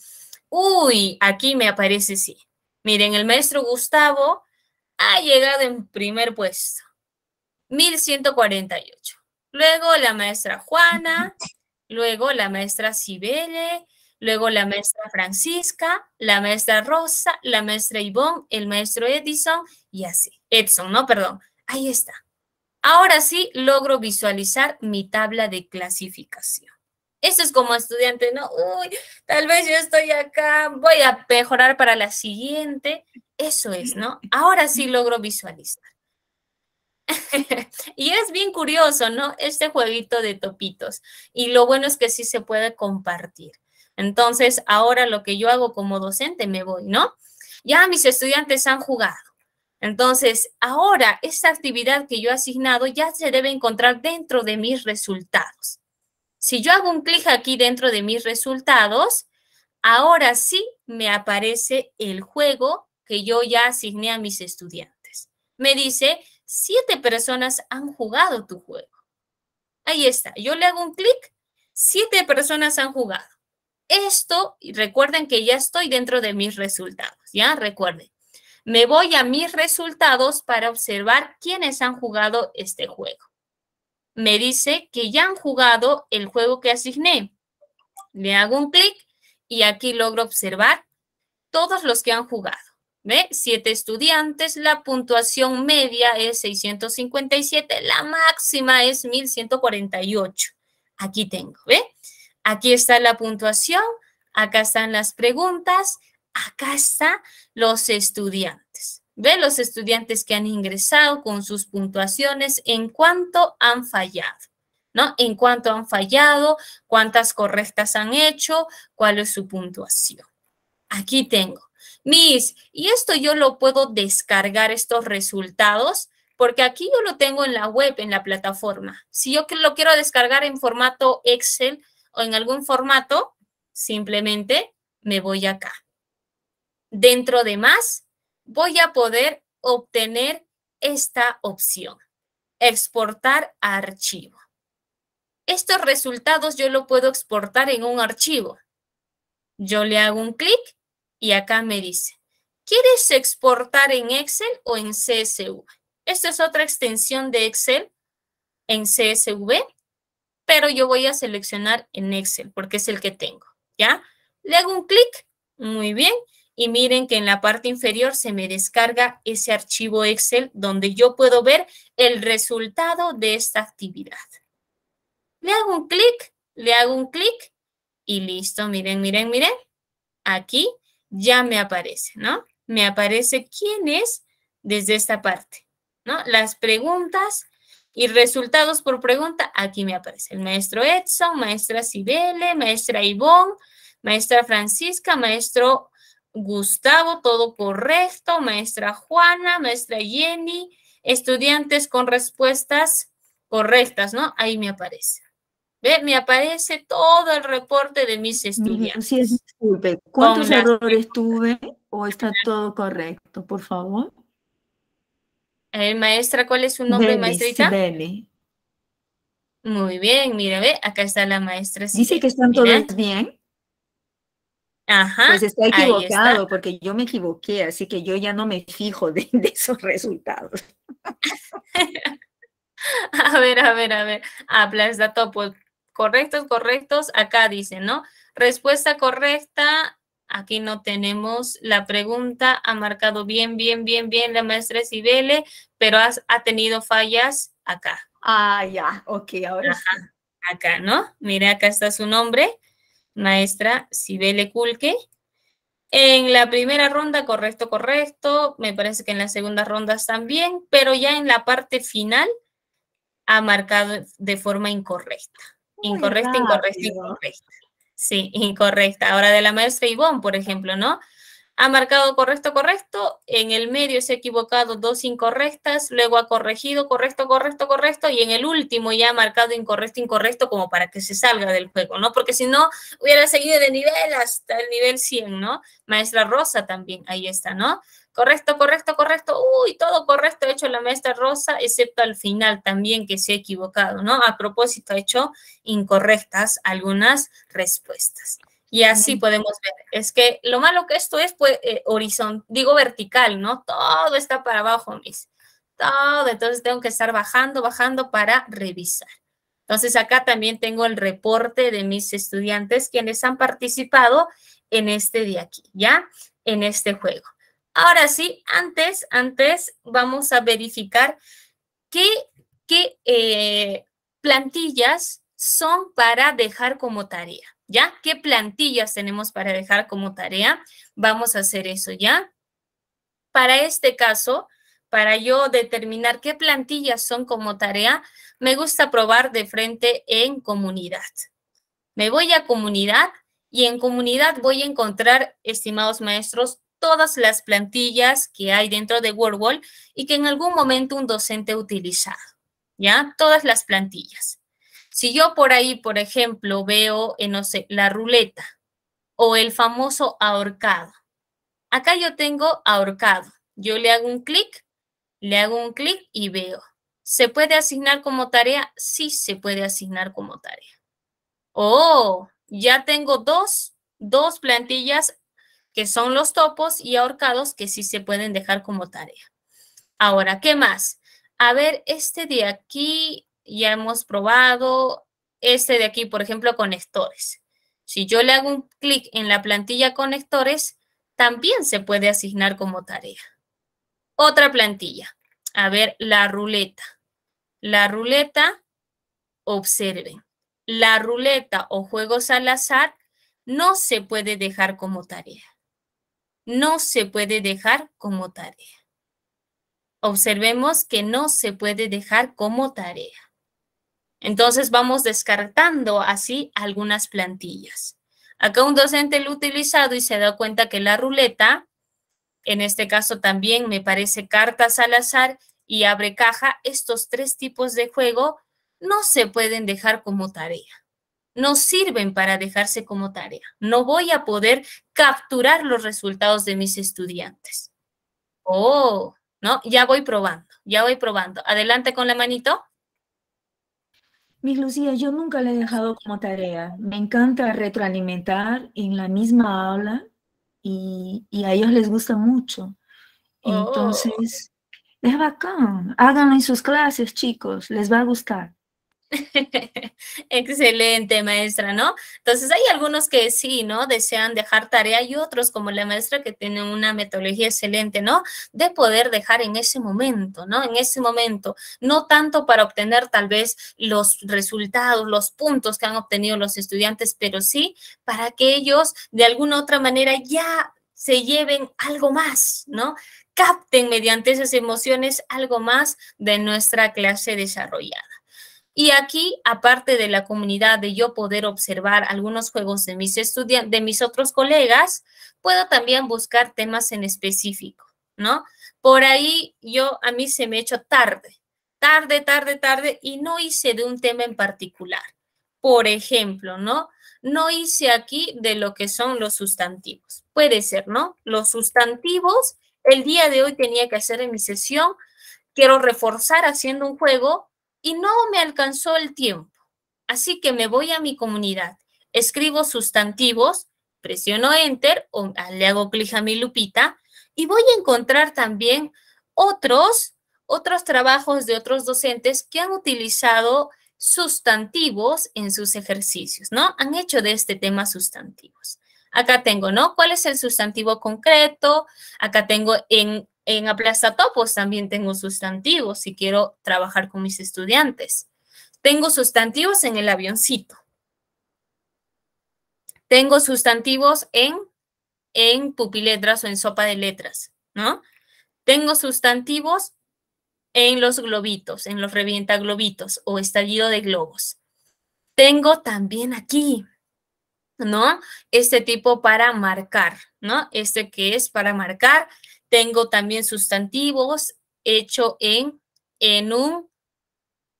Uy, aquí me aparece sí. Miren, el maestro Gustavo ha llegado en primer puesto. 1148. Luego la maestra Juana, luego la maestra Sibele, luego la maestra Francisca, la maestra Rosa, la maestra Ivonne, el maestro Edison y así. Edson, no, perdón. Ahí está. Ahora sí logro visualizar mi tabla de clasificación. Esto es como estudiante, ¿no? Uy, tal vez yo estoy acá, voy a mejorar para la siguiente. Eso es, ¿no? Ahora sí logro visualizar. y es bien curioso, ¿no? Este jueguito de topitos. Y lo bueno es que sí se puede compartir. Entonces, ahora lo que yo hago como docente me voy, ¿no? Ya mis estudiantes han jugado. Entonces, ahora esta actividad que yo he asignado ya se debe encontrar dentro de mis resultados. Si yo hago un clic aquí dentro de mis resultados, ahora sí me aparece el juego que yo ya asigné a mis estudiantes. Me dice, siete personas han jugado tu juego. Ahí está, yo le hago un clic, siete personas han jugado. Esto, recuerden que ya estoy dentro de mis resultados, ¿ya? Recuerden, me voy a mis resultados para observar quiénes han jugado este juego. Me dice que ya han jugado el juego que asigné. Le hago un clic y aquí logro observar todos los que han jugado. ¿Ve? Siete estudiantes, la puntuación media es 657, la máxima es 1148. Aquí tengo, ¿ve? Aquí está la puntuación, acá están las preguntas, acá están los estudiantes. ¿Ve? Los estudiantes que han ingresado con sus puntuaciones, en cuánto han fallado. ¿no? En cuánto han fallado, cuántas correctas han hecho, cuál es su puntuación. Aquí tengo. Miss, ¿y esto yo lo puedo descargar estos resultados? Porque aquí yo lo tengo en la web, en la plataforma. Si yo lo quiero descargar en formato Excel o en algún formato, simplemente me voy acá. Dentro de más, voy a poder obtener esta opción, exportar archivo. Estos resultados yo lo puedo exportar en un archivo. Yo le hago un clic y acá me dice, ¿quieres exportar en Excel o en CSV? Esta es otra extensión de Excel en CSV, pero yo voy a seleccionar en Excel porque es el que tengo, ¿ya? Le hago un clic, muy bien, y miren que en la parte inferior se me descarga ese archivo Excel donde yo puedo ver el resultado de esta actividad. Le hago un clic, le hago un clic y listo, miren, miren, miren. Aquí ya me aparece, ¿no? Me aparece quién es desde esta parte, ¿no? Las preguntas y resultados por pregunta, aquí me aparece el maestro Edson, maestra Cibele, maestra Ivonne, maestra Francisca, maestro Gustavo, todo correcto, maestra Juana, maestra Jenny, estudiantes con respuestas correctas, ¿no? Ahí me aparece. Ve, me aparece todo el reporte de mis estudios. Sí, disculpe. ¿Cuántos errores tuve o está todo correcto, por favor? maestra, ¿cuál es su nombre, maestrita? Muy bien, mira, ve, acá está la maestra. Dice que están todos bien. Ajá. Pues está equivocado, porque yo me equivoqué, así que yo ya no me fijo de, esos resultados. a ver, a ver, a ver. Hablas todo por correctos, correctos, acá dice, ¿no? Respuesta correcta, aquí no tenemos la pregunta, ha marcado bien, bien, bien, bien la maestra Sibele, pero ha tenido fallas acá. Ah, ya, ok, ahora Acá, ¿no? Mira, acá está su nombre, maestra Sibele Culque. En la primera ronda, correcto, correcto. Me parece que en la segunda ronda también, pero ya en la parte final ha marcado de forma incorrecta. Incorrecto, incorrecto, incorrecto. Sí, incorrecta. Ahora de la maestra Ivonne, por ejemplo, ¿no? Ha marcado correcto, correcto, en el medio se ha equivocado dos incorrectas, luego ha corregido correcto, correcto, correcto, y en el último ya ha marcado incorrecto, incorrecto, como para que se salga del juego, ¿no? Porque si no, hubiera seguido de nivel hasta el nivel 100, ¿no? Maestra Rosa también, ahí está, ¿no? correcto, correcto, correcto, uy, todo correcto ha hecho la maestra Rosa, excepto al final también que se ha equivocado, ¿no? A propósito ha hecho incorrectas algunas respuestas. Y así podemos ver, es que lo malo que esto es, pues, eh, horizontal, digo vertical, ¿no? Todo está para abajo, mis. Todo, entonces tengo que estar bajando, bajando para revisar. Entonces acá también tengo el reporte de mis estudiantes quienes han participado en este de aquí, ¿ya? En este juego. Ahora sí, antes, antes vamos a verificar qué, qué eh, plantillas son para dejar como tarea, ¿ya? ¿Qué plantillas tenemos para dejar como tarea? Vamos a hacer eso, ¿ya? Para este caso, para yo determinar qué plantillas son como tarea, me gusta probar de frente en comunidad. Me voy a comunidad y en comunidad voy a encontrar, estimados maestros, todas las plantillas que hay dentro de WordWall y que en algún momento un docente ha utilizado, ¿ya? Todas las plantillas. Si yo por ahí, por ejemplo, veo, eh, no sé, la ruleta o el famoso ahorcado. Acá yo tengo ahorcado. Yo le hago un clic, le hago un clic y veo. ¿Se puede asignar como tarea? Sí, se puede asignar como tarea. ¡Oh! Ya tengo dos, dos plantillas que son los topos y ahorcados que sí se pueden dejar como tarea. Ahora, ¿qué más? A ver, este de aquí ya hemos probado, este de aquí, por ejemplo, conectores. Si yo le hago un clic en la plantilla conectores, también se puede asignar como tarea. Otra plantilla. A ver, la ruleta. La ruleta, observen. La ruleta o juegos al azar no se puede dejar como tarea no se puede dejar como tarea. Observemos que no se puede dejar como tarea. Entonces vamos descartando así algunas plantillas. Acá un docente lo ha utilizado y se da cuenta que la ruleta, en este caso también me parece cartas al azar y abre caja, estos tres tipos de juego no se pueden dejar como tarea no sirven para dejarse como tarea. No voy a poder capturar los resultados de mis estudiantes. Oh, ¿no? Ya voy probando, ya voy probando. Adelante con la manito. Mis Lucía, yo nunca le he dejado como tarea. Me encanta retroalimentar en la misma aula y, a ellos les gusta mucho. Oh. Entonces, es bacán. Háganlo en sus clases, chicos, les va a gustar. Excelente, maestra, ¿no? Entonces hay algunos que sí, ¿no? Desean dejar tarea y otros como la maestra que tienen una metodología excelente, ¿no? De poder dejar en ese momento, ¿no? En ese momento, no tanto para obtener tal vez los resultados, los puntos que han obtenido los estudiantes, pero sí para que ellos de alguna u otra manera ya se lleven algo más, ¿no? Capten mediante esas emociones algo más de nuestra clase desarrollada. Y aquí, aparte de la comunidad, de yo poder observar algunos juegos de mis, de mis otros colegas, puedo también buscar temas en específico, ¿no? Por ahí yo, a mí se me hecho tarde, tarde, tarde, tarde, y no hice de un tema en particular. Por ejemplo, ¿no? No hice aquí de lo que son los sustantivos. Puede ser, ¿no? Los sustantivos, el día de hoy tenía que hacer en mi sesión, quiero reforzar haciendo un juego y no me alcanzó el tiempo, así que me voy a mi comunidad, escribo sustantivos, presiono Enter o ah, le hago clic a mi lupita y voy a encontrar también otros, otros trabajos de otros docentes que han utilizado sustantivos en sus ejercicios, ¿no? Han hecho de este tema sustantivos. Acá tengo, ¿no? ¿Cuál es el sustantivo concreto? Acá tengo en en aplastatopos también tengo sustantivos si quiero trabajar con mis estudiantes. Tengo sustantivos en el avioncito. Tengo sustantivos en, en pupiletras o en sopa de letras, ¿no? Tengo sustantivos en los globitos, en los revienta globitos o estallido de globos. Tengo también aquí, ¿no? Este tipo para marcar, ¿no? Este que es para marcar tengo también sustantivos hecho en, en, un,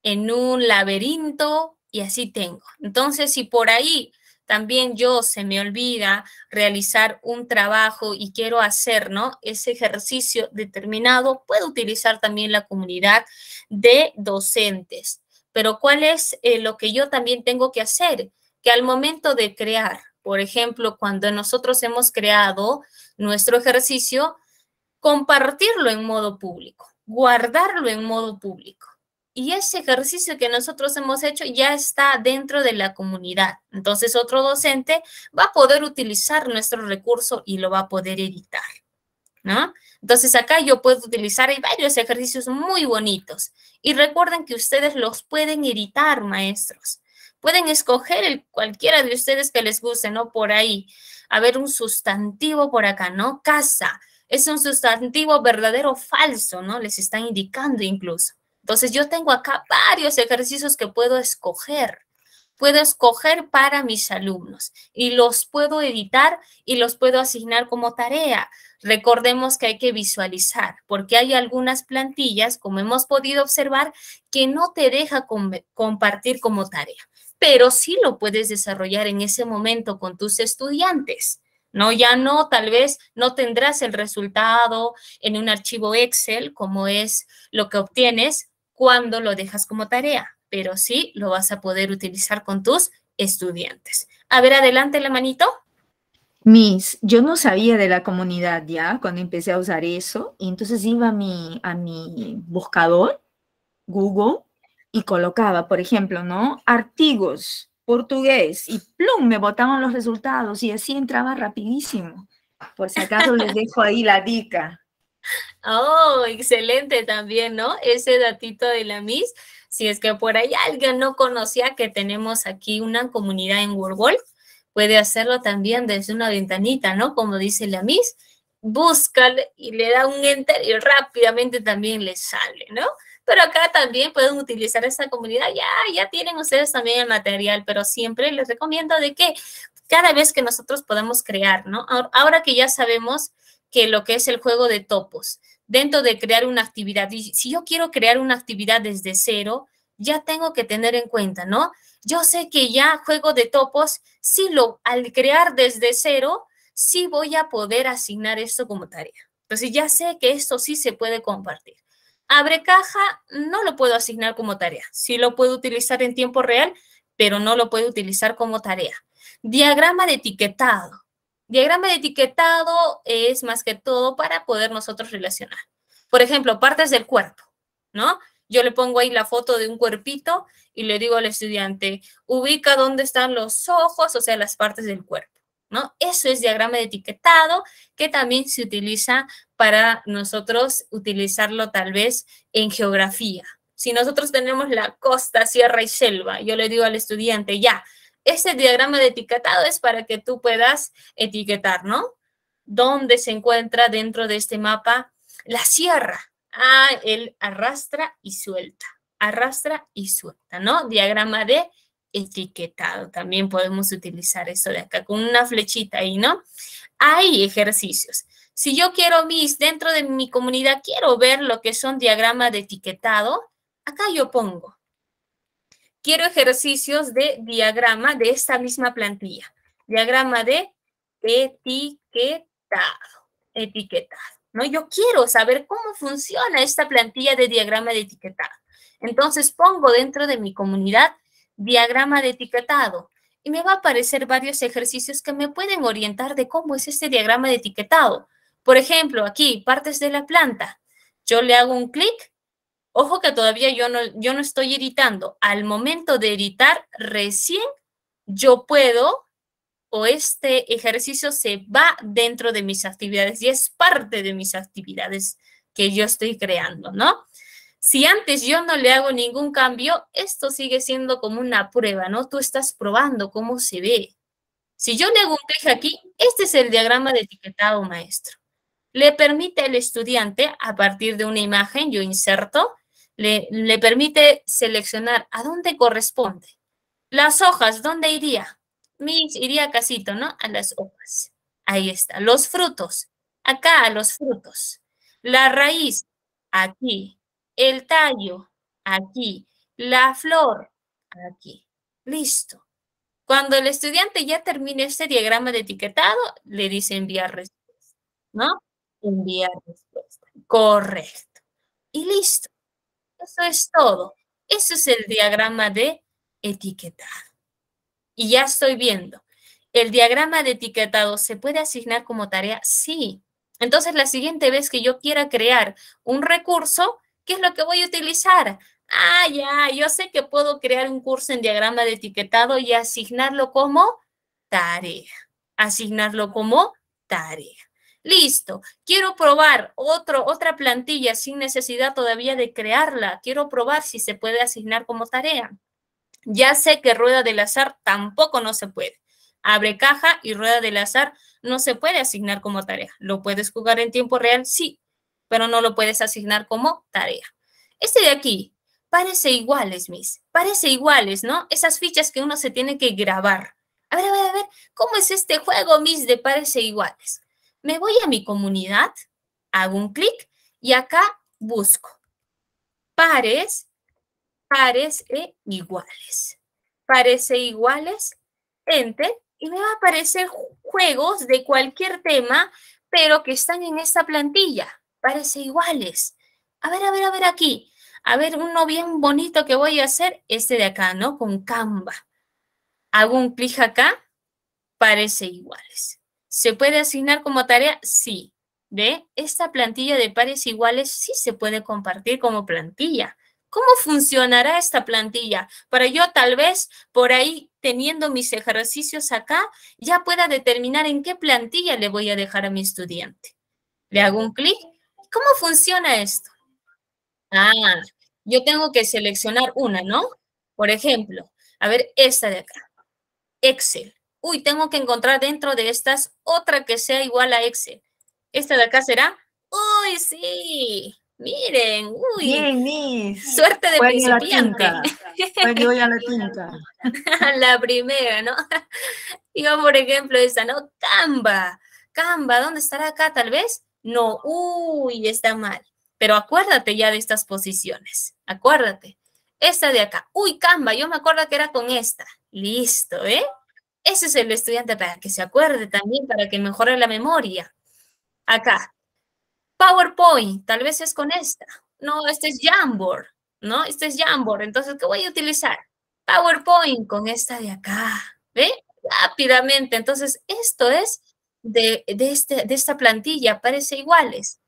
en un laberinto y así tengo. Entonces, si por ahí también yo se me olvida realizar un trabajo y quiero hacer ¿no? ese ejercicio determinado, puedo utilizar también la comunidad de docentes. Pero ¿cuál es eh, lo que yo también tengo que hacer? Que al momento de crear, por ejemplo, cuando nosotros hemos creado nuestro ejercicio, compartirlo en modo público, guardarlo en modo público. Y ese ejercicio que nosotros hemos hecho ya está dentro de la comunidad. Entonces otro docente va a poder utilizar nuestro recurso y lo va a poder editar. ¿No? Entonces acá yo puedo utilizar hay varios ejercicios muy bonitos. Y recuerden que ustedes los pueden editar, maestros. Pueden escoger cualquiera de ustedes que les guste, ¿no? Por ahí. A ver, un sustantivo por acá, ¿no? Casa es un sustantivo verdadero o falso, ¿no? Les están indicando incluso. Entonces yo tengo acá varios ejercicios que puedo escoger. Puedo escoger para mis alumnos y los puedo editar y los puedo asignar como tarea. Recordemos que hay que visualizar porque hay algunas plantillas, como hemos podido observar, que no te deja compartir como tarea, pero sí lo puedes desarrollar en ese momento con tus estudiantes. ¿no? Ya no, tal vez no tendrás el resultado en un archivo Excel como es lo que obtienes cuando lo dejas como tarea, pero sí lo vas a poder utilizar con tus estudiantes. A ver, adelante la manito. Miss, yo no sabía de la comunidad ya cuando empecé a usar eso, y entonces iba a mi, a mi buscador, Google, y colocaba, por ejemplo, ¿no? Artigos portugués y plum, me botaban los resultados y así entraba rapidísimo. Por si acaso les dejo ahí la dica. Oh, excelente también, ¿no? Ese datito de la Miss. Si es que por ahí alguien no conocía que tenemos aquí una comunidad en WordWolf, puede hacerlo también desde una ventanita, ¿no? Como dice la Miss, busca y le da un enter y rápidamente también le sale, ¿no? Pero acá también pueden utilizar esa comunidad. Ya, ya tienen ustedes también el material, pero siempre les recomiendo de que cada vez que nosotros podamos crear, ¿no? Ahora que ya sabemos que lo que es el juego de topos, dentro de crear una actividad, si yo quiero crear una actividad desde cero, ya tengo que tener en cuenta, ¿no? Yo sé que ya juego de topos, si lo al crear desde cero, sí voy a poder asignar esto como tarea. Entonces ya sé que esto sí se puede compartir. Abre caja no lo puedo asignar como tarea. Sí lo puedo utilizar en tiempo real, pero no lo puedo utilizar como tarea. Diagrama de etiquetado. Diagrama de etiquetado es más que todo para poder nosotros relacionar. Por ejemplo, partes del cuerpo, ¿no? Yo le pongo ahí la foto de un cuerpito y le digo al estudiante, ubica dónde están los ojos, o sea, las partes del cuerpo, ¿no? Eso es diagrama de etiquetado que también se utiliza para nosotros utilizarlo tal vez en geografía. Si nosotros tenemos la costa, sierra y selva, yo le digo al estudiante, ya, este diagrama de etiquetado es para que tú puedas etiquetar, ¿no? ¿Dónde se encuentra dentro de este mapa la sierra? Ah, él arrastra y suelta, arrastra y suelta, ¿no? Diagrama de etiquetado. También podemos utilizar eso de acá con una flechita ahí, ¿no? Hay ejercicios. Si yo quiero mis, dentro de mi comunidad, quiero ver lo que son diagramas de etiquetado, acá yo pongo. Quiero ejercicios de diagrama de esta misma plantilla. Diagrama de etiquetado. Etiquetado. ¿no? Yo quiero saber cómo funciona esta plantilla de diagrama de etiquetado. Entonces pongo dentro de mi comunidad diagrama de etiquetado y me va a aparecer varios ejercicios que me pueden orientar de cómo es este diagrama de etiquetado. Por ejemplo, aquí, partes de la planta. Yo le hago un clic. Ojo que todavía yo no, yo no estoy editando. Al momento de editar, recién yo puedo o este ejercicio se va dentro de mis actividades y es parte de mis actividades que yo estoy creando, ¿no? Si antes yo no le hago ningún cambio, esto sigue siendo como una prueba, ¿no? Tú estás probando cómo se ve. Si yo le hago un clic aquí, este es el diagrama de etiquetado maestro le permite al estudiante, a partir de una imagen, yo inserto, le, le permite seleccionar a dónde corresponde. Las hojas, ¿dónde iría? Mis, iría casito, ¿no? A las hojas. Ahí está. Los frutos, acá a los frutos. La raíz, aquí. El tallo, aquí. La flor, aquí. Listo. Cuando el estudiante ya termine este diagrama de etiquetado, le dice enviar respuesta, ¿no? enviar respuesta. Correcto. Y listo. Eso es todo. Ese es el diagrama de etiquetado. Y ya estoy viendo. ¿El diagrama de etiquetado se puede asignar como tarea? Sí. Entonces, la siguiente vez que yo quiera crear un recurso, ¿qué es lo que voy a utilizar? Ah, ya, yo sé que puedo crear un curso en diagrama de etiquetado y asignarlo como tarea. Asignarlo como tarea. Listo, quiero probar otra plantilla sin necesidad todavía de crearla. Quiero probar si se puede asignar como tarea. Ya sé que rueda del azar tampoco no se puede. Abre caja y rueda del azar no se puede asignar como tarea. ¿Lo puedes jugar en tiempo real? Sí, pero no lo puedes asignar como tarea. Este de aquí parece iguales, Miss. Parece iguales, ¿no? Esas fichas que uno se tiene que grabar. A ver, a ver, a ver, ¿cómo es este juego, Miss, de parece iguales? me voy a mi comunidad, hago un clic y acá busco pares, pares e iguales. parece iguales, enter, y me va a aparecer juegos de cualquier tema, pero que están en esta plantilla. parece iguales. A ver, a ver, a ver aquí. A ver, uno bien bonito que voy a hacer, este de acá, ¿no? Con Canva. Hago un clic acá, parece iguales. ¿Se puede asignar como tarea? Sí. ¿Ve? Esta plantilla de pares iguales sí se puede compartir como plantilla. ¿Cómo funcionará esta plantilla? Para yo tal vez por ahí teniendo mis ejercicios acá, ya pueda determinar en qué plantilla le voy a dejar a mi estudiante. Le hago un clic. ¿Cómo funciona esto? Ah, yo tengo que seleccionar una, ¿no? Por ejemplo, a ver, esta de acá, Excel. Uy, tengo que encontrar dentro de estas otra que sea igual a Excel. ¿Esta de acá será? ¡Uy, sí! Miren, uy. Suerte de la la primera, ¿no? Yo, por ejemplo, esta, ¿no? ¡Camba! Canva, ¿dónde estará acá tal vez? No, uy, está mal. Pero acuérdate ya de estas posiciones. Acuérdate. Esta de acá. Uy, camba! yo me acuerdo que era con esta. Listo, ¿eh? Ese es el estudiante para que se acuerde también, para que mejore la memoria. Acá. PowerPoint, tal vez es con esta. No, este es Jamboard, ¿no? Este es Jamboard. Entonces, ¿qué voy a utilizar? PowerPoint con esta de acá. ¿Ve? Rápidamente. Entonces, esto es de, este, de esta plantilla, parece iguales.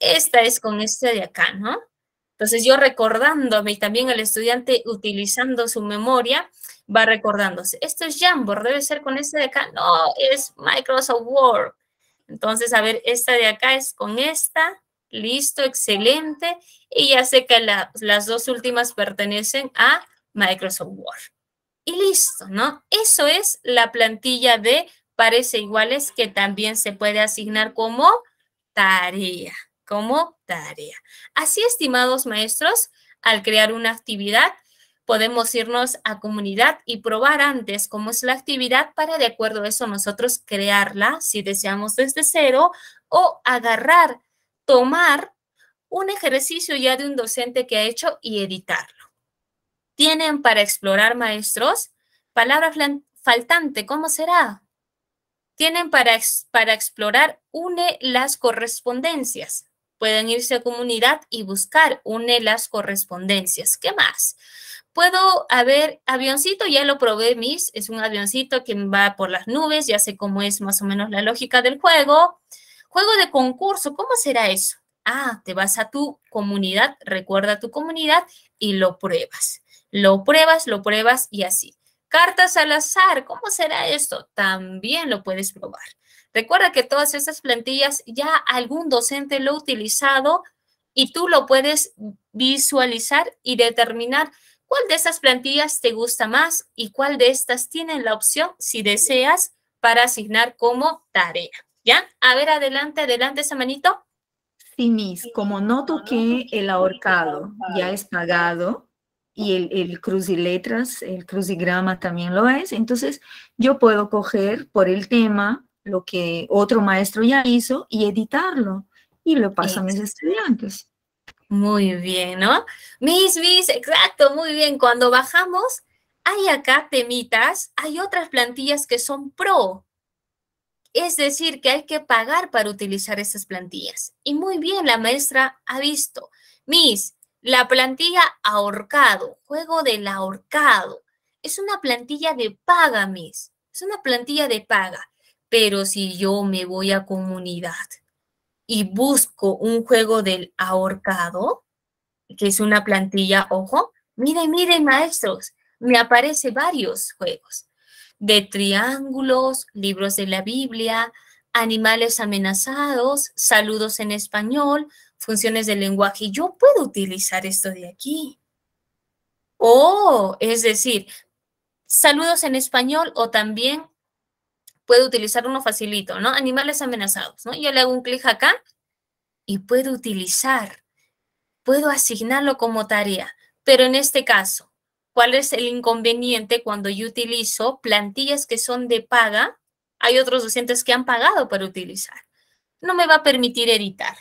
Esta es con esta de acá, ¿no? Entonces yo recordándome y también el estudiante utilizando su memoria va recordándose. Esto es Jamboard, debe ser con este de acá. No, es Microsoft Word. Entonces, a ver, esta de acá es con esta. Listo, excelente. Y ya sé que las dos últimas pertenecen a Microsoft Word. Y listo, ¿no? Eso es la plantilla de parece iguales que también se puede asignar como tarea como tarea. Así, estimados maestros, al crear una actividad, podemos irnos a comunidad y probar antes cómo es la actividad para de acuerdo a eso nosotros crearla, si deseamos desde cero, o agarrar, tomar un ejercicio ya de un docente que ha hecho y editarlo. ¿Tienen para explorar, maestros? Palabra faltante, ¿cómo será? Tienen para, para explorar, une las correspondencias. Pueden irse a comunidad y buscar, une las correspondencias. ¿Qué más? Puedo, a ver, avioncito, ya lo probé, Miss. es un avioncito que va por las nubes, ya sé cómo es más o menos la lógica del juego. Juego de concurso, ¿cómo será eso? Ah, te vas a tu comunidad, recuerda tu comunidad y lo pruebas. Lo pruebas, lo pruebas y así. Cartas al azar, ¿cómo será esto? También lo puedes probar. Recuerda que todas estas plantillas ya algún docente lo ha utilizado y tú lo puedes visualizar y determinar cuál de estas plantillas te gusta más y cuál de estas tiene la opción, si deseas, para asignar como tarea. ¿Ya? A ver, adelante, adelante, Samanito. Sí, Miss, como noto que el ahorcado, ya es pagado, y el, el cruz el grama también lo es, entonces yo puedo coger por el tema lo que otro maestro ya hizo y editarlo. Y lo paso a mis estudiantes. Muy bien, ¿no? Mis, miss, exacto, muy bien. Cuando bajamos, hay acá temitas, hay otras plantillas que son pro. Es decir, que hay que pagar para utilizar esas plantillas. Y muy bien, la maestra ha visto. Mis, la plantilla ahorcado, juego del ahorcado. Es una plantilla de paga, miss, Es una plantilla de paga. Pero si yo me voy a comunidad y busco un juego del ahorcado, que es una plantilla, ojo, miren, miren maestros, me aparece varios juegos de triángulos, libros de la Biblia, animales amenazados, saludos en español, funciones del lenguaje. Yo puedo utilizar esto de aquí. O, oh, es decir, saludos en español o también Puedo utilizar uno facilito, ¿no? Animales amenazados, ¿no? Yo le hago un clic acá y puedo utilizar, puedo asignarlo como tarea. Pero en este caso, ¿cuál es el inconveniente cuando yo utilizo plantillas que son de paga? Hay otros docentes que han pagado para utilizar. No me va a permitir editar.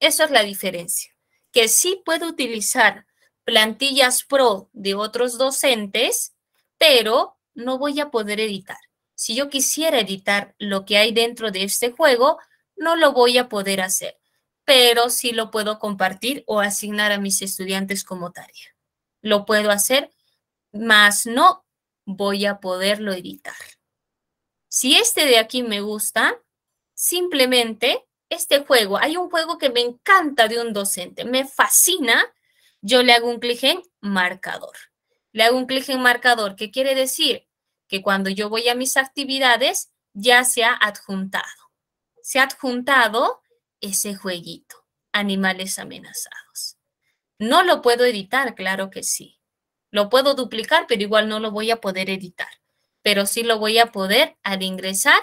Eso es la diferencia. Que sí puedo utilizar plantillas pro de otros docentes, pero no voy a poder editar. Si yo quisiera editar lo que hay dentro de este juego, no lo voy a poder hacer, pero sí lo puedo compartir o asignar a mis estudiantes como tarea. Lo puedo hacer, más no voy a poderlo editar. Si este de aquí me gusta, simplemente este juego, hay un juego que me encanta de un docente, me fascina, yo le hago un clic en marcador. Le hago un clic en marcador, ¿qué quiere decir? que cuando yo voy a mis actividades ya se ha adjuntado. Se ha adjuntado ese jueguito, animales amenazados. No lo puedo editar, claro que sí. Lo puedo duplicar, pero igual no lo voy a poder editar. Pero sí lo voy a poder al ingresar.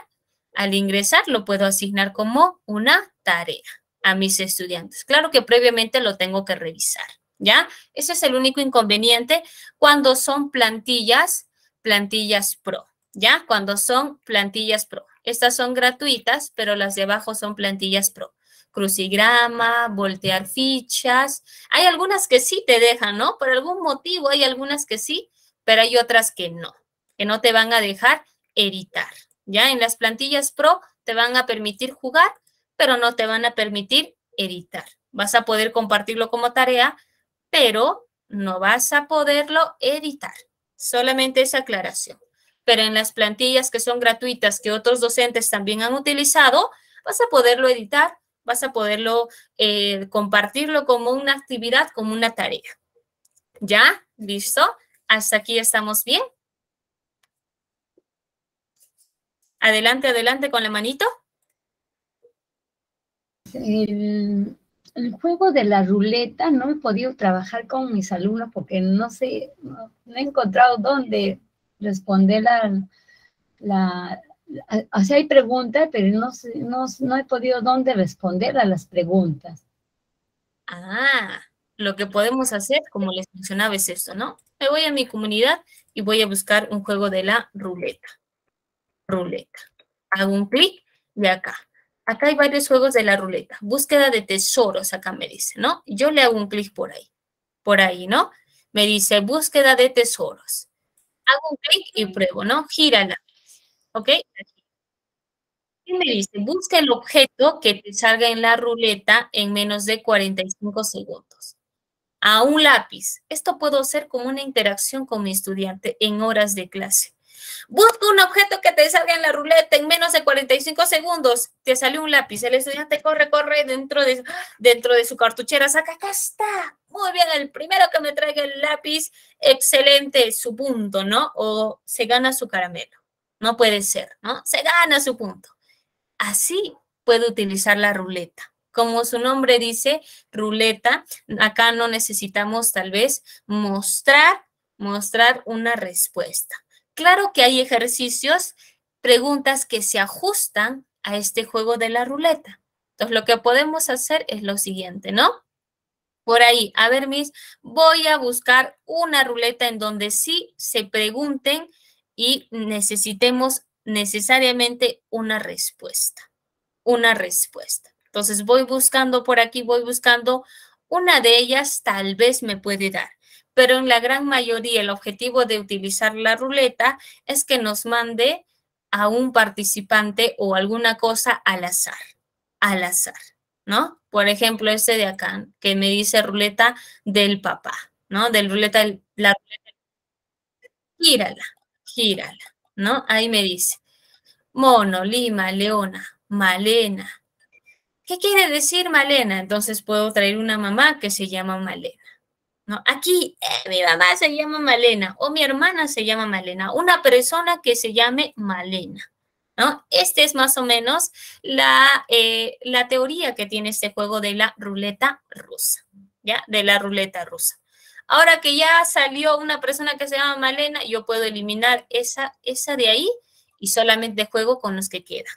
Al ingresar lo puedo asignar como una tarea a mis estudiantes. Claro que previamente lo tengo que revisar, ¿ya? Ese es el único inconveniente cuando son plantillas plantillas pro, ¿ya? Cuando son plantillas pro. Estas son gratuitas, pero las de abajo son plantillas pro. Crucigrama, voltear fichas. Hay algunas que sí te dejan, ¿no? Por algún motivo hay algunas que sí, pero hay otras que no, que no te van a dejar editar. Ya en las plantillas pro te van a permitir jugar, pero no te van a permitir editar. Vas a poder compartirlo como tarea, pero no vas a poderlo editar solamente esa aclaración. Pero en las plantillas que son gratuitas, que otros docentes también han utilizado, vas a poderlo editar, vas a poderlo eh, compartirlo como una actividad, como una tarea. ¿Ya? ¿Listo? ¿Hasta aquí estamos bien? Adelante, adelante con la manito el juego de la ruleta no he podido trabajar con mis alumnos porque no sé, no, he encontrado dónde responder la, la, o sea, hay preguntas, pero no, no, no he podido dónde responder a las preguntas. Ah, lo que podemos hacer, como les mencionaba, es esto, ¿no? Me voy a mi comunidad y voy a buscar un juego de la ruleta. Ruleta. Hago un clic y acá. Acá hay varios juegos de la ruleta. Búsqueda de tesoros, acá me dice, ¿no? Yo le hago un clic por ahí, por ahí, ¿no? Me dice búsqueda de tesoros. Hago un clic y pruebo, ¿no? Gírala. ¿Ok? Y me dice, busca el objeto que te salga en la ruleta en menos de 45 segundos. A un lápiz. Esto puedo hacer como una interacción con mi estudiante en horas de clase. Busca un objeto que te salga en la ruleta en menos de 45 segundos. Te salió un lápiz. El estudiante corre, corre dentro de, dentro de su cartuchera. Saca, acá está. Muy bien, el primero que me traiga el lápiz, excelente, su punto, ¿no? O se gana su caramelo. No puede ser, ¿no? Se gana su punto. Así puede utilizar la ruleta. Como su nombre dice, ruleta, acá no necesitamos tal vez mostrar, mostrar una respuesta. Claro que hay ejercicios, preguntas que se ajustan a este juego de la ruleta. Entonces, lo que podemos hacer es lo siguiente, ¿no? Por ahí, a ver, mis, voy a buscar una ruleta en donde sí se pregunten y necesitemos necesariamente una respuesta. Una respuesta. Entonces, voy buscando por aquí, voy buscando una de ellas, tal vez me puede dar pero en la gran mayoría el objetivo de utilizar la ruleta es que nos mande a un participante o alguna cosa al azar, al azar, ¿no? Por ejemplo, este de acá, que me dice ruleta del papá, ¿no? Del ruleta, la ruleta. Gírala, gírala, ¿no? Ahí me dice, mono, lima, leona, malena. ¿Qué quiere decir malena? Entonces puedo traer una mamá que se llama malena aquí eh, mi mamá se llama Malena o mi hermana se llama Malena, una persona que se llame Malena. ¿no? Este es más o menos la, eh, la teoría que tiene este juego de la ruleta rusa, ¿ya? De la ruleta rusa. Ahora que ya salió una persona que se llama Malena, yo puedo eliminar esa, esa de ahí y solamente juego con los que quedan,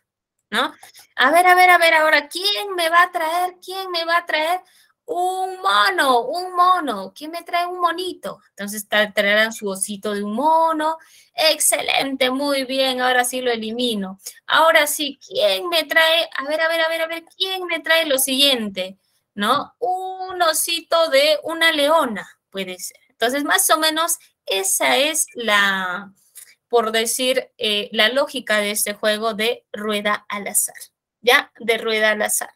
¿no? A ver, a ver, a ver, ahora, ¿quién me va a traer? ¿Quién me va a traer? un mono, un mono, ¿quién me trae un monito? Entonces traerán su osito de un mono, excelente, muy bien, ahora sí lo elimino. Ahora sí, ¿quién me trae? A ver, a ver, a ver, a ver, ¿quién me trae lo siguiente? ¿No? Un osito de una leona, puede ser. Entonces, más o menos, esa es la, por decir, eh, la lógica de este juego de rueda al azar, ¿ya? De rueda al azar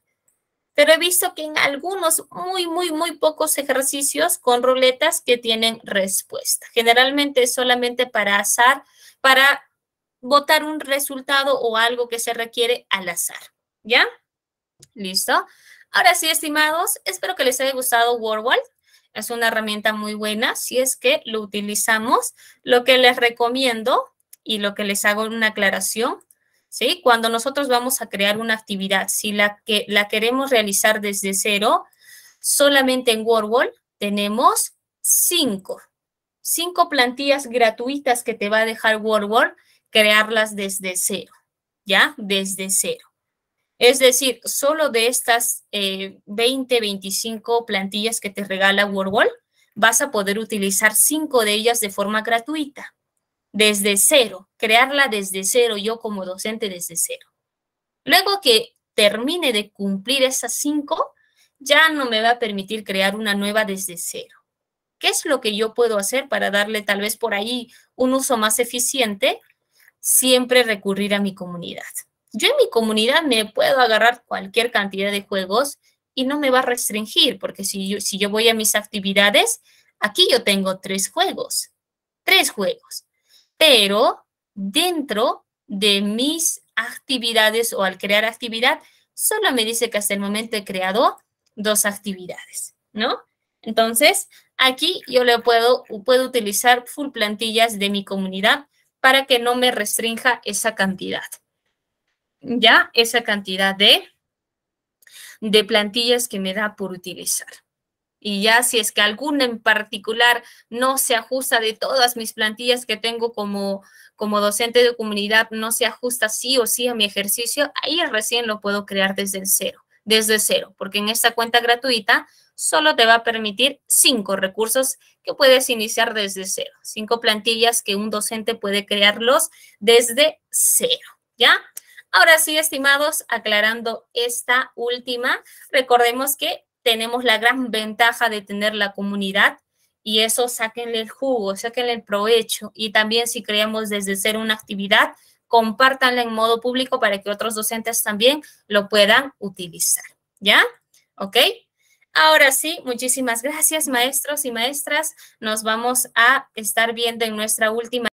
pero he visto que en algunos muy, muy, muy pocos ejercicios con ruletas que tienen respuesta. Generalmente es solamente para azar, para votar un resultado o algo que se requiere al azar. ¿Ya? ¿Listo? Ahora sí, estimados, espero que les haya gustado WordWall. Es una herramienta muy buena si es que lo utilizamos. Lo que les recomiendo y lo que les hago una aclaración ¿sí? Cuando nosotros vamos a crear una actividad, si la, que, la queremos realizar desde cero, solamente en WordWall tenemos cinco, cinco plantillas gratuitas que te va a dejar WordWall crearlas desde cero, ¿ya? Desde cero. Es decir, solo de estas 20, eh, 25 plantillas que te regala WordWall, vas a poder utilizar cinco de ellas de forma gratuita desde cero, crearla desde cero, yo como docente desde cero. Luego que termine de cumplir esas cinco, ya no me va a permitir crear una nueva desde cero. ¿Qué es lo que yo puedo hacer para darle tal vez por ahí un uso más eficiente? Siempre recurrir a mi comunidad. Yo en mi comunidad me puedo agarrar cualquier cantidad de juegos y no me va a restringir, porque si yo, si yo voy a mis actividades, aquí yo tengo tres juegos, tres juegos pero dentro de mis actividades o al crear actividad, solo me dice que hasta el momento he creado dos actividades, ¿no? Entonces, aquí yo le puedo, puedo utilizar full plantillas de mi comunidad para que no me restrinja esa cantidad. Ya, esa cantidad de, de plantillas que me da por utilizar y ya si es que alguna en particular no se ajusta de todas mis plantillas que tengo como, como docente de comunidad, no se ajusta sí o sí a mi ejercicio, ahí recién lo puedo crear desde cero, desde cero, porque en esta cuenta gratuita solo te va a permitir cinco recursos que puedes iniciar desde cero, cinco plantillas que un docente puede crearlos desde cero, ¿ya? Ahora sí, estimados, aclarando esta última, recordemos que tenemos la gran ventaja de tener la comunidad y eso sáquenle el jugo, sáquenle el provecho. Y también si creamos desde ser una actividad, compártanla en modo público para que otros docentes también lo puedan utilizar. ¿Ya? ¿Ok? Ahora sí, muchísimas gracias maestros y maestras. Nos vamos a estar viendo en nuestra última.